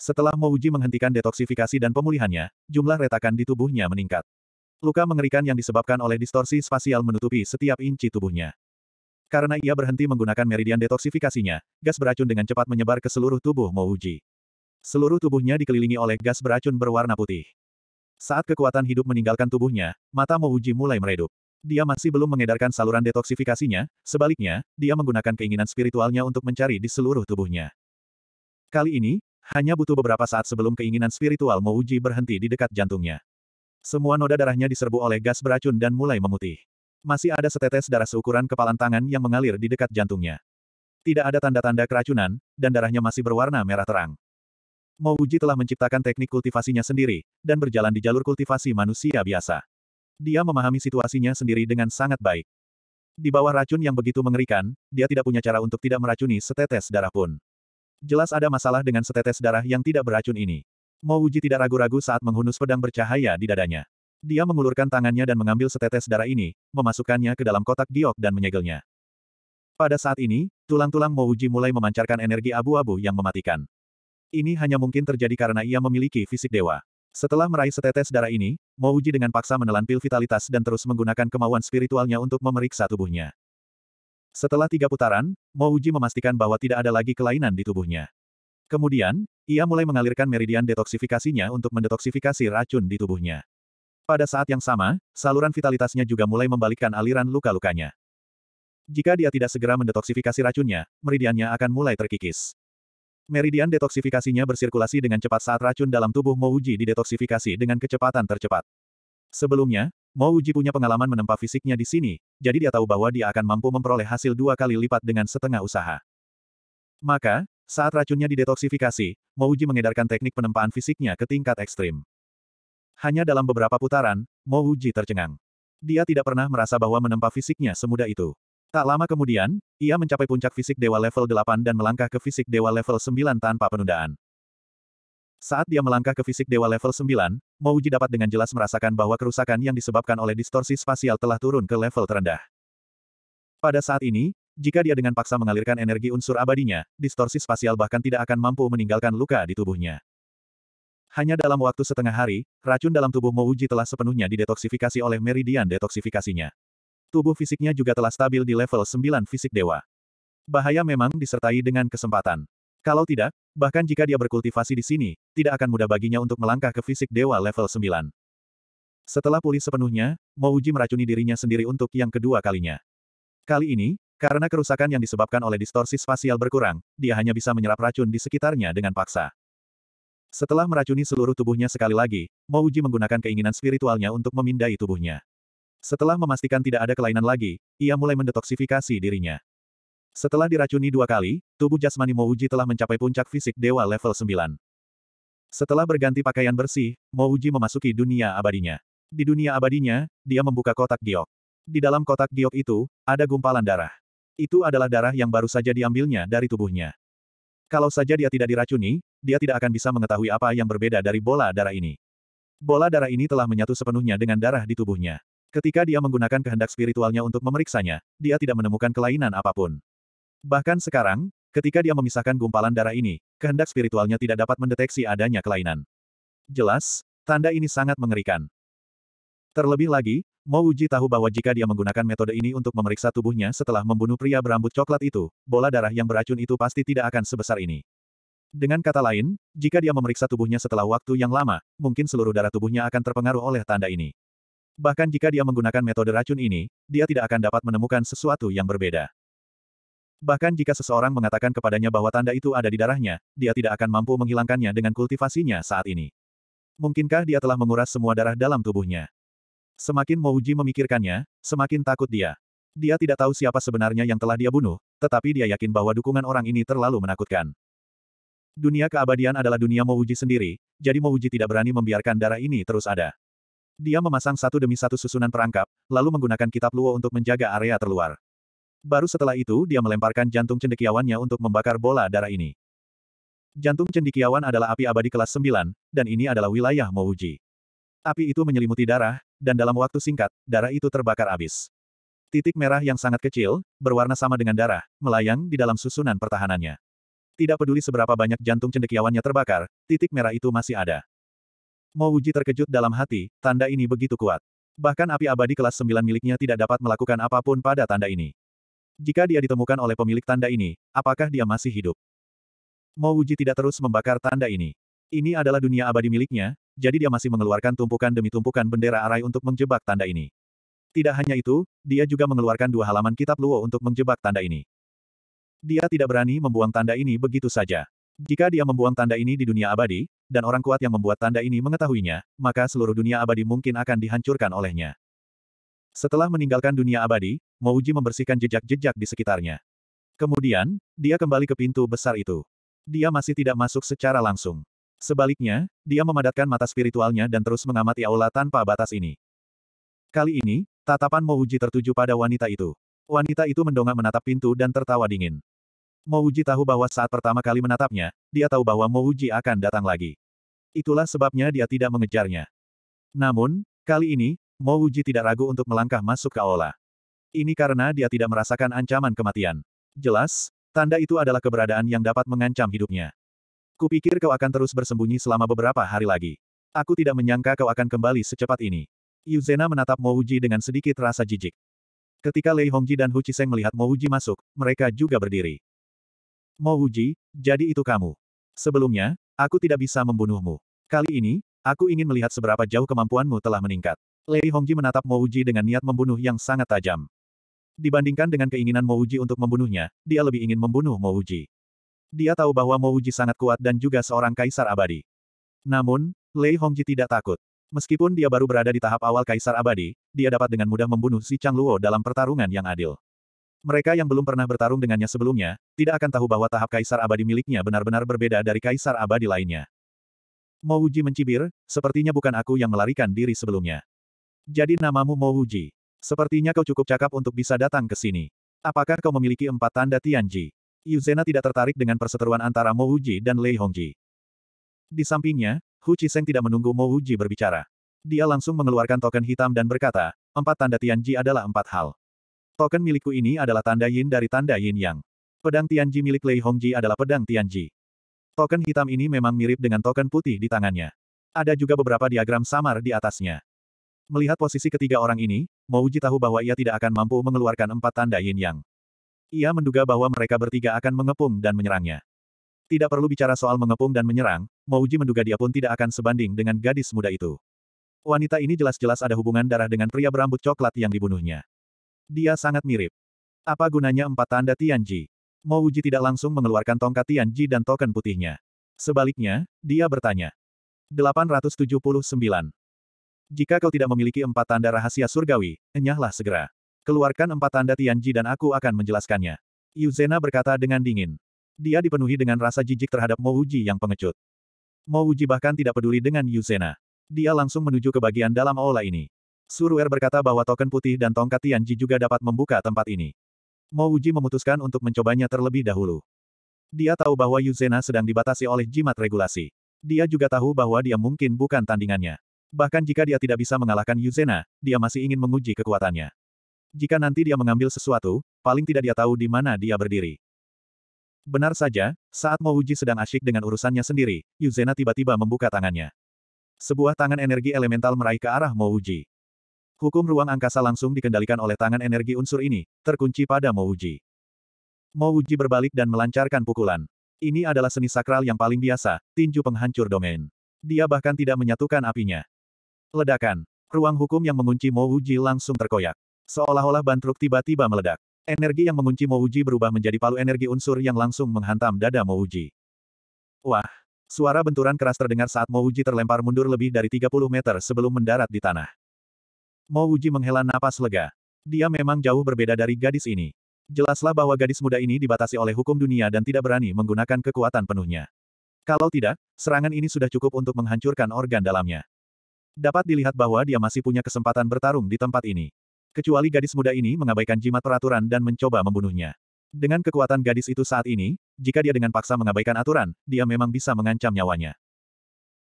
Setelah Mouji menghentikan detoksifikasi dan pemulihannya, jumlah retakan di tubuhnya meningkat. Luka mengerikan yang disebabkan oleh distorsi spasial menutupi setiap inci tubuhnya. Karena ia berhenti menggunakan meridian detoksifikasinya, gas beracun dengan cepat menyebar ke seluruh tubuh Mouji. Seluruh tubuhnya dikelilingi oleh gas beracun berwarna putih. Saat kekuatan hidup meninggalkan tubuhnya, mata Mouji mulai meredup. Dia masih belum mengedarkan saluran detoksifikasinya, sebaliknya, dia menggunakan keinginan spiritualnya untuk mencari di seluruh tubuhnya. Kali ini, hanya butuh beberapa saat sebelum keinginan spiritual Mouji berhenti di dekat jantungnya. Semua noda darahnya diserbu oleh gas beracun dan mulai memutih. Masih ada setetes darah seukuran kepalan tangan yang mengalir di dekat jantungnya. Tidak ada tanda-tanda keracunan, dan darahnya masih berwarna merah terang. Mo Uji telah menciptakan teknik kultivasinya sendiri, dan berjalan di jalur kultivasi manusia biasa. Dia memahami situasinya sendiri dengan sangat baik. Di bawah racun yang begitu mengerikan, dia tidak punya cara untuk tidak meracuni setetes darah pun. Jelas ada masalah dengan setetes darah yang tidak beracun ini. Mo Uji tidak ragu-ragu saat menghunus pedang bercahaya di dadanya. Dia mengulurkan tangannya dan mengambil setetes darah ini, memasukkannya ke dalam kotak giok dan menyegelnya. Pada saat ini, tulang-tulang Mo Uji mulai memancarkan energi abu-abu yang mematikan. Ini hanya mungkin terjadi karena ia memiliki fisik dewa. Setelah meraih setetes darah ini, Mouji dengan paksa menelan pil vitalitas dan terus menggunakan kemauan spiritualnya untuk memeriksa tubuhnya. Setelah tiga putaran, Mouji memastikan bahwa tidak ada lagi kelainan di tubuhnya. Kemudian, ia mulai mengalirkan meridian detoksifikasinya untuk mendetoksifikasi racun di tubuhnya. Pada saat yang sama, saluran vitalitasnya juga mulai membalikkan aliran luka-lukanya. Jika dia tidak segera mendetoksifikasi racunnya, meridiannya akan mulai terkikis. Meridian detoksifikasinya bersirkulasi dengan cepat saat racun dalam tubuh Mouji didetoksifikasi dengan kecepatan tercepat. Sebelumnya, Mouji punya pengalaman menempa fisiknya di sini, jadi dia tahu bahwa dia akan mampu memperoleh hasil dua kali lipat dengan setengah usaha. Maka, saat racunnya didetoksifikasi, Mouji mengedarkan teknik penempaan fisiknya ke tingkat ekstrim. Hanya dalam beberapa putaran, Mouji tercengang. Dia tidak pernah merasa bahwa menempa fisiknya semudah itu. Tak lama kemudian, ia mencapai puncak fisik dewa level 8 dan melangkah ke fisik dewa level 9 tanpa penundaan. Saat dia melangkah ke fisik dewa level 9, Mouji dapat dengan jelas merasakan bahwa kerusakan yang disebabkan oleh distorsi spasial telah turun ke level terendah. Pada saat ini, jika dia dengan paksa mengalirkan energi unsur abadinya, distorsi spasial bahkan tidak akan mampu meninggalkan luka di tubuhnya. Hanya dalam waktu setengah hari, racun dalam tubuh Mouji telah sepenuhnya didetoksifikasi oleh meridian detoksifikasinya. Tubuh fisiknya juga telah stabil di level 9 fisik dewa. Bahaya memang disertai dengan kesempatan. Kalau tidak, bahkan jika dia berkultivasi di sini, tidak akan mudah baginya untuk melangkah ke fisik dewa level 9. Setelah pulih sepenuhnya, Mouji meracuni dirinya sendiri untuk yang kedua kalinya. Kali ini, karena kerusakan yang disebabkan oleh distorsi spasial berkurang, dia hanya bisa menyerap racun di sekitarnya dengan paksa. Setelah meracuni seluruh tubuhnya sekali lagi, Mouji menggunakan keinginan spiritualnya untuk memindai tubuhnya. Setelah memastikan tidak ada kelainan lagi, ia mulai mendetoksifikasi dirinya. Setelah diracuni dua kali, tubuh jasmani Mouji telah mencapai puncak fisik dewa level 9. Setelah berganti pakaian bersih, Mouji memasuki dunia abadinya. Di dunia abadinya, dia membuka kotak giok. Di dalam kotak giok itu, ada gumpalan darah. Itu adalah darah yang baru saja diambilnya dari tubuhnya. Kalau saja dia tidak diracuni, dia tidak akan bisa mengetahui apa yang berbeda dari bola darah ini. Bola darah ini telah menyatu sepenuhnya dengan darah di tubuhnya. Ketika dia menggunakan kehendak spiritualnya untuk memeriksanya, dia tidak menemukan kelainan apapun. Bahkan sekarang, ketika dia memisahkan gumpalan darah ini, kehendak spiritualnya tidak dapat mendeteksi adanya kelainan. Jelas, tanda ini sangat mengerikan. Terlebih lagi, Mo Uji tahu bahwa jika dia menggunakan metode ini untuk memeriksa tubuhnya setelah membunuh pria berambut coklat itu, bola darah yang beracun itu pasti tidak akan sebesar ini. Dengan kata lain, jika dia memeriksa tubuhnya setelah waktu yang lama, mungkin seluruh darah tubuhnya akan terpengaruh oleh tanda ini. Bahkan jika dia menggunakan metode racun ini, dia tidak akan dapat menemukan sesuatu yang berbeda. Bahkan jika seseorang mengatakan kepadanya bahwa tanda itu ada di darahnya, dia tidak akan mampu menghilangkannya dengan kultivasinya saat ini. Mungkinkah dia telah menguras semua darah dalam tubuhnya? Semakin Mouji memikirkannya, semakin takut dia. Dia tidak tahu siapa sebenarnya yang telah dia bunuh, tetapi dia yakin bahwa dukungan orang ini terlalu menakutkan. Dunia keabadian adalah dunia Mouji sendiri, jadi Mouji tidak berani membiarkan darah ini terus ada. Dia memasang satu demi satu susunan perangkap, lalu menggunakan kitab Luo untuk menjaga area terluar. Baru setelah itu dia melemparkan jantung cendekiawannya untuk membakar bola darah ini. Jantung cendekiawan adalah api abadi kelas 9, dan ini adalah wilayah Mouji. Api itu menyelimuti darah, dan dalam waktu singkat, darah itu terbakar habis. Titik merah yang sangat kecil, berwarna sama dengan darah, melayang di dalam susunan pertahanannya. Tidak peduli seberapa banyak jantung cendekiawannya terbakar, titik merah itu masih ada. Mo Uji terkejut dalam hati, tanda ini begitu kuat. Bahkan api abadi kelas 9 miliknya tidak dapat melakukan apapun pada tanda ini. Jika dia ditemukan oleh pemilik tanda ini, apakah dia masih hidup? Mo Uji tidak terus membakar tanda ini. Ini adalah dunia abadi miliknya, jadi dia masih mengeluarkan tumpukan demi tumpukan bendera arai untuk menjebak tanda ini. Tidak hanya itu, dia juga mengeluarkan dua halaman kitab Luo untuk menjebak tanda ini. Dia tidak berani membuang tanda ini begitu saja. Jika dia membuang tanda ini di dunia abadi, dan orang kuat yang membuat tanda ini mengetahuinya, maka seluruh dunia abadi mungkin akan dihancurkan olehnya. Setelah meninggalkan dunia abadi, Mouji membersihkan jejak-jejak di sekitarnya. Kemudian, dia kembali ke pintu besar itu. Dia masih tidak masuk secara langsung. Sebaliknya, dia memadatkan mata spiritualnya dan terus mengamati aula tanpa batas ini. Kali ini, tatapan Mouji tertuju pada wanita itu. Wanita itu mendongak menatap pintu dan tertawa dingin. Mouji tahu bahwa saat pertama kali menatapnya, dia tahu bahwa Mouji akan datang lagi. Itulah sebabnya dia tidak mengejarnya. Namun, kali ini, Mouji tidak ragu untuk melangkah masuk ke aula. Ini karena dia tidak merasakan ancaman kematian. Jelas, tanda itu adalah keberadaan yang dapat mengancam hidupnya. Kupikir kau akan terus bersembunyi selama beberapa hari lagi. Aku tidak menyangka kau akan kembali secepat ini. Yuzena menatap Mouji dengan sedikit rasa jijik. Ketika Lei Hongji dan Hu Chiseng melihat Mouji masuk, mereka juga berdiri. Mo Uji, jadi itu kamu. Sebelumnya, aku tidak bisa membunuhmu. Kali ini, aku ingin melihat seberapa jauh kemampuanmu telah meningkat. Lei Hongji menatap Mo Uji dengan niat membunuh yang sangat tajam. Dibandingkan dengan keinginan Mo Uji untuk membunuhnya, dia lebih ingin membunuh Mo Uji. Dia tahu bahwa Mo Uji sangat kuat dan juga seorang kaisar abadi. Namun, Lei Hongji tidak takut. Meskipun dia baru berada di tahap awal Kaisar Abadi, dia dapat dengan mudah membunuh si Chang Luo dalam pertarungan yang adil. Mereka yang belum pernah bertarung dengannya sebelumnya, tidak akan tahu bahwa tahap kaisar abadi miliknya benar-benar berbeda dari kaisar abadi lainnya. Mouji mencibir, sepertinya bukan aku yang melarikan diri sebelumnya. Jadi namamu Mouji. Sepertinya kau cukup cakap untuk bisa datang ke sini. Apakah kau memiliki empat tanda Tianji? Yuzena tidak tertarik dengan perseteruan antara Mouji dan Lei Hongji. Di sampingnya, Hu Chiseng tidak menunggu Mouji berbicara. Dia langsung mengeluarkan token hitam dan berkata, empat tanda Tianji adalah empat hal. Token milikku ini adalah tanda yin dari tanda yin yang. Pedang Tianji milik Lei Hongji adalah pedang Tianji. Token hitam ini memang mirip dengan token putih di tangannya. Ada juga beberapa diagram samar di atasnya. Melihat posisi ketiga orang ini, Mouji tahu bahwa ia tidak akan mampu mengeluarkan empat tanda yin yang. Ia menduga bahwa mereka bertiga akan mengepung dan menyerangnya. Tidak perlu bicara soal mengepung dan menyerang, Mouji menduga dia pun tidak akan sebanding dengan gadis muda itu. Wanita ini jelas-jelas ada hubungan darah dengan pria berambut coklat yang dibunuhnya. Dia sangat mirip. Apa gunanya empat tanda Tianji? Mo Wujie tidak langsung mengeluarkan tongkat Tianji dan token putihnya. Sebaliknya, dia bertanya. 879. Jika kau tidak memiliki empat tanda rahasia surgawi, enyahlah segera. Keluarkan empat tanda Tianji dan aku akan menjelaskannya. Yu Zena berkata dengan dingin. Dia dipenuhi dengan rasa jijik terhadap Mo Wujie yang pengecut. Mo Wujie bahkan tidak peduli dengan Yu Zena. Dia langsung menuju ke bagian dalam aula ini. Suruer berkata bahwa token putih dan tongkat Tianji juga dapat membuka tempat ini. Mo memutuskan untuk mencobanya terlebih dahulu. Dia tahu bahwa Yuzena sedang dibatasi oleh jimat regulasi. Dia juga tahu bahwa dia mungkin bukan tandingannya. Bahkan jika dia tidak bisa mengalahkan Yuzena, dia masih ingin menguji kekuatannya. Jika nanti dia mengambil sesuatu, paling tidak dia tahu di mana dia berdiri. Benar saja, saat Mo sedang asyik dengan urusannya sendiri, Yuzena tiba-tiba membuka tangannya. Sebuah tangan energi elemental meraih ke arah Mo Hukum ruang angkasa langsung dikendalikan oleh tangan energi unsur ini, terkunci pada Mouji. Mouji berbalik dan melancarkan pukulan. Ini adalah seni sakral yang paling biasa, tinju penghancur domain. Dia bahkan tidak menyatukan apinya. Ledakan. Ruang hukum yang mengunci Mouji langsung terkoyak. Seolah-olah bantruk tiba-tiba meledak. Energi yang mengunci Mouji berubah menjadi palu energi unsur yang langsung menghantam dada Mouji. Wah! Suara benturan keras terdengar saat Mouji terlempar mundur lebih dari 30 meter sebelum mendarat di tanah. Mo Wuji menghela napas lega. Dia memang jauh berbeda dari gadis ini. Jelaslah bahwa gadis muda ini dibatasi oleh hukum dunia dan tidak berani menggunakan kekuatan penuhnya. Kalau tidak, serangan ini sudah cukup untuk menghancurkan organ dalamnya. Dapat dilihat bahwa dia masih punya kesempatan bertarung di tempat ini. Kecuali gadis muda ini mengabaikan jimat peraturan dan mencoba membunuhnya. Dengan kekuatan gadis itu saat ini, jika dia dengan paksa mengabaikan aturan, dia memang bisa mengancam nyawanya.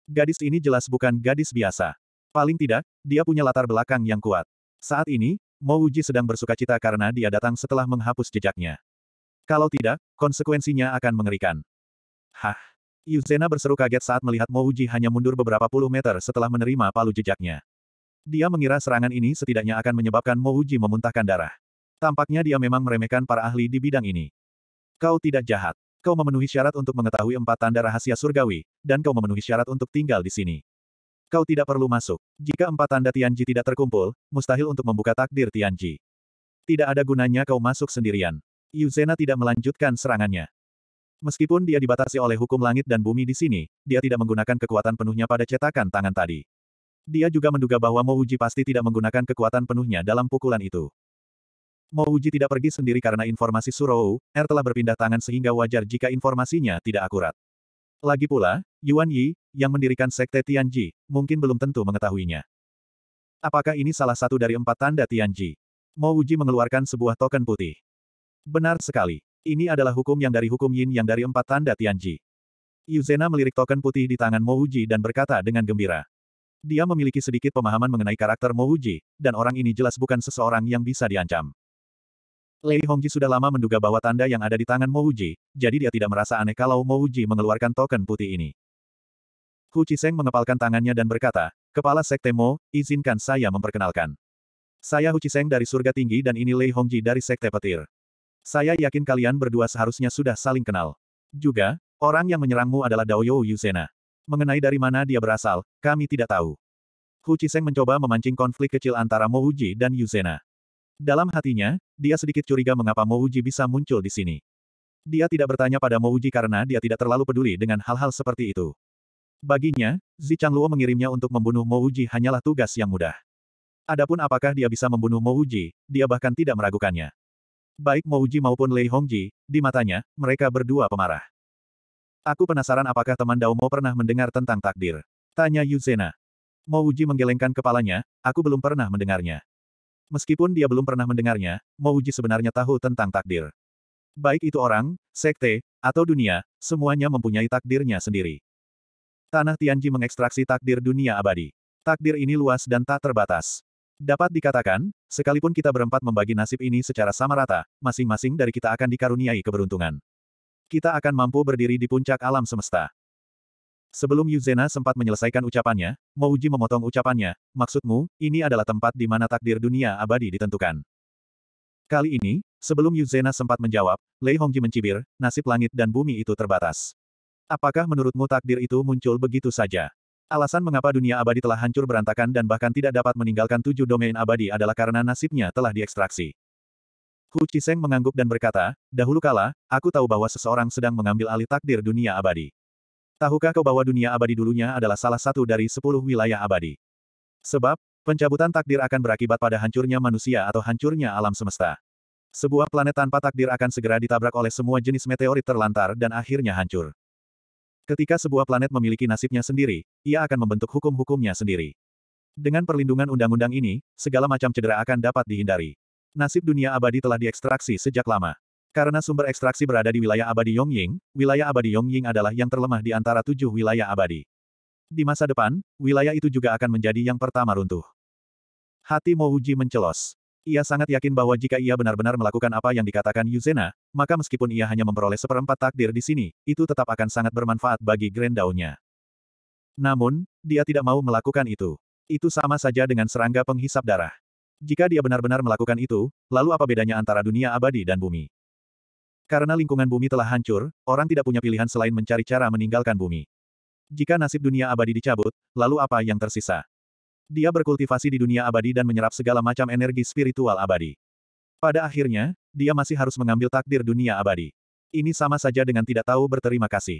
Gadis ini jelas bukan gadis biasa. Paling tidak, dia punya latar belakang yang kuat. Saat ini, Mo Wuji sedang bersuka cita karena dia datang setelah menghapus jejaknya. Kalau tidak, konsekuensinya akan mengerikan. Hah! Yuzena berseru kaget saat melihat Mo Wuji hanya mundur beberapa puluh meter setelah menerima palu jejaknya. Dia mengira serangan ini setidaknya akan menyebabkan Mo Wuji memuntahkan darah. Tampaknya dia memang meremehkan para ahli di bidang ini. Kau tidak jahat. Kau memenuhi syarat untuk mengetahui empat tanda rahasia surgawi, dan kau memenuhi syarat untuk tinggal di sini. Kau tidak perlu masuk. Jika empat tanda Tianji tidak terkumpul, mustahil untuk membuka takdir Tianji. Tidak ada gunanya kau masuk sendirian. Yuzena tidak melanjutkan serangannya. Meskipun dia dibatasi oleh hukum langit dan bumi di sini, dia tidak menggunakan kekuatan penuhnya pada cetakan tangan tadi. Dia juga menduga bahwa Mouji pasti tidak menggunakan kekuatan penuhnya dalam pukulan itu. Mouji tidak pergi sendiri karena informasi Surou, R telah berpindah tangan sehingga wajar jika informasinya tidak akurat. Lagi pula, Yuan Yi, yang mendirikan Sekte Tianji, mungkin belum tentu mengetahuinya. Apakah ini salah satu dari empat tanda Tianji? Mo Wuji mengeluarkan sebuah token putih. Benar sekali. Ini adalah hukum yang dari hukum yin yang dari empat tanda Tianji. Yuzena melirik token putih di tangan Mo Wuji dan berkata dengan gembira. Dia memiliki sedikit pemahaman mengenai karakter Mo Wuji, dan orang ini jelas bukan seseorang yang bisa diancam. Lei Hongji sudah lama menduga bahwa tanda yang ada di tangan Mo Uji, jadi dia tidak merasa aneh kalau Mo Uji mengeluarkan token putih ini. Hu Chiseng mengepalkan tangannya dan berkata, Kepala Sekte Mo, izinkan saya memperkenalkan. Saya Hu Chiseng dari Surga Tinggi dan ini Lei Hongji dari Sekte Petir. Saya yakin kalian berdua seharusnya sudah saling kenal. Juga, orang yang menyerangmu adalah Dao Yu Yuzena. Mengenai dari mana dia berasal, kami tidak tahu. Hu Chiseng mencoba memancing konflik kecil antara Mo Uji dan Yuzena. Dalam hatinya, dia sedikit curiga mengapa Mouji bisa muncul di sini. Dia tidak bertanya pada Mouji karena dia tidak terlalu peduli dengan hal-hal seperti itu. Baginya, Zi Luo mengirimnya untuk membunuh Mouji hanyalah tugas yang mudah. Adapun apakah dia bisa membunuh Mouji, dia bahkan tidak meragukannya. Baik Mouji maupun Lei Hongji, di matanya, mereka berdua pemarah. Aku penasaran apakah teman Dao Mo pernah mendengar tentang takdir. Tanya Yuzena. Mouji menggelengkan kepalanya, aku belum pernah mendengarnya. Meskipun dia belum pernah mendengarnya, Mouji sebenarnya tahu tentang takdir. Baik itu orang, sekte, atau dunia, semuanya mempunyai takdirnya sendiri. Tanah Tianji mengekstraksi takdir dunia abadi. Takdir ini luas dan tak terbatas. Dapat dikatakan, sekalipun kita berempat membagi nasib ini secara sama rata, masing-masing dari kita akan dikaruniai keberuntungan. Kita akan mampu berdiri di puncak alam semesta. Sebelum Yuzena sempat menyelesaikan ucapannya, Mouji memotong ucapannya, maksudmu, ini adalah tempat di mana takdir dunia abadi ditentukan. Kali ini, sebelum Yuzena sempat menjawab, Lei Hongji mencibir, nasib langit dan bumi itu terbatas. Apakah menurutmu takdir itu muncul begitu saja? Alasan mengapa dunia abadi telah hancur berantakan dan bahkan tidak dapat meninggalkan tujuh domain abadi adalah karena nasibnya telah diekstraksi. Hu Chiseng mengangguk dan berkata, dahulu kala, aku tahu bahwa seseorang sedang mengambil alih takdir dunia abadi. Tahukah kau bahwa dunia abadi dulunya adalah salah satu dari sepuluh wilayah abadi? Sebab, pencabutan takdir akan berakibat pada hancurnya manusia atau hancurnya alam semesta. Sebuah planet tanpa takdir akan segera ditabrak oleh semua jenis meteorit terlantar dan akhirnya hancur. Ketika sebuah planet memiliki nasibnya sendiri, ia akan membentuk hukum-hukumnya sendiri. Dengan perlindungan undang-undang ini, segala macam cedera akan dapat dihindari. Nasib dunia abadi telah diekstraksi sejak lama. Karena sumber ekstraksi berada di wilayah abadi Yongying, wilayah abadi Yongying adalah yang terlemah di antara tujuh wilayah abadi. Di masa depan, wilayah itu juga akan menjadi yang pertama runtuh. Hati Mouji mencelos. Ia sangat yakin bahwa jika ia benar-benar melakukan apa yang dikatakan Yuzena, maka meskipun ia hanya memperoleh seperempat takdir di sini, itu tetap akan sangat bermanfaat bagi Grand Grendaunya. Namun, dia tidak mau melakukan itu. Itu sama saja dengan serangga penghisap darah. Jika dia benar-benar melakukan itu, lalu apa bedanya antara dunia abadi dan bumi? Karena lingkungan bumi telah hancur, orang tidak punya pilihan selain mencari cara meninggalkan bumi. Jika nasib dunia abadi dicabut, lalu apa yang tersisa? Dia berkultivasi di dunia abadi dan menyerap segala macam energi spiritual abadi. Pada akhirnya, dia masih harus mengambil takdir dunia abadi. Ini sama saja dengan tidak tahu berterima kasih.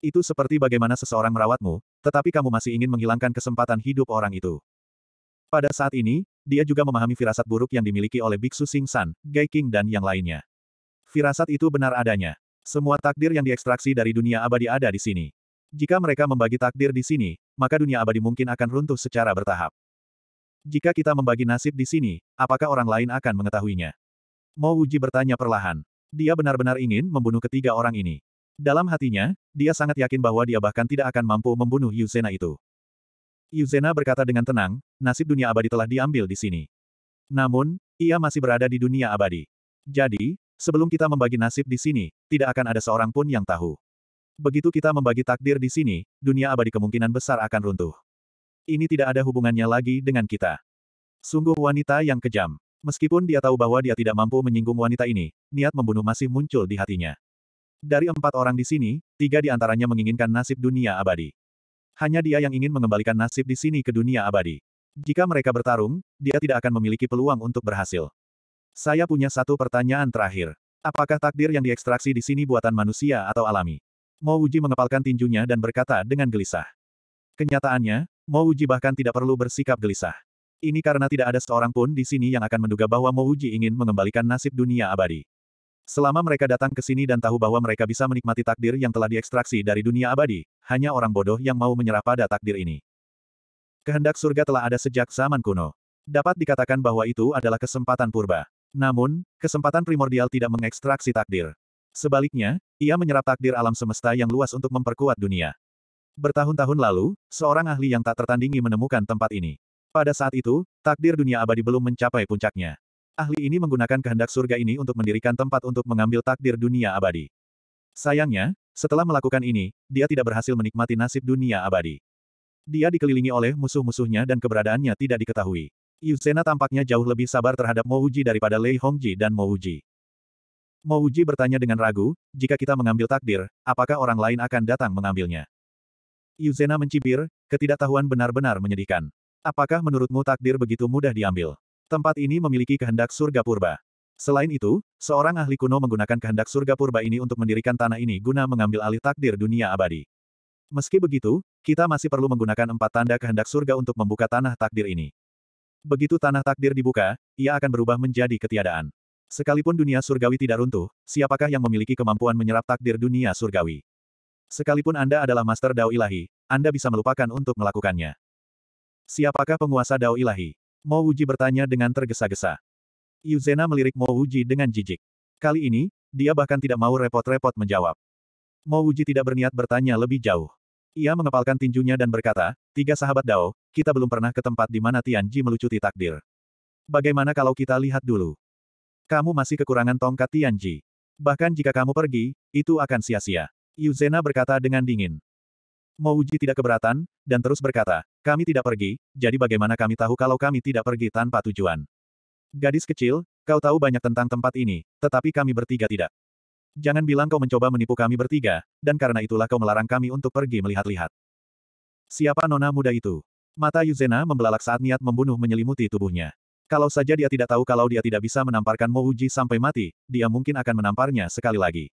Itu seperti bagaimana seseorang merawatmu, tetapi kamu masih ingin menghilangkan kesempatan hidup orang itu. Pada saat ini, dia juga memahami firasat buruk yang dimiliki oleh Biksu Sing San, Gai King dan yang lainnya. Firasat itu benar adanya. Semua takdir yang diekstraksi dari dunia abadi ada di sini. Jika mereka membagi takdir di sini, maka dunia abadi mungkin akan runtuh secara bertahap. Jika kita membagi nasib di sini, apakah orang lain akan mengetahuinya? Mo Wuji bertanya perlahan. Dia benar-benar ingin membunuh ketiga orang ini. Dalam hatinya, dia sangat yakin bahwa dia bahkan tidak akan mampu membunuh Yuzena itu. Yuzena berkata dengan tenang, nasib dunia abadi telah diambil di sini. Namun, ia masih berada di dunia abadi. Jadi, Sebelum kita membagi nasib di sini, tidak akan ada seorang pun yang tahu. Begitu kita membagi takdir di sini, dunia abadi kemungkinan besar akan runtuh. Ini tidak ada hubungannya lagi dengan kita. Sungguh wanita yang kejam. Meskipun dia tahu bahwa dia tidak mampu menyinggung wanita ini, niat membunuh masih muncul di hatinya. Dari empat orang di sini, tiga di antaranya menginginkan nasib dunia abadi. Hanya dia yang ingin mengembalikan nasib di sini ke dunia abadi. Jika mereka bertarung, dia tidak akan memiliki peluang untuk berhasil. Saya punya satu pertanyaan terakhir. Apakah takdir yang diekstraksi di sini buatan manusia atau alami? Mo Uji mengepalkan tinjunya dan berkata dengan gelisah. Kenyataannya, Mo Uji bahkan tidak perlu bersikap gelisah. Ini karena tidak ada seorang pun di sini yang akan menduga bahwa Mo Uji ingin mengembalikan nasib dunia abadi. Selama mereka datang ke sini dan tahu bahwa mereka bisa menikmati takdir yang telah diekstraksi dari dunia abadi, hanya orang bodoh yang mau menyerah pada takdir ini. Kehendak surga telah ada sejak zaman kuno. Dapat dikatakan bahwa itu adalah kesempatan purba. Namun, kesempatan primordial tidak mengekstraksi takdir. Sebaliknya, ia menyerap takdir alam semesta yang luas untuk memperkuat dunia. Bertahun-tahun lalu, seorang ahli yang tak tertandingi menemukan tempat ini. Pada saat itu, takdir dunia abadi belum mencapai puncaknya. Ahli ini menggunakan kehendak surga ini untuk mendirikan tempat untuk mengambil takdir dunia abadi. Sayangnya, setelah melakukan ini, dia tidak berhasil menikmati nasib dunia abadi. Dia dikelilingi oleh musuh-musuhnya dan keberadaannya tidak diketahui. Yusena tampaknya jauh lebih sabar terhadap Mouji daripada Lei Hongji dan Mouji. Mouji bertanya dengan ragu, jika kita mengambil takdir, apakah orang lain akan datang mengambilnya? Yuzena mencibir, ketidaktahuan benar-benar menyedihkan. Apakah menurutmu takdir begitu mudah diambil? Tempat ini memiliki kehendak surga purba. Selain itu, seorang ahli kuno menggunakan kehendak surga purba ini untuk mendirikan tanah ini guna mengambil alih takdir dunia abadi. Meski begitu, kita masih perlu menggunakan empat tanda kehendak surga untuk membuka tanah takdir ini. Begitu tanah takdir dibuka, ia akan berubah menjadi ketiadaan. Sekalipun dunia surgawi tidak runtuh, siapakah yang memiliki kemampuan menyerap takdir dunia surgawi? Sekalipun Anda adalah master Dao Ilahi, Anda bisa melupakan untuk melakukannya. Siapakah penguasa Dao Ilahi? Mo Wuji bertanya dengan tergesa-gesa. Yuzena melirik Mo Wuji dengan jijik. Kali ini, dia bahkan tidak mau repot-repot menjawab. Mo Wuji tidak berniat bertanya lebih jauh. Ia mengepalkan tinjunya dan berkata, tiga sahabat Dao, kita belum pernah ke tempat di mana Tianji melucuti takdir. Bagaimana kalau kita lihat dulu? Kamu masih kekurangan tongkat Tianji. Bahkan jika kamu pergi, itu akan sia-sia. Yu Zena berkata dengan dingin. Mouji tidak keberatan, dan terus berkata, kami tidak pergi, jadi bagaimana kami tahu kalau kami tidak pergi tanpa tujuan? Gadis kecil, kau tahu banyak tentang tempat ini, tetapi kami bertiga tidak. Jangan bilang kau mencoba menipu kami bertiga, dan karena itulah kau melarang kami untuk pergi melihat-lihat. Siapa nona muda itu? Mata Yuzena membelalak saat niat membunuh menyelimuti tubuhnya. Kalau saja dia tidak tahu kalau dia tidak bisa menamparkan Uji sampai mati, dia mungkin akan menamparnya sekali lagi.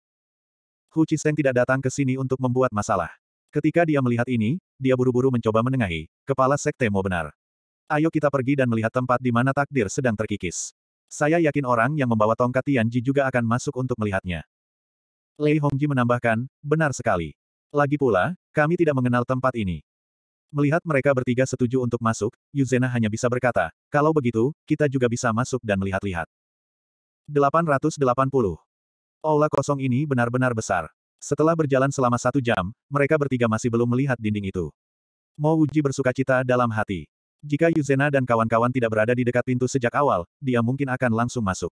Hu Chiseng tidak datang ke sini untuk membuat masalah. Ketika dia melihat ini, dia buru-buru mencoba menengahi, kepala sekte mau benar. Ayo kita pergi dan melihat tempat di mana takdir sedang terkikis. Saya yakin orang yang membawa tongkat Tianji juga akan masuk untuk melihatnya. Lei Hongji menambahkan, benar sekali. Lagi pula, kami tidak mengenal tempat ini. Melihat mereka bertiga setuju untuk masuk, Yuzena hanya bisa berkata, kalau begitu, kita juga bisa masuk dan melihat-lihat. 880. Aula kosong ini benar-benar besar. Setelah berjalan selama satu jam, mereka bertiga masih belum melihat dinding itu. Mo Uji bersuka cita dalam hati. Jika Yuzena dan kawan-kawan tidak berada di dekat pintu sejak awal, dia mungkin akan langsung masuk.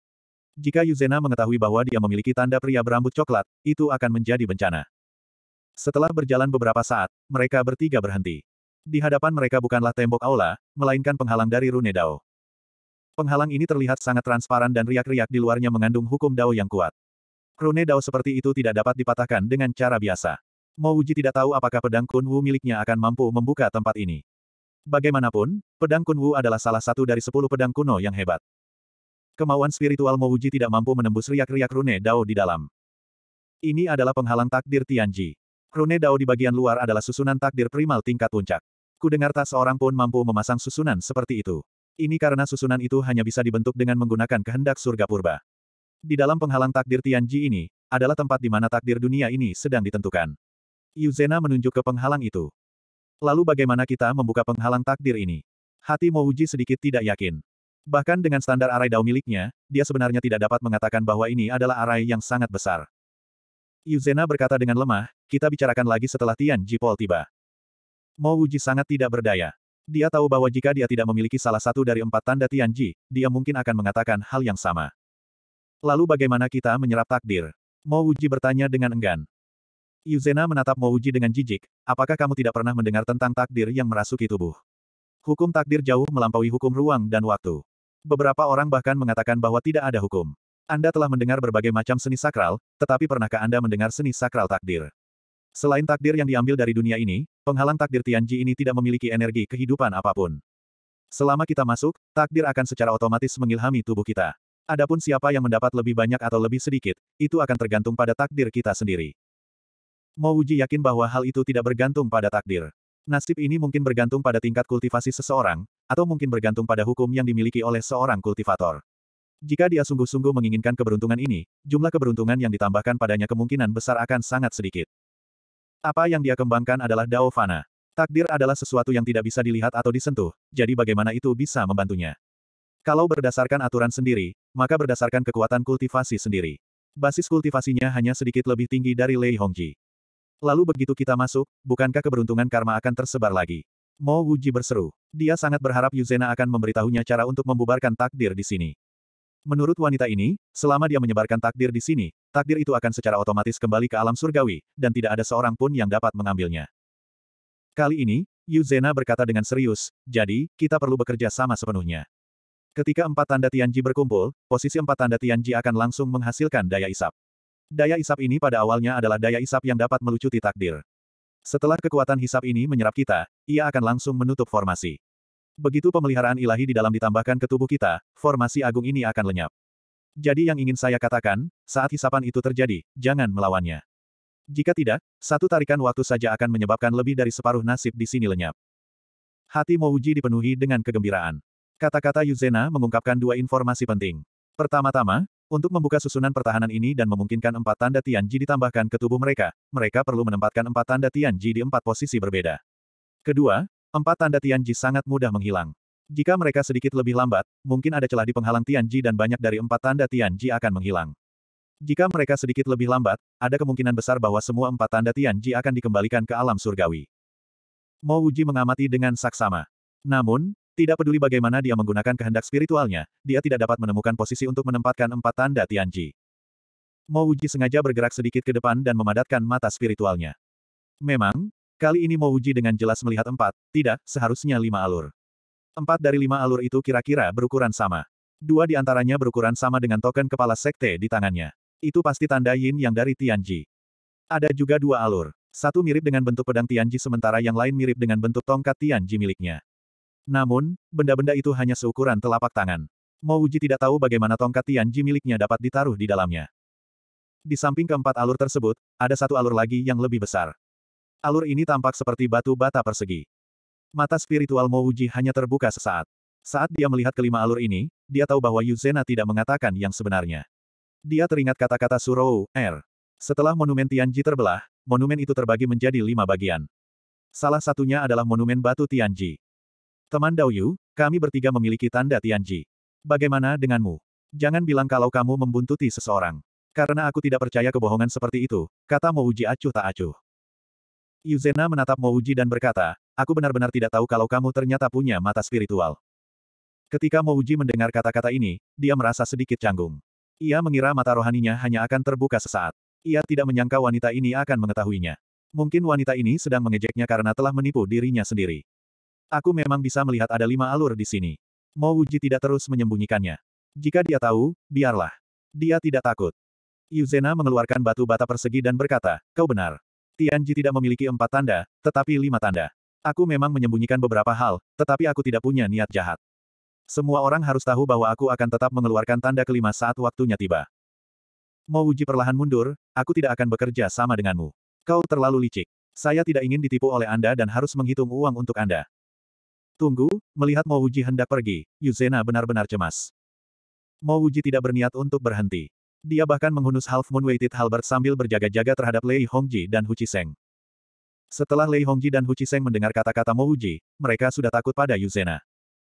Jika Yuzena mengetahui bahwa dia memiliki tanda pria berambut coklat, itu akan menjadi bencana. Setelah berjalan beberapa saat, mereka bertiga berhenti. Di hadapan mereka bukanlah tembok aula, melainkan penghalang dari Rune Dao. Penghalang ini terlihat sangat transparan dan riak-riak di luarnya mengandung hukum Dao yang kuat. Rune Dao seperti itu tidak dapat dipatahkan dengan cara biasa. Mau Uji tidak tahu apakah pedang Kun Wu miliknya akan mampu membuka tempat ini. Bagaimanapun, pedang Kun Wu adalah salah satu dari sepuluh pedang kuno yang hebat. Kemauan spiritual Mouji tidak mampu menembus riak-riak rune Dao di dalam. Ini adalah penghalang takdir Tianji. Rune Dao di bagian luar adalah susunan takdir primal tingkat puncak. Kudengar tak seorang pun mampu memasang susunan seperti itu. Ini karena susunan itu hanya bisa dibentuk dengan menggunakan kehendak surga purba. Di dalam penghalang takdir Tianji ini, adalah tempat di mana takdir dunia ini sedang ditentukan. Yuzena menunjuk ke penghalang itu. Lalu bagaimana kita membuka penghalang takdir ini? Hati Mouji sedikit tidak yakin. Bahkan dengan standar arai dao miliknya, dia sebenarnya tidak dapat mengatakan bahwa ini adalah arai yang sangat besar. Yuzena berkata dengan lemah, kita bicarakan lagi setelah Tian Jipol tiba. Mo Wuji sangat tidak berdaya. Dia tahu bahwa jika dia tidak memiliki salah satu dari empat tanda Tian Ji, dia mungkin akan mengatakan hal yang sama. Lalu bagaimana kita menyerap takdir? Mo Wuji bertanya dengan enggan. Yuzena menatap Mo Wuji dengan jijik, apakah kamu tidak pernah mendengar tentang takdir yang merasuki tubuh? Hukum takdir jauh melampaui hukum ruang dan waktu. Beberapa orang bahkan mengatakan bahwa tidak ada hukum. Anda telah mendengar berbagai macam seni sakral, tetapi pernahkah Anda mendengar seni sakral takdir? Selain takdir yang diambil dari dunia ini, penghalang takdir Tianji ini tidak memiliki energi kehidupan apapun. Selama kita masuk, takdir akan secara otomatis mengilhami tubuh kita. Adapun siapa yang mendapat lebih banyak atau lebih sedikit, itu akan tergantung pada takdir kita sendiri. Mo Uji yakin bahwa hal itu tidak bergantung pada takdir. Nasib ini mungkin bergantung pada tingkat kultivasi seseorang, atau mungkin bergantung pada hukum yang dimiliki oleh seorang kultivator. Jika dia sungguh-sungguh menginginkan keberuntungan ini, jumlah keberuntungan yang ditambahkan padanya kemungkinan besar akan sangat sedikit. Apa yang dia kembangkan adalah Dao Fana. Takdir adalah sesuatu yang tidak bisa dilihat atau disentuh, jadi bagaimana itu bisa membantunya? Kalau berdasarkan aturan sendiri, maka berdasarkan kekuatan kultivasi sendiri. Basis kultivasinya hanya sedikit lebih tinggi dari Lei Hongji. Lalu begitu kita masuk, bukankah keberuntungan karma akan tersebar lagi? Mo Wuji berseru. Dia sangat berharap Yuzena akan memberitahunya cara untuk membubarkan takdir di sini. Menurut wanita ini, selama dia menyebarkan takdir di sini, takdir itu akan secara otomatis kembali ke alam surgawi, dan tidak ada seorang pun yang dapat mengambilnya. Kali ini, Yuzena berkata dengan serius, jadi, kita perlu bekerja sama sepenuhnya. Ketika empat tanda Tianji berkumpul, posisi empat tanda Tianji akan langsung menghasilkan daya isap. Daya isap ini pada awalnya adalah daya isap yang dapat melucuti takdir. Setelah kekuatan hisap ini menyerap kita, ia akan langsung menutup formasi. Begitu pemeliharaan ilahi di dalam ditambahkan ke tubuh kita, formasi agung ini akan lenyap. Jadi yang ingin saya katakan, saat hisapan itu terjadi, jangan melawannya. Jika tidak, satu tarikan waktu saja akan menyebabkan lebih dari separuh nasib di sini lenyap. Hati Mouji dipenuhi dengan kegembiraan. Kata-kata Yuzena mengungkapkan dua informasi penting. Pertama-tama, untuk membuka susunan pertahanan ini dan memungkinkan empat tanda Tianji ditambahkan ke tubuh mereka, mereka perlu menempatkan empat tanda Tianji di empat posisi berbeda. Kedua, empat tanda Tianji sangat mudah menghilang. Jika mereka sedikit lebih lambat, mungkin ada celah di penghalang Tianji dan banyak dari empat tanda Tianji akan menghilang. Jika mereka sedikit lebih lambat, ada kemungkinan besar bahwa semua empat tanda Tianji akan dikembalikan ke alam surgawi. Mo mengamati dengan saksama. Namun, tidak peduli bagaimana dia menggunakan kehendak spiritualnya, dia tidak dapat menemukan posisi untuk menempatkan empat tanda Tianji. Mo Uji sengaja bergerak sedikit ke depan dan memadatkan mata spiritualnya. Memang, kali ini Mo Uji dengan jelas melihat empat, tidak, seharusnya lima alur. Empat dari lima alur itu kira-kira berukuran sama. Dua di antaranya berukuran sama dengan token kepala sekte di tangannya. Itu pasti tanda yin yang dari Tianji. Ada juga dua alur. Satu mirip dengan bentuk pedang Tianji sementara yang lain mirip dengan bentuk tongkat Tianji miliknya. Namun, benda-benda itu hanya seukuran telapak tangan. Mo Wuji tidak tahu bagaimana tongkat Tianji miliknya dapat ditaruh di dalamnya. Di samping keempat alur tersebut, ada satu alur lagi yang lebih besar. Alur ini tampak seperti batu bata persegi. Mata spiritual Mo Wuji hanya terbuka sesaat. Saat dia melihat kelima alur ini, dia tahu bahwa Yuzena tidak mengatakan yang sebenarnya. Dia teringat kata-kata Surou, R. Er. Setelah monumen Tianji terbelah, monumen itu terbagi menjadi lima bagian. Salah satunya adalah monumen batu Tianji. Teman Daoyu, kami bertiga memiliki tanda Tianji. Bagaimana denganmu? Jangan bilang kalau kamu membuntuti seseorang. Karena aku tidak percaya kebohongan seperti itu, kata Mouji acuh tak acuh. Yuzena menatap Mouji dan berkata, aku benar-benar tidak tahu kalau kamu ternyata punya mata spiritual. Ketika Mouji mendengar kata-kata ini, dia merasa sedikit canggung. Ia mengira mata rohaninya hanya akan terbuka sesaat. Ia tidak menyangka wanita ini akan mengetahuinya. Mungkin wanita ini sedang mengejeknya karena telah menipu dirinya sendiri. Aku memang bisa melihat ada lima alur di sini. Mo Wuji tidak terus menyembunyikannya. Jika dia tahu, biarlah. Dia tidak takut. Yuzena mengeluarkan batu bata persegi dan berkata, kau benar. Tianji tidak memiliki empat tanda, tetapi lima tanda. Aku memang menyembunyikan beberapa hal, tetapi aku tidak punya niat jahat. Semua orang harus tahu bahwa aku akan tetap mengeluarkan tanda kelima saat waktunya tiba. Mo Wuji perlahan mundur, aku tidak akan bekerja sama denganmu. Kau terlalu licik. Saya tidak ingin ditipu oleh Anda dan harus menghitung uang untuk Anda. Tunggu, melihat Mo Wuji hendak pergi, Yuzena benar-benar cemas. Mo Wuji tidak berniat untuk berhenti. Dia bahkan menghunus Half Moon Weighted Halbert sambil berjaga-jaga terhadap Lei Hongji dan Hu Chiseng. Setelah Lei Hongji dan Hu Chiseng mendengar kata-kata Mo Wuji, mereka sudah takut pada Yuzena.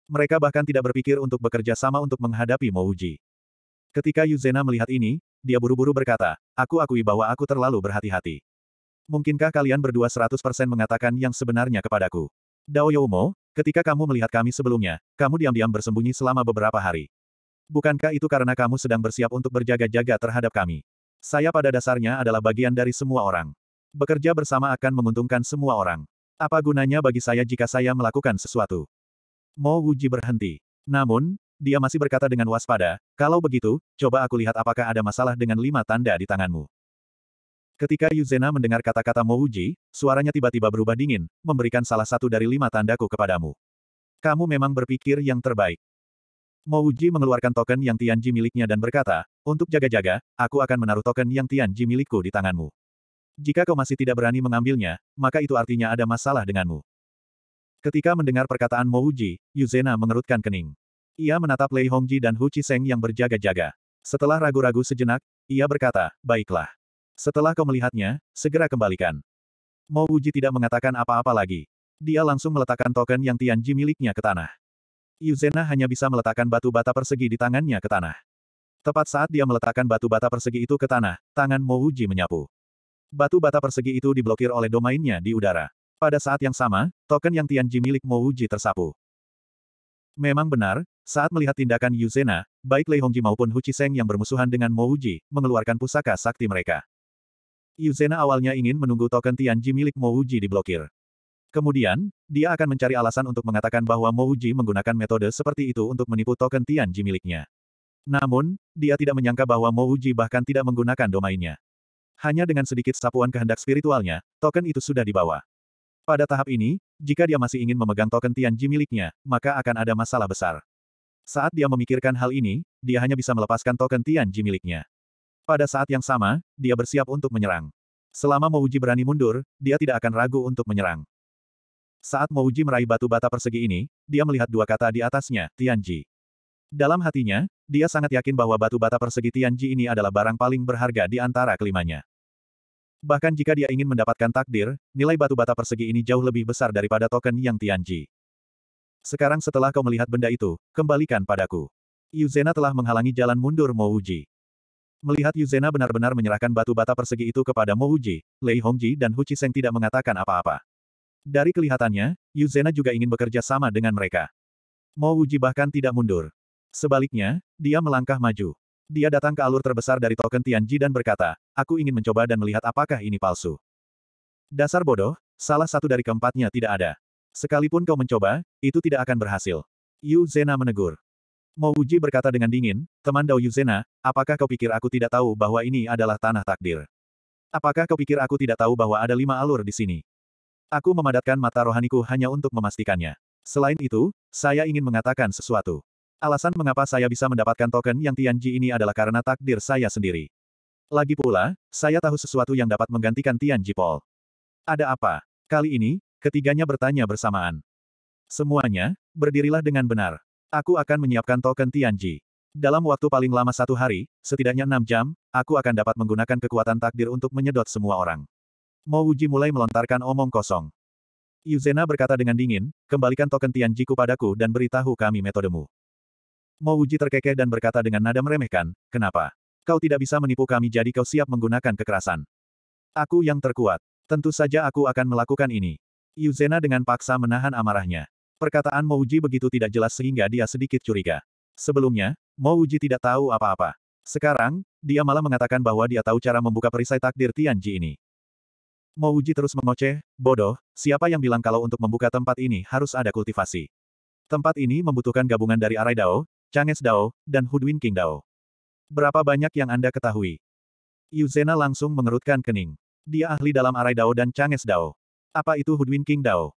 Mereka bahkan tidak berpikir untuk bekerja sama untuk menghadapi Mo Wuji. Ketika Yuzena melihat ini, dia buru-buru berkata, aku akui bahwa aku terlalu berhati-hati. Mungkinkah kalian berdua 100% mengatakan yang sebenarnya kepadaku? Dao Youmo, Ketika kamu melihat kami sebelumnya, kamu diam-diam bersembunyi selama beberapa hari. Bukankah itu karena kamu sedang bersiap untuk berjaga-jaga terhadap kami? Saya pada dasarnya adalah bagian dari semua orang. Bekerja bersama akan menguntungkan semua orang. Apa gunanya bagi saya jika saya melakukan sesuatu? Mo Wuji berhenti. Namun, dia masih berkata dengan waspada, kalau begitu, coba aku lihat apakah ada masalah dengan lima tanda di tanganmu. Ketika Yuzena mendengar kata-kata Mouji, suaranya tiba-tiba berubah dingin, memberikan salah satu dari lima tandaku kepadamu. Kamu memang berpikir yang terbaik. Mouji mengeluarkan token yang Tianji miliknya dan berkata, untuk jaga-jaga, aku akan menaruh token yang Tianji milikku di tanganmu. Jika kau masih tidak berani mengambilnya, maka itu artinya ada masalah denganmu. Ketika mendengar perkataan Mouji, Yuzena mengerutkan kening. Ia menatap Lei Hongji dan Hu Chiseng yang berjaga-jaga. Setelah ragu-ragu sejenak, ia berkata, baiklah. Setelah kau melihatnya, segera kembalikan. Mo Wuji tidak mengatakan apa-apa lagi. Dia langsung meletakkan token yang Tianji miliknya ke tanah. Yuzena hanya bisa meletakkan batu bata persegi di tangannya ke tanah. Tepat saat dia meletakkan batu bata persegi itu ke tanah, tangan Mo Wuji menyapu. Batu bata persegi itu diblokir oleh domainnya di udara. Pada saat yang sama, token yang Tianji milik Mo Wuji tersapu. Memang benar, saat melihat tindakan Yuzena, baik Lei Hongji maupun Hu Chiseng yang bermusuhan dengan Mo Wuji, mengeluarkan pusaka sakti mereka. Yuzena awalnya ingin menunggu token Tianji milik Mouji diblokir. Kemudian, dia akan mencari alasan untuk mengatakan bahwa Mouji menggunakan metode seperti itu untuk menipu token Tianji miliknya. Namun, dia tidak menyangka bahwa Mouji bahkan tidak menggunakan domainnya. Hanya dengan sedikit sapuan kehendak spiritualnya, token itu sudah dibawa. Pada tahap ini, jika dia masih ingin memegang token Tianji miliknya, maka akan ada masalah besar. Saat dia memikirkan hal ini, dia hanya bisa melepaskan token Tianji miliknya. Pada saat yang sama, dia bersiap untuk menyerang. Selama Mouji berani mundur, dia tidak akan ragu untuk menyerang. Saat Mouji meraih batu bata persegi ini, dia melihat dua kata di atasnya, Tianji. Dalam hatinya, dia sangat yakin bahwa batu bata persegi Tianji ini adalah barang paling berharga di antara kelimanya. Bahkan jika dia ingin mendapatkan takdir, nilai batu bata persegi ini jauh lebih besar daripada token yang Tianji. Sekarang setelah kau melihat benda itu, kembalikan padaku. Yuzena telah menghalangi jalan mundur Mouji. Melihat Yu Zena benar-benar menyerahkan batu bata persegi itu kepada Mo Uji, Lei Hongji dan Hu Chiseng tidak mengatakan apa-apa. Dari kelihatannya, Yu Zena juga ingin bekerja sama dengan mereka. Mo Uji bahkan tidak mundur. Sebaliknya, dia melangkah maju. Dia datang ke alur terbesar dari token Tianji dan berkata, aku ingin mencoba dan melihat apakah ini palsu. Dasar bodoh, salah satu dari keempatnya tidak ada. Sekalipun kau mencoba, itu tidak akan berhasil. Yu Zena menegur. Mo Uji berkata dengan dingin, teman Dao Yuzena, apakah kau pikir aku tidak tahu bahwa ini adalah tanah takdir? Apakah kau pikir aku tidak tahu bahwa ada lima alur di sini? Aku memadatkan mata rohaniku hanya untuk memastikannya. Selain itu, saya ingin mengatakan sesuatu. Alasan mengapa saya bisa mendapatkan token yang Tianji ini adalah karena takdir saya sendiri. Lagi pula, saya tahu sesuatu yang dapat menggantikan Tianji Paul. Ada apa? Kali ini, ketiganya bertanya bersamaan. Semuanya, berdirilah dengan benar. Aku akan menyiapkan token Tianji. Dalam waktu paling lama satu hari, setidaknya enam jam, aku akan dapat menggunakan kekuatan takdir untuk menyedot semua orang. Mo Wuji mulai melontarkan omong kosong. Yuzena berkata dengan dingin, kembalikan token Tianjiku padaku dan beritahu kami metodemu. Mo Wuji terkekeh dan berkata dengan nada meremehkan, kenapa? Kau tidak bisa menipu kami jadi kau siap menggunakan kekerasan. Aku yang terkuat. Tentu saja aku akan melakukan ini. Yuzena dengan paksa menahan amarahnya. Perkataan Mouji begitu tidak jelas sehingga dia sedikit curiga. Sebelumnya, Mouji tidak tahu apa-apa. Sekarang, dia malah mengatakan bahwa dia tahu cara membuka perisai takdir Tianji ini. Mouji terus mengoceh, bodoh, siapa yang bilang kalau untuk membuka tempat ini harus ada kultivasi. Tempat ini membutuhkan gabungan dari Arai Dao, Changes Dao, dan Hudwin King Dao. Berapa banyak yang Anda ketahui? Yu Zena langsung mengerutkan kening. Dia ahli dalam Arai Dao dan Changes Dao. Apa itu Hudwin King Dao?